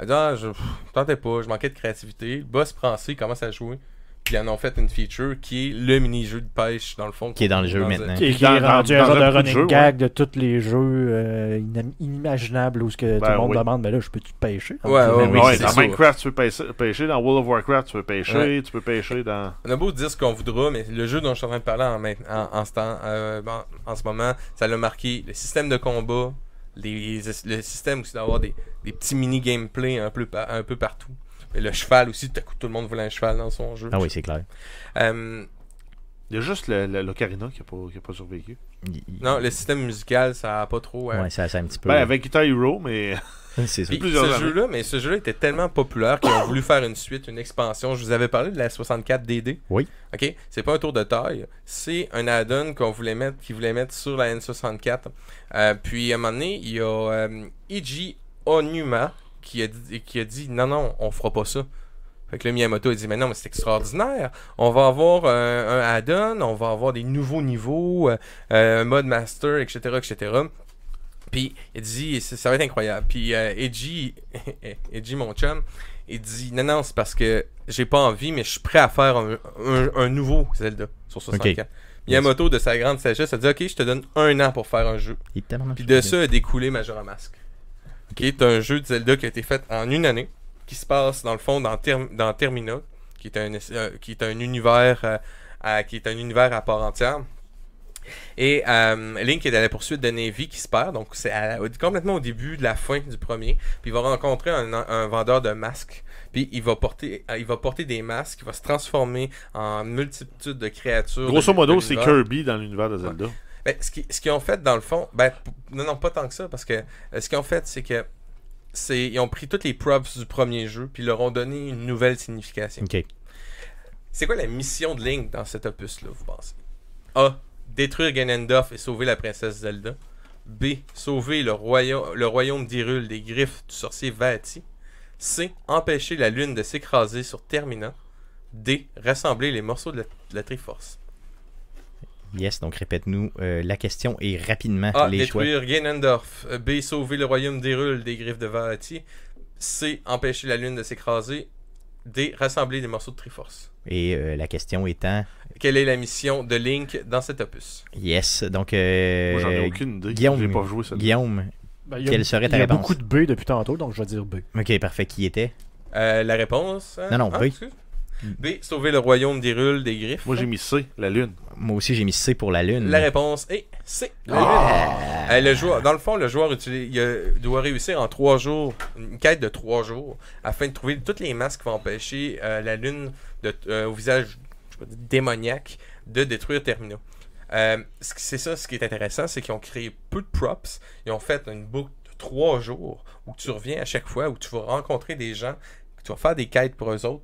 Speaker 2: Il dit ah, je tentais pas, je manquais de créativité. Le boss français commence à jouer. Puis en ont fait une feature qui est le mini-jeu de pêche, dans le fond. Qui est dans le jeu maintenant. Qui, qui est rendu un genre de running gag
Speaker 3: de tous les jeux euh, inimaginables où ce que tout ben le monde demande, mais là, je peux-tu pêcher? Ouais, ouais, ben dans Minecraft,
Speaker 4: tu peux pêcher. Dans World of Warcraft, tu peux pêcher. Tu peux pêcher dans...
Speaker 2: On a beau dire ce qu'on voudra, mais le jeu dont je suis en train de parler en, euh, ce, moment, ça l'a marqué. Le système de combat, le système aussi d'avoir des, des petits mini gameplay un peu partout le cheval aussi, tout le monde voulait un cheval dans son jeu. Ah oui, c'est clair. Euh, il y a juste l'ocarina qui n'a pas, survécu. Non, le système musical, ça n'a pas trop. Euh, ouais, ça, ça un petit peu. Ben, avec Guitar Hero, mais. c'est ça. ce jeu-là, mais ce jeu-là était tellement populaire qu'ils ont voulu faire une suite, une expansion. Je vous avais parlé de la 64 DD. Oui. OK, c'est pas un tour de taille, c'est un add-on qu'on voulait mettre, qu'ils voulaient mettre sur la N64. Euh, puis à un moment donné, il y a euh, Iji Onuma qui a, dit, qui a dit non, non, on fera pas ça. Fait que là, Miyamoto a dit Mais non, mais c'est extraordinaire. On va avoir euh, un, add-on, on va avoir des nouveaux niveaux, euh, euh, un mode master, etc. etc. Puis il dit Ça va être incroyable. Puis Edgy, Eiji, Eiji, mon chum, il dit Non, non, c'est parce que j'ai pas envie, mais je suis prêt à faire un, nouveau Zelda sur 64. Miyamoto, de sa grande sagesse, a dit Ok, je te donne un an pour faire un jeu. Puis de ça a découlé Majora Mask qui est un jeu de Zelda qui a été fait en une année, qui se passe dans le fond dans, Terminal, Termina, qui est un, euh, qui est un univers euh, à, qui est un univers à part entière. Et euh, Link est à la poursuite de Navy qui se perd, donc c'est complètement au début de la fin du premier. Puis il va rencontrer un, vendeur de masques, puis il va porter, il va porter des masques, il va se transformer en multitude de créatures. Grosso modo, c'est Kirby dans l'univers de Zelda. Ben, ce qu'ils ont fait, dans le fond, ben, non, non, pas tant que ça, parce que euh, ce qu'ils ont fait, c'est que c'est ils ont pris toutes les props du premier jeu, puis leur ont donné une nouvelle signification. Ok. C'est quoi la mission de Link dans cet opus-là, vous pensez A. Détruire Ganondorf et sauver la princesse Zelda. B. Sauver le, royaume le royaume des griffes du sorcier Vaati. C. Empêcher la lune de s'écraser sur Termina. D. Rassembler les morceaux de la Triforce.
Speaker 1: Yes, donc répète-nous euh, la question et rapidement A, ah, détruire
Speaker 2: Ganondorf. Euh, B. Sauver le royaume d'Hyrule des griffes de Valati. C. Empêcher la lune de s'écraser. D. Rassembler des morceaux de Triforce.
Speaker 1: Et euh, la question étant.
Speaker 2: Quelle est la mission de Link dans cet opus
Speaker 1: Yes, donc. Moi, j'en ai aucune idée. Guillaume, pas joué, Guillaume ben, quelle serait
Speaker 2: ta réponse Il y a beaucoup de
Speaker 3: B depuis tantôt, donc je vais dire B.
Speaker 2: Ok, parfait. Qui était La réponse. Hein? Non, non, ah, B. B. Sauver le royaume des des griffes. Moi, j'ai mis C, la lune. Moi aussi, j'ai mis
Speaker 1: C pour la lune. La
Speaker 2: réponse est C, la ah! lune. Eh, dans le fond, le joueur euh, doit réussir en trois jours, une quête de trois jours, afin de trouver toutes les masques qui vont empêcher euh, la lune de, euh, au visage démoniaque de détruire Termina. c'est ça ce qui est intéressant, c'est qu'ils ont créé peu de props, ils ont fait une boucle de trois jours où tu reviens à chaque fois, où tu vas rencontrer des gens, tu vas faire des quêtes pour eux autres,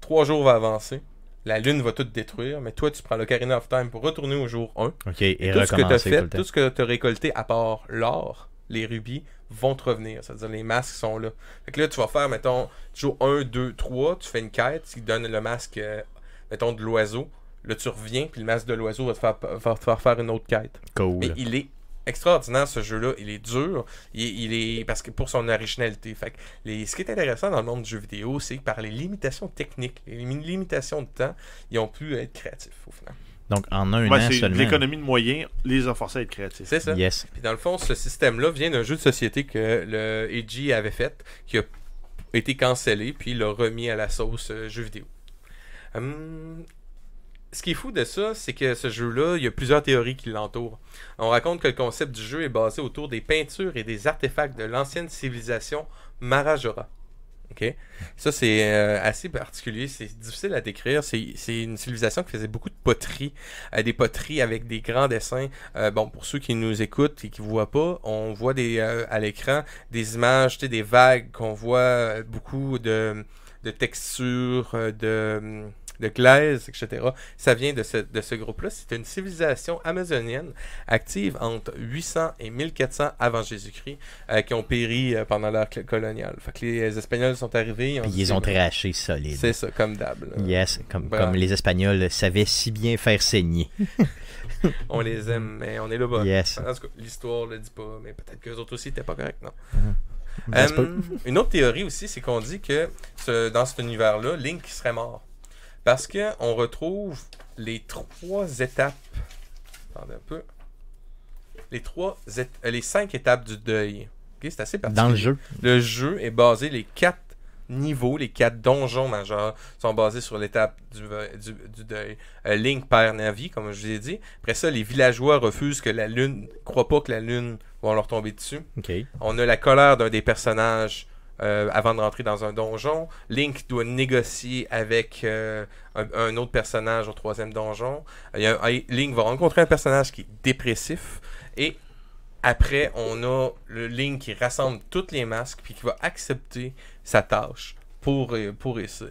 Speaker 2: trois jours va avancer. La lune va tout détruire, mais toi, tu prends le l'Ocarina of Time pour retourner au jour 1. OK, et, tout, ce que as fait, tout, ce que tu as récolté, à part l'or, les rubis, vont te revenir. C'est-à-dire, les masques sont là. Fait que là, tu vas faire, mettons, jour 1, 2, 3, tu fais une quête qui donne le masque, euh, mettons, de l'oiseau. Là, tu reviens, puis le masque de l'oiseau va, te faire faire une autre quête. Cool. Mais il est extraordinaire ce jeu-là. Il est dur, il, est parce que pour son originalité. Fait ce qui est intéressant dans le monde du jeu vidéo, c'est que par les limitations techniques, les limitations de temps, ils ont pu être créatifs au final. Donc, en un L'économie de moyens les a forcés à être créatifs. C'est ça. Yes. Puis dans le fond, ce système-là vient d'un jeu de société que le Eiji avait fait, qui a été cancellé, puis il l'a remis à la sauce euh, jeu vidéo. Hum, ce qui est fou de ça, c'est que ce jeu-là, il y a plusieurs théories qui l'entourent. On raconte que le concept du jeu est basé autour des peintures et des artefacts de l'ancienne civilisation Marajora. Okay. Ça, c'est euh, assez particulier. C'est difficile à décrire. C'est une civilisation qui faisait beaucoup de poteries, euh, des poteries avec des grands dessins. Euh, bon, pour ceux qui nous écoutent et qui ne voient pas, on voit des, à l'écran des images, des vagues qu'on voit beaucoup de, de textures, de hum, de Glaise, etc. Ça vient de ce, de ce groupe-là. C'est une civilisation amazonienne active entre 800 et 1400 avant Jésus-Christ euh, qui ont péri euh, pendant l'ère coloniale. Fait que les Espagnols sont arrivés. Ils, ont, ils ont traché solide. C'est ça, comme d'hab. Yes, comme,
Speaker 1: les Espagnols savaient si bien faire saigner.
Speaker 4: on les aime,
Speaker 2: mais on est là-bas. Yes. l'histoire le dit pas, mais peut-être que les autres aussi n'étaient pas corrects, non? Mm-hmm. Euh, une autre théorie aussi, c'est qu'on dit que dans cet univers-là, Link serait mort. Parce que on retrouve les trois étapes. Attendez un peu. Les trois euh, les cinq étapes du deuil. c'est assez particulier. Dans le jeu. Le jeu est basé les quatre niveaux, les quatre donjons majeurs sont basés sur l'étape du, deuil. Euh, Link perd Navi, comme je vous ai dit. Après ça, les villageois refusent que la lune, croient pas que la lune va leur tomber dessus. On a la colère d'un des personnages euh, avant de rentrer dans un donjon. Link doit négocier avec euh, un, autre personnage au troisième donjon. Link va rencontrer un personnage qui est dépressif et après, on a le Link qui rassemble toutes les masques puis qui va accepter sa tâche pour, euh, pour, réussir,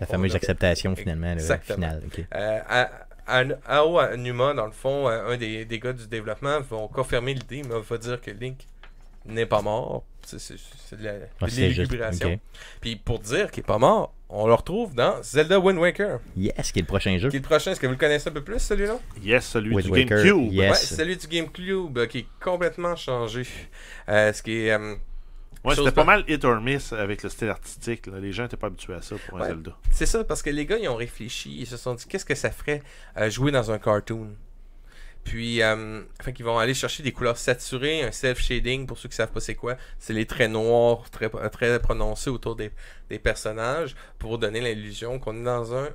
Speaker 2: La fameuse acceptation, finalement, Exactement. à, Ao Numa, dans le fond, un des, gars du développement, vont confirmer l'idée, mais on va dire que Link n'est pas mort. C'est de la ah, Puis pour dire qu'il n'est pas mort, on le retrouve dans Zelda Wind Waker. Yes, qui est le prochain jeu. Qui est le prochain. Est-ce que vous le connaissez un peu plus, celui-là Yes, celui du GameCube. Yes. celui du GameCube euh, qui est complètement changé. Euh, ce qui euh, Ouais, c'était pas mal
Speaker 4: hit or miss avec le style artistique. Les gens n'étaient pas habitués à ça pour un Zelda.
Speaker 2: C'est ça, parce que les gars, ils ont réfléchi. Ils se sont dit, qu'est-ce que ça ferait jouer dans un cartoon puis, enfin, euh, vont aller chercher des couleurs saturées, un self-shading, pour ceux qui savent pas c'est quoi. C'est les traits noirs très, très prononcés autour des, personnages pour donner l'illusion qu'on est dans un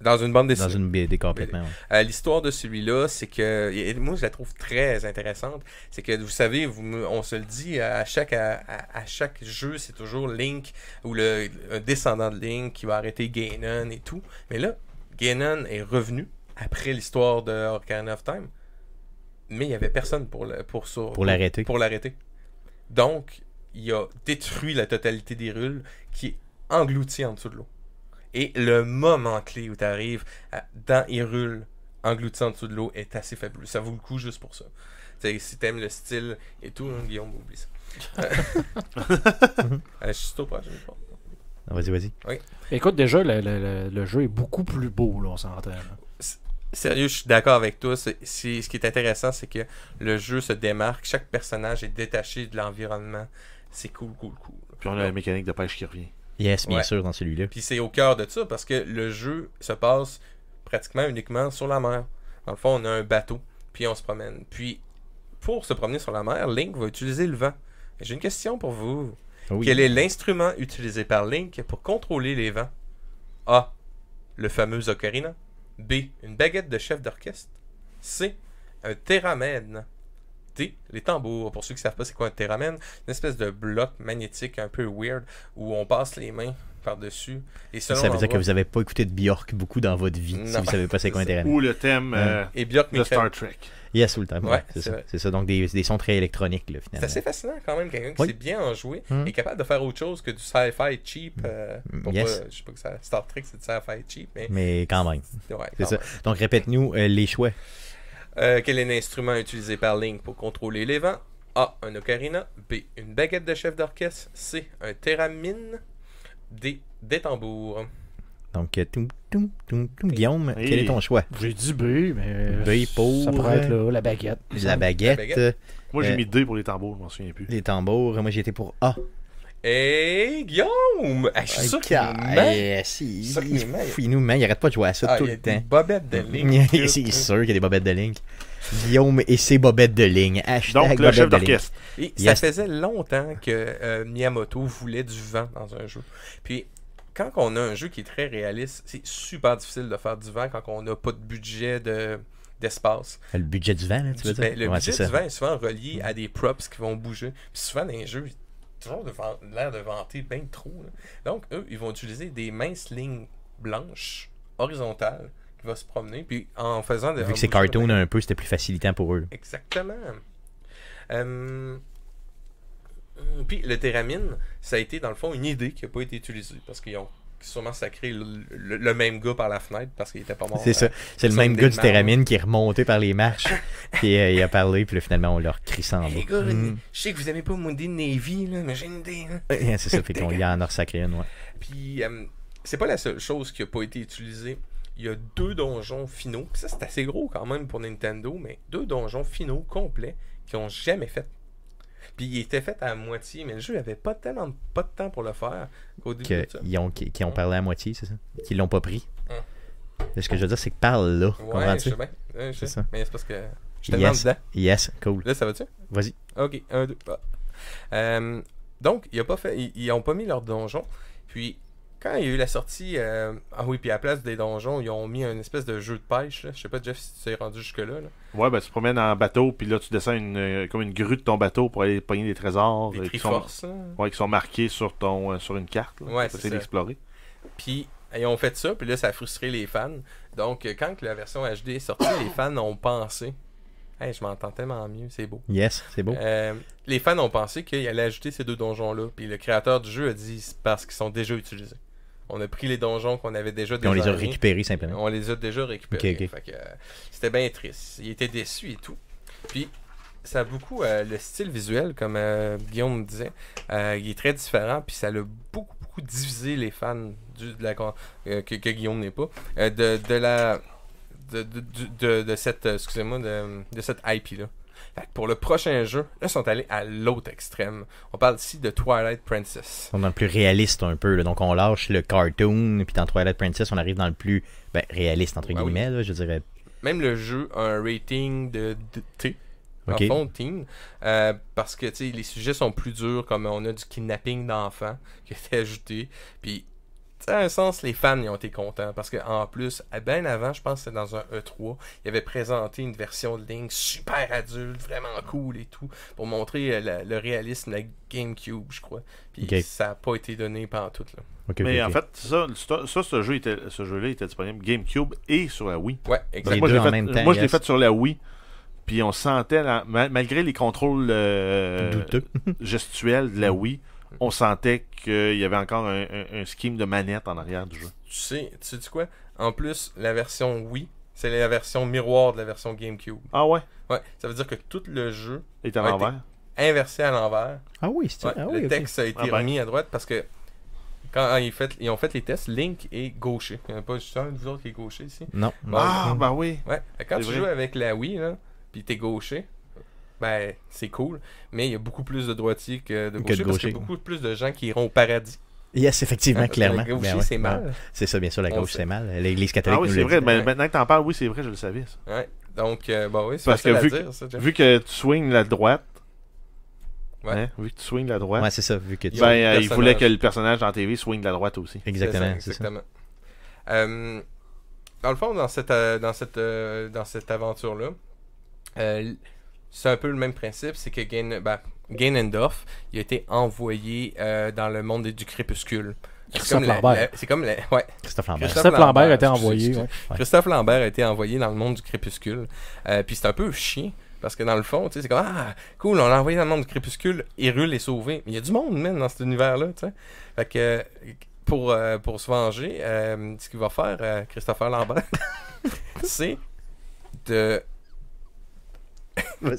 Speaker 2: dans, une bande dessinée. Dans une BD complètement. Euh, l'histoire de celui-là, c'est que. moi, je la trouve très intéressante. C'est que, vous savez, vous, on se le dit, à chaque, à, chaque jeu, c'est toujours Link ou le un descendant de Link qui va arrêter Ganon et tout. Mais là, Ganon est revenu après l'histoire de Ocarina of Time. Mais il n'y avait personne pour, pour, l'arrêter. Pour l'arrêter. Donc, il a détruit la totalité des qui est engloutie en dessous de l'eau. Et le moment clé où tu arrives dans Hyrule, engloutie en dessous de l'eau, est assez fabuleux. Ça vaut le coup juste pour ça. si si t'aimes le style et tout, hein, Guillaume, oublie ça. Euh, je suis trop proche, ah,
Speaker 1: Vas-y, vas-y.
Speaker 3: Écoute, déjà, le, jeu est beaucoup plus beau, là, on s'entend.
Speaker 2: Sérieux, je suis d'accord avec toi. ce qui est intéressant, c'est que le jeu se démarque. Chaque personnage est détaché de l'environnement. C'est cool, cool, cool.
Speaker 4: Puis on a la mécanique de pêche qui revient. Yes, bien sûr, dans celui-là. Puis
Speaker 2: c'est au cœur de ça parce que le jeu se passe pratiquement uniquement sur la mer. Dans le fond, on a un bateau, puis on se promène. Puis pour se promener sur la mer, Link va utiliser le vent. J'ai une question pour vous. Quel est l'instrument utilisé par Link pour contrôler les vents Ah, Le fameux ocarina. B. Une baguette de chef d'orchestre. C. Un théramène. D. Les tambours. Pour ceux qui ne savent pas c'est quoi un théramène, une espèce de bloc magnétique un peu weird où on passe les mains par-dessus. Et ça veut dire que vous
Speaker 1: n'avez pas écouté de Björk beaucoup dans votre vie, si vous ne savez pas c'est quoi Internet. Ou le thème euh,
Speaker 4: de Star Trek.
Speaker 1: Yes, ou le thème. Ouais, c'est ça. Donc des, sons très électroniques, finalement. C'est assez
Speaker 2: fascinant quand même. Quelqu'un qui sait bien en jouer et hmm. est capable de faire autre chose que du sci-fi cheap. Hmm. Euh, yes. je sais pas que Star Trek, c'est du sci-fi cheap. Mais, mais quand même. c'est ça.
Speaker 1: Donc répète-nous euh, les choix.
Speaker 2: Euh, quel est l'instrument utilisé par Link pour contrôler les vents A. Un ocarina. B. Une baguette de chef d'orchestre. C. Un théramine des, tambours.
Speaker 1: Donc, euh, Guillaume, quel est ton choix? J'ai dit B,
Speaker 4: mais. Euh, B pour. Ça pourrait être euh, la baguette. La baguette. moi, j'ai mis D pour les tambours, je m'en souviens plus.
Speaker 1: Les tambours, moi, j'étais pour A.
Speaker 2: Et eh, Guillaume! Ah, je suis sûr qu'il Mais si,
Speaker 1: Il nous met il arrête pas de jouer à ça ah, tout le temps. Il y a des bobettes de Link. c'est sûr qu'il y a des bobettes de Link. Guillaume et ses bobettes de ligne. Donc, le chef d'orchestre. Ça faisait
Speaker 2: longtemps que euh, Miyamoto voulait du vent dans un jeu. Puis, quand on a un jeu qui est très réaliste, c'est super difficile de faire du vent quand on n'a pas de budget de d'espace. Le budget du vent, tu veux dire? Ben, le budget du vent est souvent relié à des props qui vont bouger. Puis souvent, dans les jeux, ont l'air de vanter bien trop. Donc, eux, ils vont utiliser des minces lignes blanches, horizontales, va se promener. Puis en faisant des. Vu que c'est cartoon
Speaker 1: un peu, c'était plus facilitant pour eux. Exactement.
Speaker 2: Euh, puis le théramine, ça a été dans le fond une idée qui n'a pas été utilisée parce qu'ils ont sûrement sacré le, même gars par la fenêtre parce qu'il était pas mort. C'est ça. C'est le même gars du Téramine qui
Speaker 1: est remonté par les marches. puis euh, il a parlé, puis finalement, on leur crie sans je
Speaker 2: sais que vous aimez pas Moody Navy, là, mais j'ai une idée. Hein. c'est ça, fait qu'on
Speaker 1: y en a sacré ouais.
Speaker 2: Puis, euh, c'est pas la seule chose qui a pas été utilisée il y a deux donjons finaux. Ça, c'est assez gros quand même pour Nintendo, mais deux donjons finaux complets qui n'ont jamais fait. Puis ils étaient faits à moitié, mais le jeu n'avait pas tellement de, pas de temps pour le faire Ils
Speaker 1: ont, qui, ont parlé à moitié, c'est ça Qu'ils l'ont pas pris. Ce que je veux dire, c'est que parle là. bien.
Speaker 2: c'est ça. Mais c'est parce que je yes. dedans. Yes, cool. Là, ça va-tu Vas-y. Ok, un, deux. Ah. Euh, donc, ils n'ont pas, fait, ils, ils ont pas mis leur donjon. Puis quand il y a eu la sortie, euh, ah oui, puis à la place des donjons, ils ont mis une espèce de jeu de pêche. Je sais pas, Jeff, si tu es rendu jusque-là.
Speaker 4: Ouais, ben tu te promènes en bateau, puis là tu descends une, euh, comme une grue de ton bateau pour aller pogner des trésors des euh, qui, sont, hein. ouais, qui sont marqués sur, ton, sur une carte. Là, ouais, c'est ça. d'explorer.
Speaker 2: Puis ils ont fait ça, puis là ça a frustré les fans. Donc quand la version HD est sortie, les fans ont pensé Hey, je m'entends tellement mieux, c'est beau. Yes, c'est beau. les fans ont pensé qu'il allait ajouter ces deux donjons-là. Puis le créateur du jeu a dit parce qu'ils sont déjà utilisés. On a pris les donjons qu'on avait déjà Et On les a récupérés simplement. On les a déjà récupérés. Euh, c'était bien triste. Il était déçu et tout. Puis ça a beaucoup euh, le style visuel, comme euh, Guillaume me disait, il est très différent. Puis ça l'a beaucoup beaucoup divisé les fans du, de la que, Guillaume n'est pas de, de, la de, cette excusez-moi de cette IP là pour le prochain jeu, là, ils sont allés à l'autre extrême. On parle ici de Twilight Princess.
Speaker 1: On est dans le plus réaliste un peu. Donc, on lâche le cartoon, puis dans Twilight Princess, on arrive dans le plus ben, réaliste, entre ben guillemets, je dirais.
Speaker 2: Même le jeu a un rating de, T. Okay. En euh, parce que les sujets sont plus durs, comme on a du kidnapping d'enfants qui a été ajouté. Puis dans un sens, les fans ont été contents parce qu'en plus, bien avant, je pense que c'était dans un E3, ils avaient présenté une version de Link super adulte, vraiment cool et tout, pour montrer euh, le réalisme de la GameCube, je crois. Puis ça n'a pas été donné pendant tout. Mais en fait, ça,
Speaker 4: ce jeu jeu-là était disponible GameCube et sur la Wii. Ouais, exactement. Moi, je l'ai fait sur la Wii. Puis on sentait, malgré les contrôles euh, gestuels de la Wii, on sentait qu'il y avait encore un, scheme de manette en arrière du jeu.
Speaker 2: Tu sais, tu sais -tu quoi? En plus, la version Wii, c'est la version miroir de la version GameCube. Ah ouais? Ouais. Ça veut dire que tout le jeu est à l'envers. Inversé à l'envers. Ah oui, c'est ouais, ah Le texte a été ah ben. remis à droite parce que quand ah, ils, fait, ont fait les tests, Link est gaucher. Il n'y a pas juste un de vous autres qui est gaucher ici. Non. ah, bah oui. Ouais. Quand tu joues avec la Wii, là, puis t'es gaucher, ben, c'est cool, mais il y a beaucoup plus de droitiers que de gauchers, parce qu'il y a beaucoup plus de gens qui iront au paradis. Yes, effectivement, ah, clairement. La gauche, ben c'est mal. Ben,
Speaker 4: c'est ça, bien sûr, la gauche, c'est mal. L'Église catholique ah, oui, c'est vrai. Mais ben,
Speaker 2: maintenant que t'en parles, oui, c'est vrai, je le savais. Ouais. Donc, euh, bah oui, c'est Parce que vu, dire, que, vu que
Speaker 4: tu swings la droite, Ouais. Hein, vu que tu swings la droite. Ouais, c'est ça. Vu que tu... Ben, euh, il voulait que le personnage en TV swing la droite aussi. Exactement. exactement.
Speaker 2: Euh, dans le fond, dans cette, dans cette, dans cette aventure-là, c'est un peu le même principe, c'est que Gain, bah, il a été envoyé euh, dans le monde du crépuscule. Christophe Lambert. C'est comme le. Christophe Lambert. Christophe, Lambert, a été envoyé. Christophe Lambert a été envoyé dans le monde du crépuscule. Euh, puis c'est un peu chiant. Parce que dans le fond, c'est comme Ah, cool, on l'a envoyé dans le monde du crépuscule, Hyrule est sauvé. Mais il y a du monde, même dans cet univers-là. Fait que pour, euh, pour se venger, ce qu'il va faire, Christopher Lambert, c'est de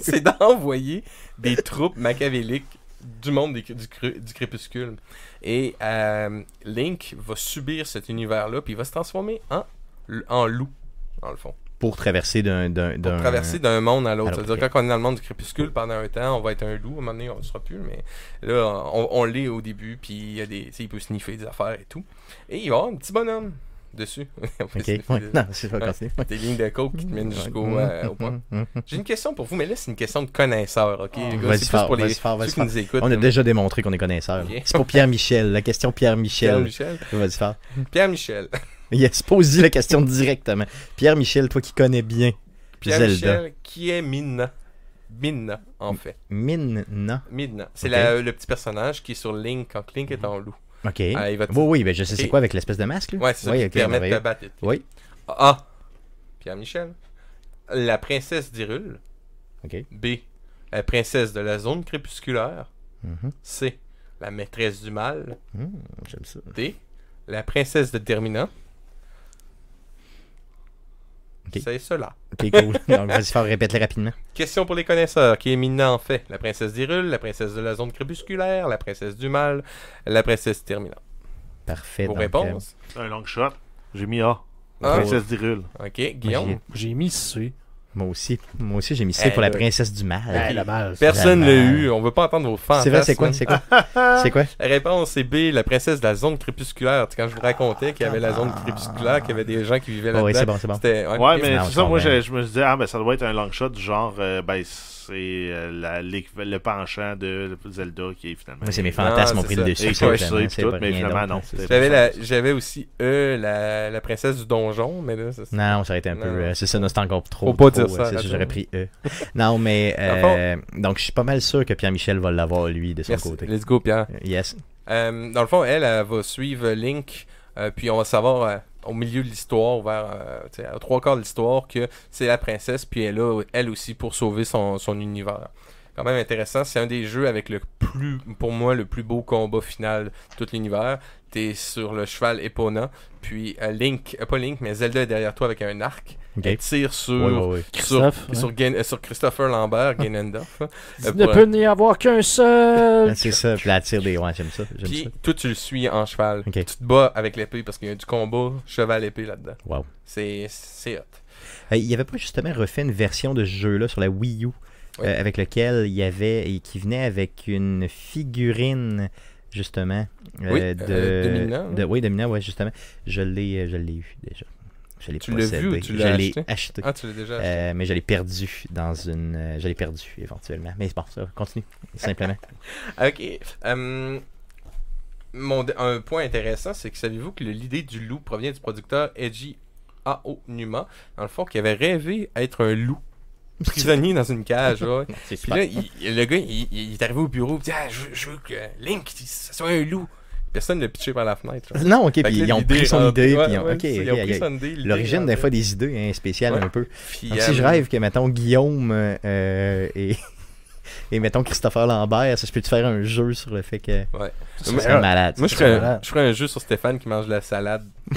Speaker 2: c'est d'envoyer des troupes machiavéliques du monde du, crépuscule. Et euh, Link va subir cet univers-là, puis il va se transformer en, en loup, dans le fond.
Speaker 1: Pour traverser d'un traverser d'un monde à l'autre. C'est-à-dire
Speaker 2: quand on est dans le monde du crépuscule pendant un temps, on va être un loup, à un moment donné, on ne sera plus, mais là, on, l'est au début, puis il, y a des, il peut sniffer des affaires et tout. Et il va avoir un petit bonhomme dessus. ok, c'est pas lignes de coke qui te mènent jusqu'au euh, point. J'ai une question pour vous, mais là, c'est une question de connaisseur, ok? On a déjà
Speaker 1: démontré qu'on est connaisseur. C'est pour Pierre-Michel, la question Pierre-Michel. Pierre-Michel? Vas-y,
Speaker 2: Pierre-Michel.
Speaker 1: Yes, pose la question directement. Pierre-Michel, toi qui connais bien Pierre-Michel,
Speaker 2: qui est Minna Minna, en fait. Minna. Minna. C'est le petit personnage qui est sur Link quand Link est en loup. OK. Euh, oui, oui, ben, je sais c'est quoi avec l'espèce de masque. Oui, c'est ça qui permet de battre. Oui. A. Ah! Pierre-Michel. La princesse d'Irule. OK. B. La princesse de la zone crépusculaire. Mm-hmm. C. La maîtresse du mal. Mm, j'aime ça. D. La princesse de Termina. C'est cela. Ok, cool. vas-y, faire répéter rapidement. Question pour les connaisseurs. Qui est Mina en fait La princesse d'Irule, la princesse de la zone crépusculaire, la princesse du mal, la princesse terminante. Parfait. Vos euh, réponse, réponses Un long shot. J'ai mis A. La ah. princesse d'Irule. Ok, Guillaume
Speaker 1: J'ai mis C. Moi aussi. Moi aussi, j'ai mis C pour la princesse du mal. Personne ne Personne l'a eu. On veut pas entendre vos
Speaker 2: fans. C'est vrai, c'est quoi C'est quoi La réponse, c'est B, la princesse de la zone crépusculaire. Quand je vous racontais qu'il y avait la zone crépusculaire, qu'il y avait des gens qui vivaient là bas Oui, c'est bon, c'est bon. Ouais, mais c'est ça, moi, je,
Speaker 4: me dit, ah, mais ça doit être un long shot du genre, euh, ben c'est euh, le penchant
Speaker 2: de Zelda qui est finalement. c'est mes fantasmes ont pris le dessus. mais finalement, non. J'avais aussi E, la, princesse du donjon, mais là. Non, ça aurait été un peu. Euh, c'est ça, c'est encore trop. Faut pas dire ça. J'aurais pris E.
Speaker 1: non, mais. donc, je suis pas mal sûr que Pierre-Michel va l'avoir, lui, de son côté. Let's go, Pierre. Yes.
Speaker 2: dans le fond, elle, elle va suivre Link, puis on va savoir au milieu de l'histoire, vers euh, trois quarts de l'histoire, que c'est la princesse, puis elle est là, elle aussi, pour sauver son, son univers quand même intéressant. C'est un des jeux avec le plus, pour moi, le plus beau combat final de tout l'univers. T'es sur le cheval Epona, puis euh, Link, euh, pas Link, mais Zelda est derrière toi avec un arc. Okay. tire sur, euh, Sur, Christopher Lambert, ah. Ganondorf. Il ne peut
Speaker 1: n'y avoir qu'un seul. c'est ça, la tire des. Ouais, j'aime ça. Puis,
Speaker 2: toi, tu le suis en cheval. Tu te bats avec l'épée parce qu'il y a du combat cheval-épée là-dedans. Wow. C'est hot. Il n'y avait pas
Speaker 1: justement refait une version de ce jeu-là sur la Wii U euh, avec lequel il y avait, et qui venait avec une figurine justement. Euh, de, euh, de, oui, justement. Je l'ai, je l'ai eu déjà. Je l'ai tu l'as vu tu l'as acheté? Ah, tu l'as déjà acheté. mais je l'ai perdu dans une. je perdu éventuellement. Mais bon, ça, continue, simplement.
Speaker 2: ok. mon, un point intéressant, c'est que savez-vous que l'idée du loup provient du producteur Eiji Aonuma, dans le fond, qui avait rêvé être un loup prisonnier dans une cage. Puis là, le gars, il, est arrivé au bureau, il dit ah, je, veux que Link, soit un loup. Personne ne l'a pitché par la fenêtre. Non, ok, puis ils, ils ont pris son idée. L'origine, des
Speaker 1: fois, des idées hein, spéciales un peu. Puis, si je rêve que, mettons, Guillaume euh, euh, et. Et mettons Christopher Lambert, ça, je peux te faire un jeu sur le fait que. Ouais. un malade. Moi, je ferais,
Speaker 2: un, un jeu sur Stéphane qui mange la salade.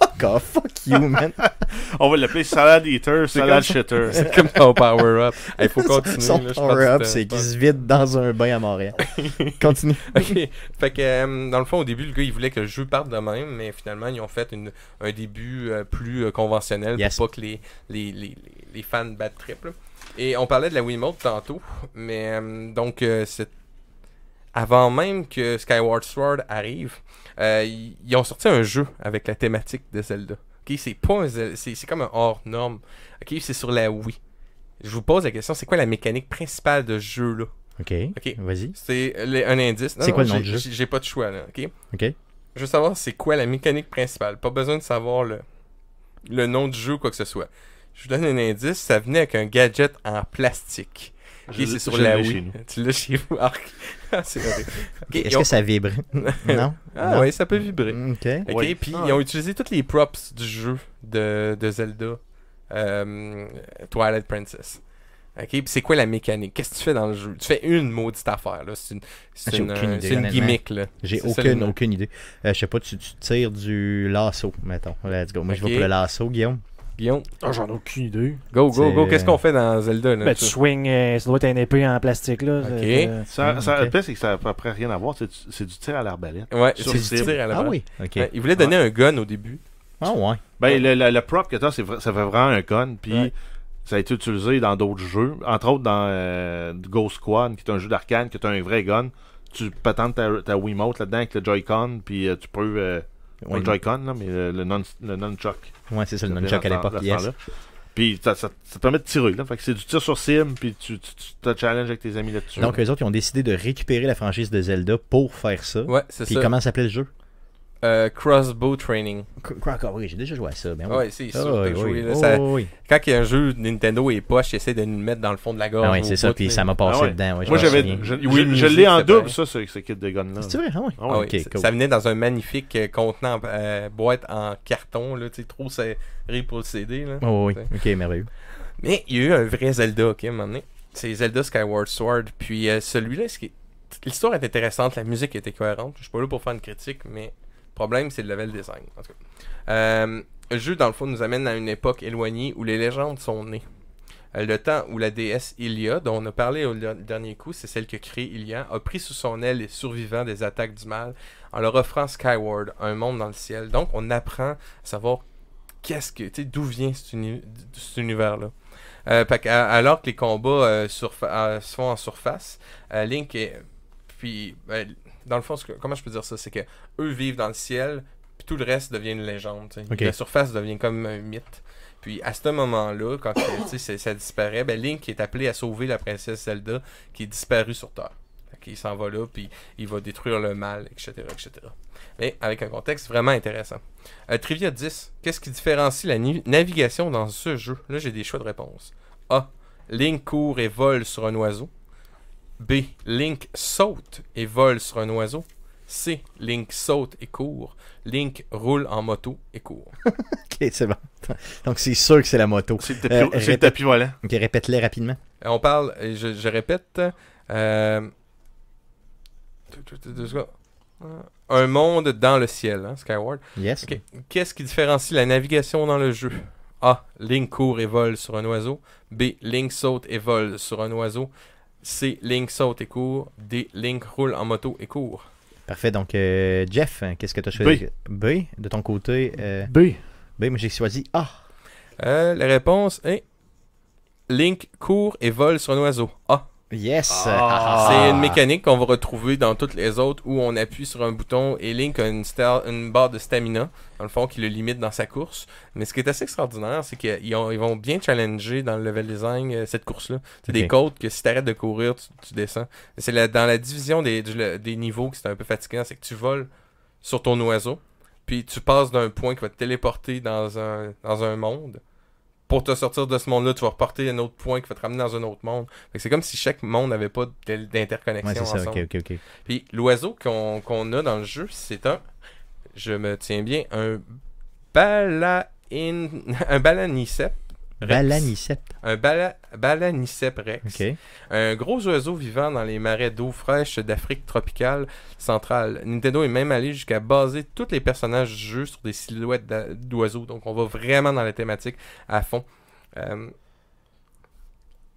Speaker 2: Fuck fuck you, man. on va l'appeler Salad Eater,
Speaker 1: Salad Shitter. C'est comme ton power-up. Il faut continuer. Son power-up, c'est qu'il se vide dans un bain à Montréal. Continue.
Speaker 2: OK. Fait que, euh, dans le fond, au début, le gars, il voulait que le jeu parte de même, mais finalement, ils ont fait un début euh, plus euh, conventionnel pour pas que les, les, les, les fans battent triple. Et on parlait de la Mode tantôt, mais donc c'est, avant même que Skyward Sword arrive, euh, ils ont sorti un jeu avec la thématique de Zelda. c'est pas c'est comme un hors norme. c'est sur la Wii. Je vous pose la question, c'est quoi la mécanique principale de ce jeu là OK. OK, vas-y. C'est un indice. C'est quoi le nom du jeu J'ai pas de choix là, OK Je veux savoir c'est quoi la mécanique principale, pas besoin de savoir le le nom du jeu ou quoi que ce soit. Je vous donne un indice, ça venait avec un gadget en plastique c'est sur la Wii. Tu l'as chez vous, Arc. Ah, c'est okay, Est-ce que ça vibre Non. Ah oui, ça peut vibrer. Mm, ok. Ok, puis ah, ils ont utilisé tous les props du jeu de, de Zelda euh, Twilight Princess. Ok, puis c'est quoi la mécanique Qu'est-ce que tu fais dans le jeu Tu fais une maudite affaire là, c'est une, ah, une, euh, une gimmick là. J'ai aucune,
Speaker 1: aucune idée. Euh, je sais pas, tu, tu tires du lasso, mettons. Let's go. Moi, je vais pour le lasso, Guillaume.
Speaker 2: Ah, j'en
Speaker 3: ai aucune idée.
Speaker 4: Go, go, go. Qu'est-ce qu'on fait dans Zelda? Ben, tu
Speaker 3: swings, euh, ça doit être un épée en plastique. Là, ok. Euh, ça,
Speaker 4: ça, Le pire, c'est que ça n'a pas près rien à voir. C'est du tir à l'arbalète. Ouais, c'est du tir à l'arbalète. Ah oui. il voulait donner un gun au début. Ah ouais. Ben, le, prop que as, ça fait vraiment un gun. Puis. Ça a été utilisé dans d'autres jeux, entre autres dans Go euh, Ghost Squad, qui est un jeu d'arcane, qui est un vrai gun. Tu patentes ta, ta Wiimote là-dedans avec le Joy-Con, puis tu peux un le Joy-Con, là, mais le, le non, Ouais, c'est ça, le nunchuck à l'époque, Puis ça, te permet de tirer. Là. Fait c'est du tir sur sim, puis tu, tu, tu, te challenges avec tes amis là-dessus. Donc, eux autres,
Speaker 1: ils ont décidé de récupérer la franchise de Zelda pour faire ça. Ouais, c'est ça. Puis comment s'appelait le jeu
Speaker 2: euh, crossbow Training. Ah oui, j'ai déjà joué à ça. oui, c'est Quand il y a un jeu Nintendo et poche, j'essaie de nous mettre dans le fond de la gorge. Ah oui, c'est ça, puis ça m'a passé ah dedans. Moi, Je, je l'ai en double, ça, ce, ce kit de gun-là. C'est vrai, oui. Ça venait dans un magnifique euh, contenant euh, boîte en carton, là, trop serré pour le CD. Là, oh, oui, ok, merveilleux. Mais il y a eu un vrai Zelda, ok, à un moment donné. C'est Zelda Skyward Sword. Puis celui-là, ce l'histoire est intéressante, la musique était cohérente. Je suis pas là pour faire une critique, mais problème, c'est le level design. Euh, le jeu, dans le fond, nous amène à une époque éloignée où les légendes sont nées. Euh, le temps où la déesse Ilia, dont on a parlé au dernier coup, c'est celle que crée Ilia, a pris sous son aile les survivants des attaques du mal en leur offrant Skyward, un monde dans le ciel. Donc, on apprend à savoir qu'est-ce que, d'où vient cet, univers-là. Euh, alors que les combats euh, se font en surface, Link est, puis, ben, dans le fond, comment je peux dire ça C'est que eux vivent dans le ciel, puis tout le reste devient une légende. La surface devient comme un mythe. Puis à ce moment-là, quand ça disparaît, ben, Link est appelé à sauver la princesse Zelda qui est disparue sur Terre. Il s'en puis il va détruire le mal, etc., etc. Mais avec un contexte vraiment intéressant. Euh, trivia 10. Qu'est-ce qui différencie la navigation dans ce jeu Là, j'ai des choix de réponse. A. Link court et vole sur un oiseau. B. Link saute et vole sur un oiseau. C. Link saute et court. Link roule en moto et court. ok,
Speaker 1: c'est bon. Donc c'est sûr que c'est la moto. C'est le tapis, euh, répète... Ok, répète-les rapidement.
Speaker 2: Euh, on parle, je, répète. Euh, un monde dans le ciel, hein, Skyward. Yes. Qu'est-ce qui différencie la navigation dans le jeu A. Link court et vole sur un oiseau. B. Link saute et vole sur un oiseau. C. Link saute et court, D, Link roule en moto et court.
Speaker 1: Parfait. Donc, euh, Jeff, hein, qu'est-ce que tu as choisi B.
Speaker 2: De ton côté euh, B. B, mais j'ai choisi A. Euh, la réponse est Link court et vole sur un oiseau. A. Yes! Ah. C'est une ah. mécanique qu'on va retrouver dans toutes les autres où on appuie sur un bouton et Link a une, barre de stamina, dans le fond, qui le limite dans sa course. Mais ce qui est assez extraordinaire, c'est qu'ils vont bien challenger dans le level design euh, cette course-là. C'est des côtes que si t'arrêtes de courir, tu, descends. C'est dans la division des, niveaux que c'est un peu fatigant, c'est que tu voles sur ton oiseau, puis tu passes d'un point qui va te téléporter dans un monde pour te sortir de ce monde-là, tu vas reporter un autre point qui va te ramener dans un autre monde. C'est comme si chaque monde n'avait pas d'interconnexion ouais, ensemble. Puis l'oiseau qu'on a dans le jeu, c'est un, je me tiens bien, un bala un balanicep Balanicep. Un Balanicep rex. Un gros oiseau vivant dans les marais d'eau fraîche d'Afrique tropicale centrale. Nintendo est même allé jusqu'à baser tous les personnages du jeu sur des silhouettes d'oiseaux. Donc, on va vraiment dans la thématique à fond. Euh,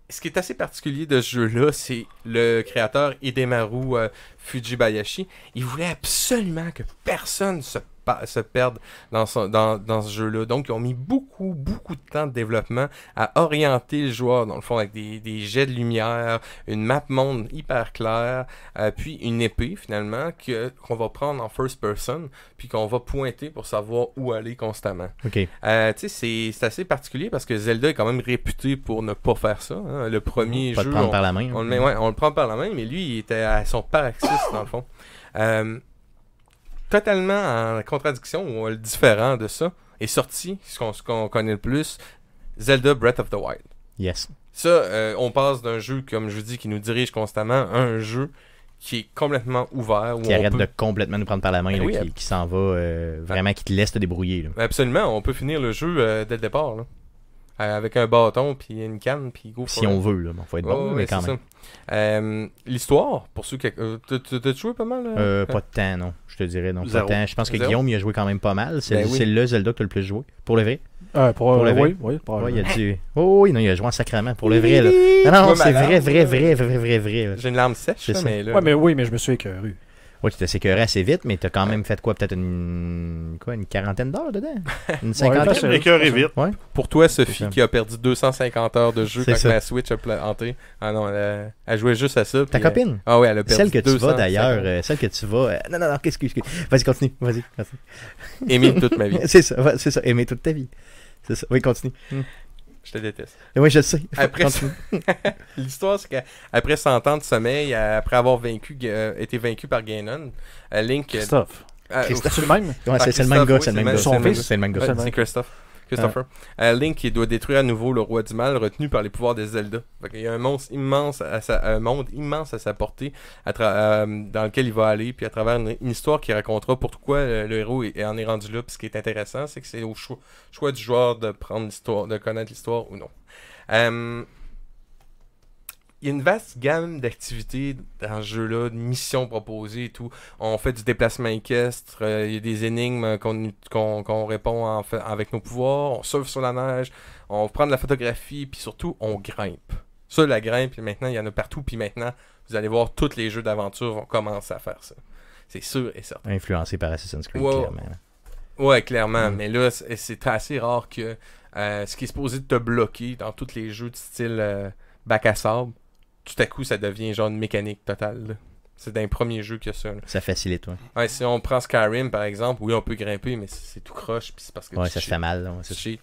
Speaker 2: ce qui est assez particulier de ce jeu-là, c'est le créateur Hidemaru euh, Fujibayashi. Il voulait absolument que personne se se perdre dans ce, dans, jeu-là. Donc, ils ont mis beaucoup, beaucoup de temps de développement à orienter le joueur, dans le fond, avec des, jets de lumière, une map monde hyper claire, euh, puis une épée, finalement, que, qu'on va prendre en first person, puis qu'on va pointer pour savoir où aller constamment. Ok. Euh, c'est assez particulier parce que Zelda est quand même réputé pour ne pas faire ça. Hein. Le premier Le prend par la main, hein. on, le prend par la main, mais lui, il était à son paroxysme, dans le fond. Euh, totalement en contradiction ou le différent de ça, est sorti, ce qu'on connaît le plus, Zelda Breath of the Wild. Yes. Ça, euh, on passe d'un jeu, comme je vous dis, qui nous dirige constamment, à un jeu qui est complètement ouvert. qui arrête de
Speaker 1: complètement nous prendre par la main, et ben qui, s'en va euh, vraiment, qui te laisse te débrouiller.
Speaker 2: Absolument, on peut finir le jeu euh, dès le départ. Là. Euh, avec un bâton, puis une canne, puis go. Si on veut, là. faut être bon, mais quand même. Euh, l'histoire, pour ceux qui. Euh, t'as joué pas mal Pas de
Speaker 1: temps, non. Je te dirais, Pas de temps. Je pense que Guillaume, il a joué quand même pas mal. C'est ben le Zelda que tu le plus joué. Pour le vrai Pour le vrai. Oui, oui, il a oh, oui, non, il a joué en sacrament Pour le vrai,
Speaker 2: Non, non, c'est vrai, vrai, vrai, vrai, vrai, vrai. J'ai une larme sèche, mais là. mais
Speaker 1: oui, mais je me suis écœuré. Ouais, tu t'es sécuré assez vite, mais t'as quand même fait quoi Peut-être une... Quoi, une quarantaine d'heures dedans Une cinquantaine ouais, vite.
Speaker 2: Pour toi, Sophie, qui a perdu 250 heures de jeu quand la Switch a planté. Ah non, elle, jouait juste à ça. Ta copine euh, Ah oui, elle a perdu euh, Celle que tu vas d'ailleurs,
Speaker 1: celle que tu vas. Non, non, non, qu'est-ce que. Vas-y, continue. Vas-y. Vas Aimer toute ma vie. c'est ça, c'est ça. Aimer toute ta vie. C'est ça. Oui, continue. Hmm.
Speaker 2: Je te déteste. Et moi je le sais. Après, l'histoire, c'est qu'après 100 ans de sommeil, après avoir vaincu, euh, été vaincu par Ganon, euh, Link. Euh, Christophe. Euh, Christophe. C'est le même. Ouais, c'est le même gars, c'est le même gars. c'est le même gars. C'est Christophe. Christopher. Euh, Link qui doit détruire à nouveau le roi du mal retenu par les pouvoirs des Zelda. Il y a un, monstre immense un monde immense à sa portée euh, dans lequel il va aller, puis à travers une, histoire qui racontera pourquoi euh, le héros est, en est rendu là. Puis ce qui est intéressant, c'est que c'est au choix, choix, du joueur de prendre l'histoire, de connaître l'histoire ou non il y a une vaste gamme d'activités dans ce jeu-là, de missions proposées et tout. On fait du déplacement équestre, euh, il y a des énigmes qu'on répond avec nos pouvoirs, on surfe sur la neige, on prend de la photographie, puis surtout, on grimpe. Ça, la grimpe, maintenant, il y en a partout, puis maintenant, vous allez voir, tous les jeux d'aventure vont commencer à faire ça. C'est sûr et certain. Influencé par Assassin's Creed, clairement. Ouais, clairement. Mm. Mais là, c'est assez rare que euh, ce qui est supposé te bloquer dans tous les jeux de style euh, bac à sable, tout à coup, ça devient genre une mécanique totale. C'est d'un premier jeu que ça. a Ça facilite, ouais. ouais. Si on prend Skyrim, par exemple, oui, on peut grimper, mais c'est tout croche, puis c'est parce que. Ouais, ça fait mal. c'est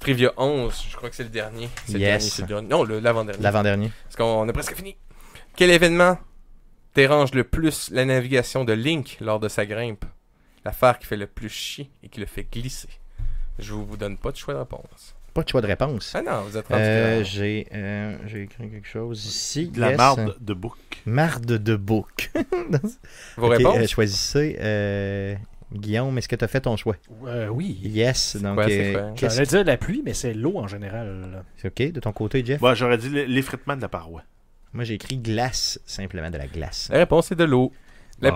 Speaker 2: Trivia 11, je crois que c'est le dernier. yes. Non, l'avant-dernier. L'avant-dernier. Parce qu'on a presque fini. Quel événement dérange le plus la navigation de Link lors de sa grimpe L'affaire qui fait le plus chier et qui le fait glisser Je vous donne pas de choix de réponse
Speaker 1: pas de choix de réponse. Ah non, vous êtes euh,
Speaker 2: euh, J'ai écrit quelque chose ici. la marde
Speaker 1: de bouc. Marde de bouc. Vos réponses? Euh, choisissez. Euh, Guillaume, est-ce que tu as fait ton choix? oui. Yes. Donc, j'allais dire
Speaker 3: la pluie, mais c'est l'eau en général.
Speaker 1: C'est OK. De ton côté, Jeff? J'aurais dit l'effritement de la paroi. Moi, j'ai écrit glace, simplement de la glace. La
Speaker 2: réponse est de l'eau.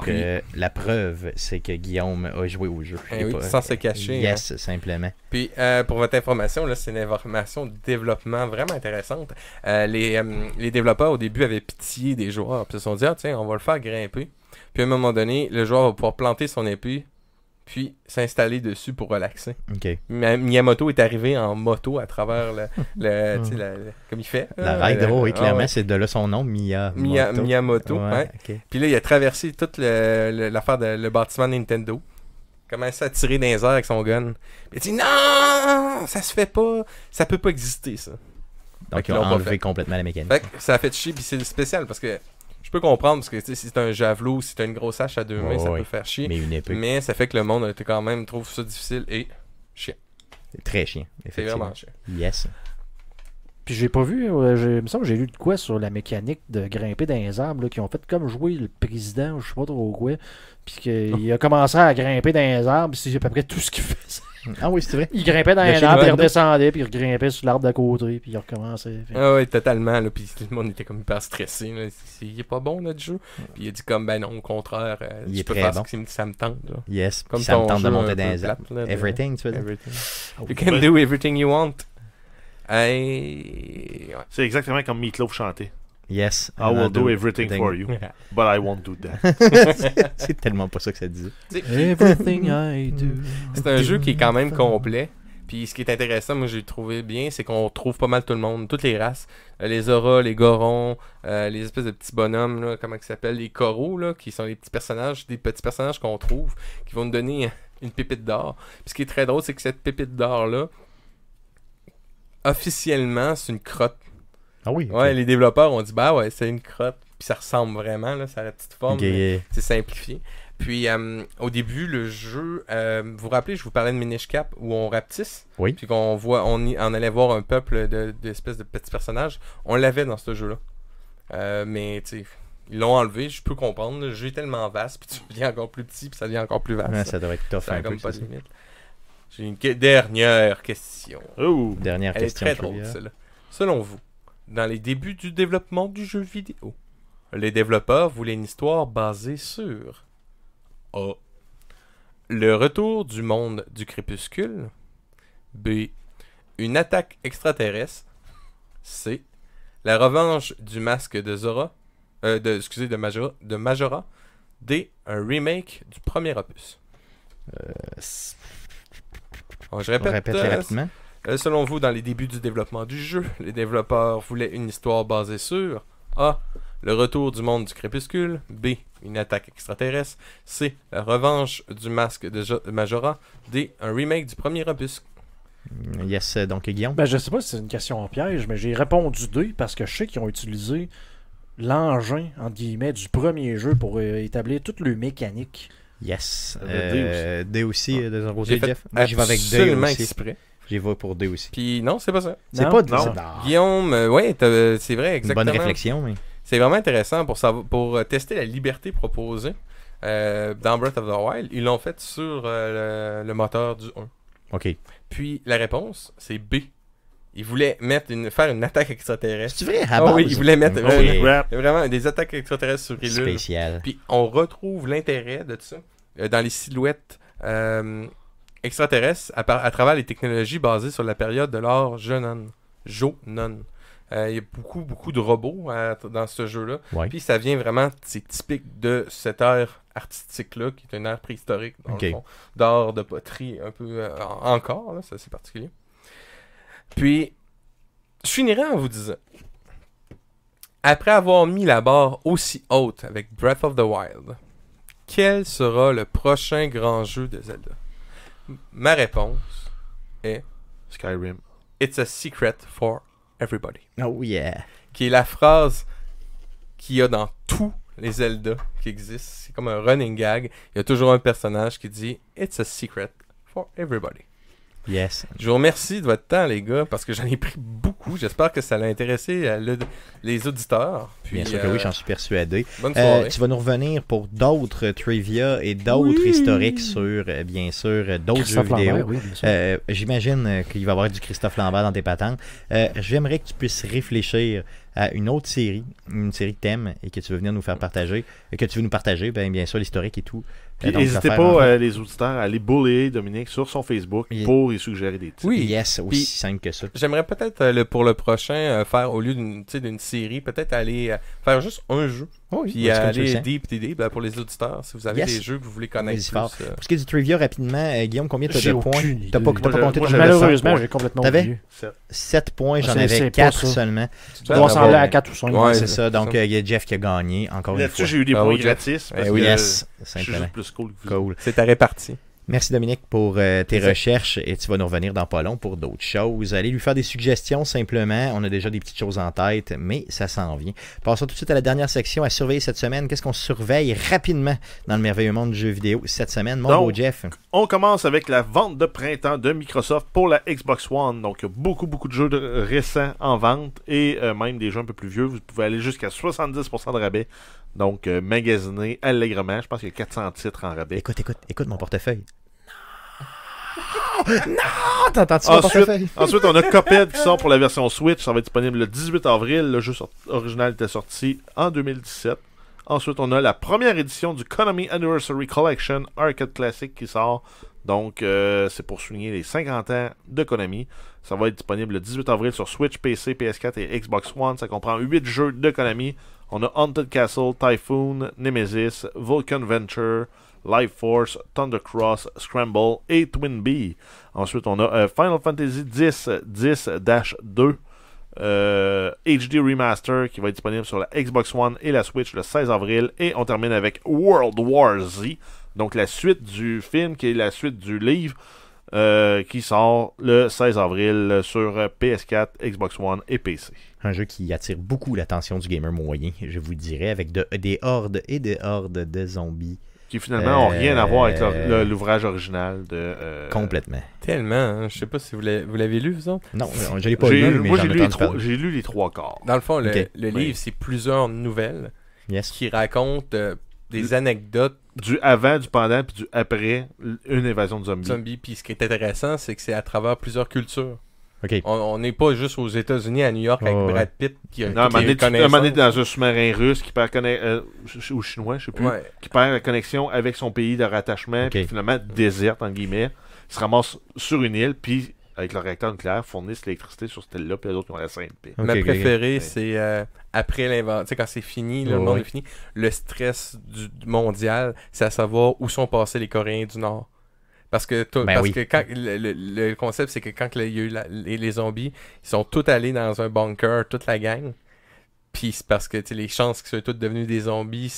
Speaker 2: Euh,
Speaker 1: la preuve, c'est que Guillaume a joué au jeu. Eh sans se cacher. Yes, hein. simplement.
Speaker 2: Puis, euh, pour votre information, c'est une information de développement vraiment intéressante. Euh, les, les, développeurs, au début, avaient pitié des joueurs. Puis, se sont dit, ah, tiens, on va le faire grimper. Puis, à un moment donné, le joueur va pouvoir planter son épée puis s'installer dessus pour relaxer. Ok. Miyamoto est arrivé en moto à travers le, comme il fait. La ah, ride oh oui, ah, clairement,
Speaker 1: c'est de là son nom, Miyamoto. Miyamoto,
Speaker 2: Puis là, il a traversé toute l'affaire de le bâtiment Nintendo. Commence à tirer dans les airs avec son gun. Il dit non, ça se fait pas, ça peut pas exister ça. Donc ils ont enlevé complètement la mécanique. ça a fait chier, puis c'est spécial parce que je peux comprendre parce que si c'est un javelot, si t'as une grosse hache à deux mains, ça peut faire chier. Mais, une mais ça fait que le monde quand même trouve ça difficile et chien, très chien, effectivement. vraiment
Speaker 1: Yes.
Speaker 3: Puis j'ai pas vu, il me semble que j'ai lu de quoi sur la mécanique de grimper dans les arbres, qui ont fait comme jouer le président, je sais pas trop quoi, puis qu'il a commencé à grimper dans les arbres, c'est à peu près tout ce qu'il faisait. Ah oui, c'est vrai. Il grimpait dans un arbre, il redescendait, puis il grimpait sur l'arbre d'à côté, puis il
Speaker 2: recommençait. Ah oui, totalement. Là, puis tout le monde était comme hyper stressé. Là. Il est pas bon notre jeu. Puis il a dit comme ben non, au contraire, euh, il tu est peux faire bon. que ça me tente. Yes, comme ça me tente de monter dans les arbres. Everything, tu veux dire. Ah you can do everything you want.
Speaker 4: C'est exactement comme Meatloaf chantait. Yes. I will do, everything, for you, but I won't do
Speaker 2: that. c'est tellement pas ça que ça dit. Everything
Speaker 3: I do. C'est un jeu
Speaker 2: qui est quand même complet. Puis ce qui est intéressant, moi j'ai trouvé bien, c'est qu'on trouve pas mal tout le monde, toutes les races. Euh, les auras, les gorons, euh, les espèces de petits bonhommes, là, comment ils s'appellent, les coraux, là, qui sont les petits personnages, des petits personnages qu'on trouve, qui vont nous donner une pépite d'or. Puis ce qui est très drôle, c'est que cette pépite d'or-là, officiellement, c'est une crotte ah oui. Ouais, les développeurs ont dit bah ouais, c'est une crotte, puis ça ressemble vraiment là, ça a la petite forme, c'est simplifié. Puis euh, au début, le jeu, euh, vous vous rappelez, je vous parlais de Minish Cap où on rapetisse. Puis qu'on voit, on, allait voir un peuple d'espèces de, petits personnages. On l'avait dans ce jeu-là. Euh, mais tu ils l'ont enlevé, je peux comprendre. Le jeu est tellement vaste, puis tu deviens encore plus petit, puis ça devient encore plus vaste. ça devrait être tough ça J'ai une dernière question. Ouh! dernière Elle Est très drôle, celle-là. Selon vous, dans les débuts du développement du jeu vidéo. Les développeurs voulaient une histoire basée sur A. Le retour du monde du crépuscule. B. Une attaque extraterrestre. C. La revanche du masque de Zora. Euh, de, excusez, de Majora, D. Un remake du premier opus. je euh, répète, euh, rapidement. Euh, selon vous, dans les débuts du développement du jeu, les développeurs voulaient une histoire basée sur A. Le retour du monde du crépuscule. B. Une attaque extraterrestre. C. La revanche du masque de Majora. D. Un remake du premier opus. Yes, euh, donc Guillaume.
Speaker 3: Ben, je sais pas si c'est une question en piège, mais j'ai répondu D parce que je sais qu'ils ont utilisé l'engin, entre guillemets, du premier jeu pour euh, établir toute le mécanique.
Speaker 1: Yes. D aussi, D aussi de Jeff. je vais avec D exprès. J'ai voté pour D
Speaker 2: aussi. Puis non, c'est pas ça. C'est pas D. Guillaume, euh, ouais, euh, c'est vrai, Une bonne réflexion, mais. C'est vraiment intéressant pour, pour euh, tester la liberté proposée euh, dans Breath of the Wild. Ils l'ont fait sur le, moteur du 1. Ok. Puis la réponse, c'est B. Ils voulaient mettre faire une attaque extraterrestre. C'est vrai, Ah oui, il voulaient mettre- Vraiment, des attaques extraterrestres sur les. Spécial. Puis on retrouve l'intérêt de ça dans les silhouettes extraterrestres à, travers les technologies basées sur la période de l'art Jonan. Euh, il y a beaucoup, beaucoup de robots euh, dans ce jeu-là. Puis ça vient vraiment, c'est typique de cette ère artistique-là, qui est une ère préhistorique, d'art, de poterie, un peu euh, encore, ça c'est particulier. Puis, je finirai en vous disant, après avoir mis la barre aussi haute avec Breath of the Wild, quel sera le prochain grand jeu de Zelda Ma réponse est Skyrim. It's a secret for everybody. Oh yeah. Qui est la phrase qu'il y a dans tous les Zelda qui existent. C'est comme un running gag. Il y a toujours un personnage qui dit It's a secret for everybody. Yes. Je vous remercie de votre temps, les gars, parce que j'en ai pris beaucoup. J'espère que ça l'a intéressé euh, les auditeurs. Bien sûr que oui, euh, j'en suis
Speaker 1: persuadé. Euh, tu vas nous revenir pour d'autres trivia et d'autres historiques sur, bien sûr, d'autres jeux vidéo. J'imagine qu'il va y avoir du Christophe Lambert dans tes patentes. J'aimerais que tu puisses réfléchir à une autre série, une série que et que tu veux venir nous faire partager, que tu veux nous partager, bien, bien sûr, l'historique et tout. Euh, n'hésitez pas,
Speaker 4: euh, les auditeurs, à aller bouler Dominique sur son Facebook pour y suggérer des titres. Oui, yes, aussi simple que ça.
Speaker 2: J'aimerais peut-être, euh, pour le prochain, faire, au lieu d'une série, peut-être aller faire juste un jeu Oh oui, puis aller deep, des là, pour les auditeurs, si vous avez des jeux que vous voulez connaître. Plus, euh. Pour ce
Speaker 1: qui est du trivia, rapidement, euh, Guillaume, combien t'as de points T'as pas, pas, compté moi, Malheureusement, j'ai complètement oublié. 7 points, ah, j'en avais 4 seulement. Tu dois s'en aller à 4 ou 5. Ouais, c'est ça. Donc, euh, il y a Jeff qui a gagné, encore une fois. Là-dessus, j'ai eu des ah, points gratis. Eh oui, je C'est plus cool. C'est ta répartir. Merci Dominique pour euh, tes recherches et tu vas nous revenir dans pas long pour d'autres choses. Allez lui faire des suggestions simplement. On a déjà des petites choses en tête, mais ça s'en vient. Passons tout de suite à la dernière section à surveiller cette semaine. Qu'est-ce qu'on surveille rapidement dans le merveilleux monde du jeu vidéo cette semaine, mon beau Jeff?
Speaker 4: On commence avec la vente de printemps de Microsoft pour la Xbox One. Donc, beaucoup, beaucoup de jeux récents en vente et euh, même des jeux un peu plus vieux. Vous pouvez aller jusqu'à 70% de rabais. Donc, euh, magasiner allègrement. Je pense qu'il y a 400 titres en rabais. Écoute, écoute, écoute mon portefeuille
Speaker 1: ensuite, ensuite, on a Coped qui sort
Speaker 4: pour la version Switch. Ça va être disponible le 18 avril. Le jeu original était sorti en 2017. Ensuite, on a la première édition du Konami Anniversary Collection Arcade Classic qui sort. Donc, euh, c'est pour souligner les 50 ans de Konami. Ça va être disponible le 18 avril sur Switch, PC, PS4 et Xbox One. Ça comprend 8 jeux de Konami. On a Haunted Castle, Typhoon, Nemesis, Vulcan Venture, Life Force, Thunder Cross, Scramble et Twin B. Ensuite, on a euh, Final Fantasy X, 10-2. HD Remaster qui va être disponible sur la Xbox One et la Switch le 16 avril. Et on termine avec World War Z, donc la suite du film qui est la suite du livre euh, qui sort le 16 avril sur PS4, Xbox One et PC. Un jeu qui attire beaucoup l'attention du gamer
Speaker 1: moyen, je
Speaker 4: vous dirais, avec de, des hordes et des
Speaker 1: hordes de zombies qui finalement n'ont rien à voir avec euh,
Speaker 2: l'ouvrage
Speaker 4: original de. Euh,
Speaker 2: complètement. Tellement. Hein. Je sais pas si vous l'avez lu, vous autres. Non, je l'ai pas lu. moi, j'ai lu, les trois, quarts. Dans le fond, le, livre, c'est plusieurs nouvelles qui racontent euh, des anecdotes. Du avant, du pendant, puis du après une évasion de zombies. Zombies. Puis ce qui est intéressant, c'est que c'est à travers plusieurs cultures. On n'est pas juste aux États-Unis, à New York, avec Brad Pitt qui a Non, qui un moment dans
Speaker 4: un sous-marin russe qui perd euh, ou chinois, je sais plus, qui perd la connexion avec son pays de rattachement, puis finalement déserte, en guillemets, se ramasse sur une île, puis avec le réacteur nucléaire, fournissent l'électricité sur cette île-là, puis les autres ont la sainte paix. Ma préférée,
Speaker 2: c'est euh, après l'invention. tu quand c'est fini, le monde est fini, le stress du mondial, c'est à savoir où sont passés les Coréens du Nord. Parce que, ben parce que quand, le, concept, c'est que quand il y a eu les, zombies, ils sont tous allés dans un bunker, toute la gang. Puis c'est parce que les chances qu'ils soient tous devenus des zombies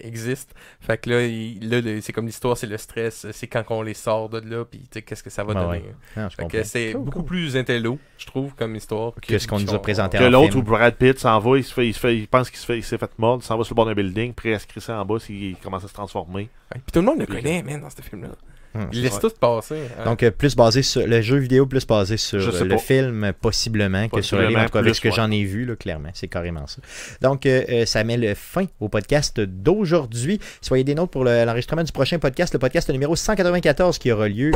Speaker 2: existent. Fait que là, c'est comme l'histoire, c'est le stress, c'est quand on les sort de là, puis qu'est-ce que ça va ben donner. fait que c'est beaucoup plus intello, je trouve, comme histoire. Que, ce qu'on nous a présenté Que l'autre où
Speaker 4: Brad Pitt s'en va, il, pense qu'il s'est fait, mordre, s'en va sur le bord d'un building, ça en bas, il commence à se transformer. Puis tout le monde le connaît, man, dans ce film-là. Hmm, laisse tout passer. Hein. Donc,
Speaker 1: euh, plus basé sur le jeu vidéo, plus basé sur le film, possiblement, que sur le livre. En ce que j'en ai vu, là, clairement, c'est carrément ça. Donc, euh, euh, ça met le fin au podcast d'aujourd'hui. Soyez des nôtres pour l'enregistrement du prochain podcast, le podcast numéro 194 qui aura lieu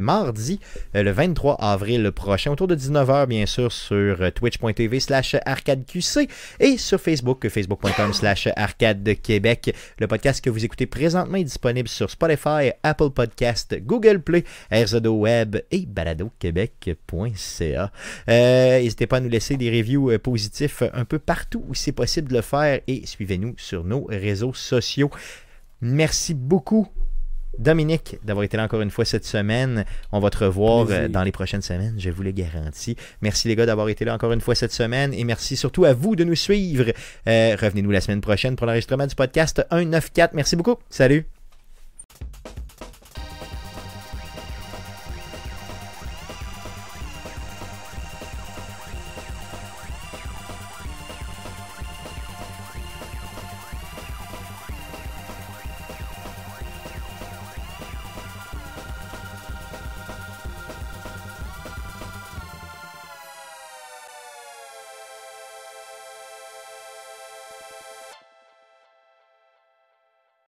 Speaker 1: mardi, le 23 avril prochain, autour de 19h, bien sûr, sur twitch.tv slash arcadeqc et sur Facebook, facebook.com slash arcadequebec. Le podcast que vous écoutez présentement est disponible sur Spotify, Apple Podcasts, podcast Google Play, RZO Web et baladoquebec.ca. Euh, N'hésitez pas à nous laisser des reviews euh, positifs un peu partout où c'est possible de le faire et suivez-nous sur nos réseaux sociaux. Merci beaucoup Dominique, d'avoir été là encore une fois cette semaine. On va te revoir euh, dans les prochaines semaines, je vous le garantis. Merci les gars d'avoir été là encore une fois cette semaine et merci surtout à vous de nous suivre. Euh, revenez-nous la semaine prochaine pour l'enregistrement du podcast 194. Merci beaucoup. Salut.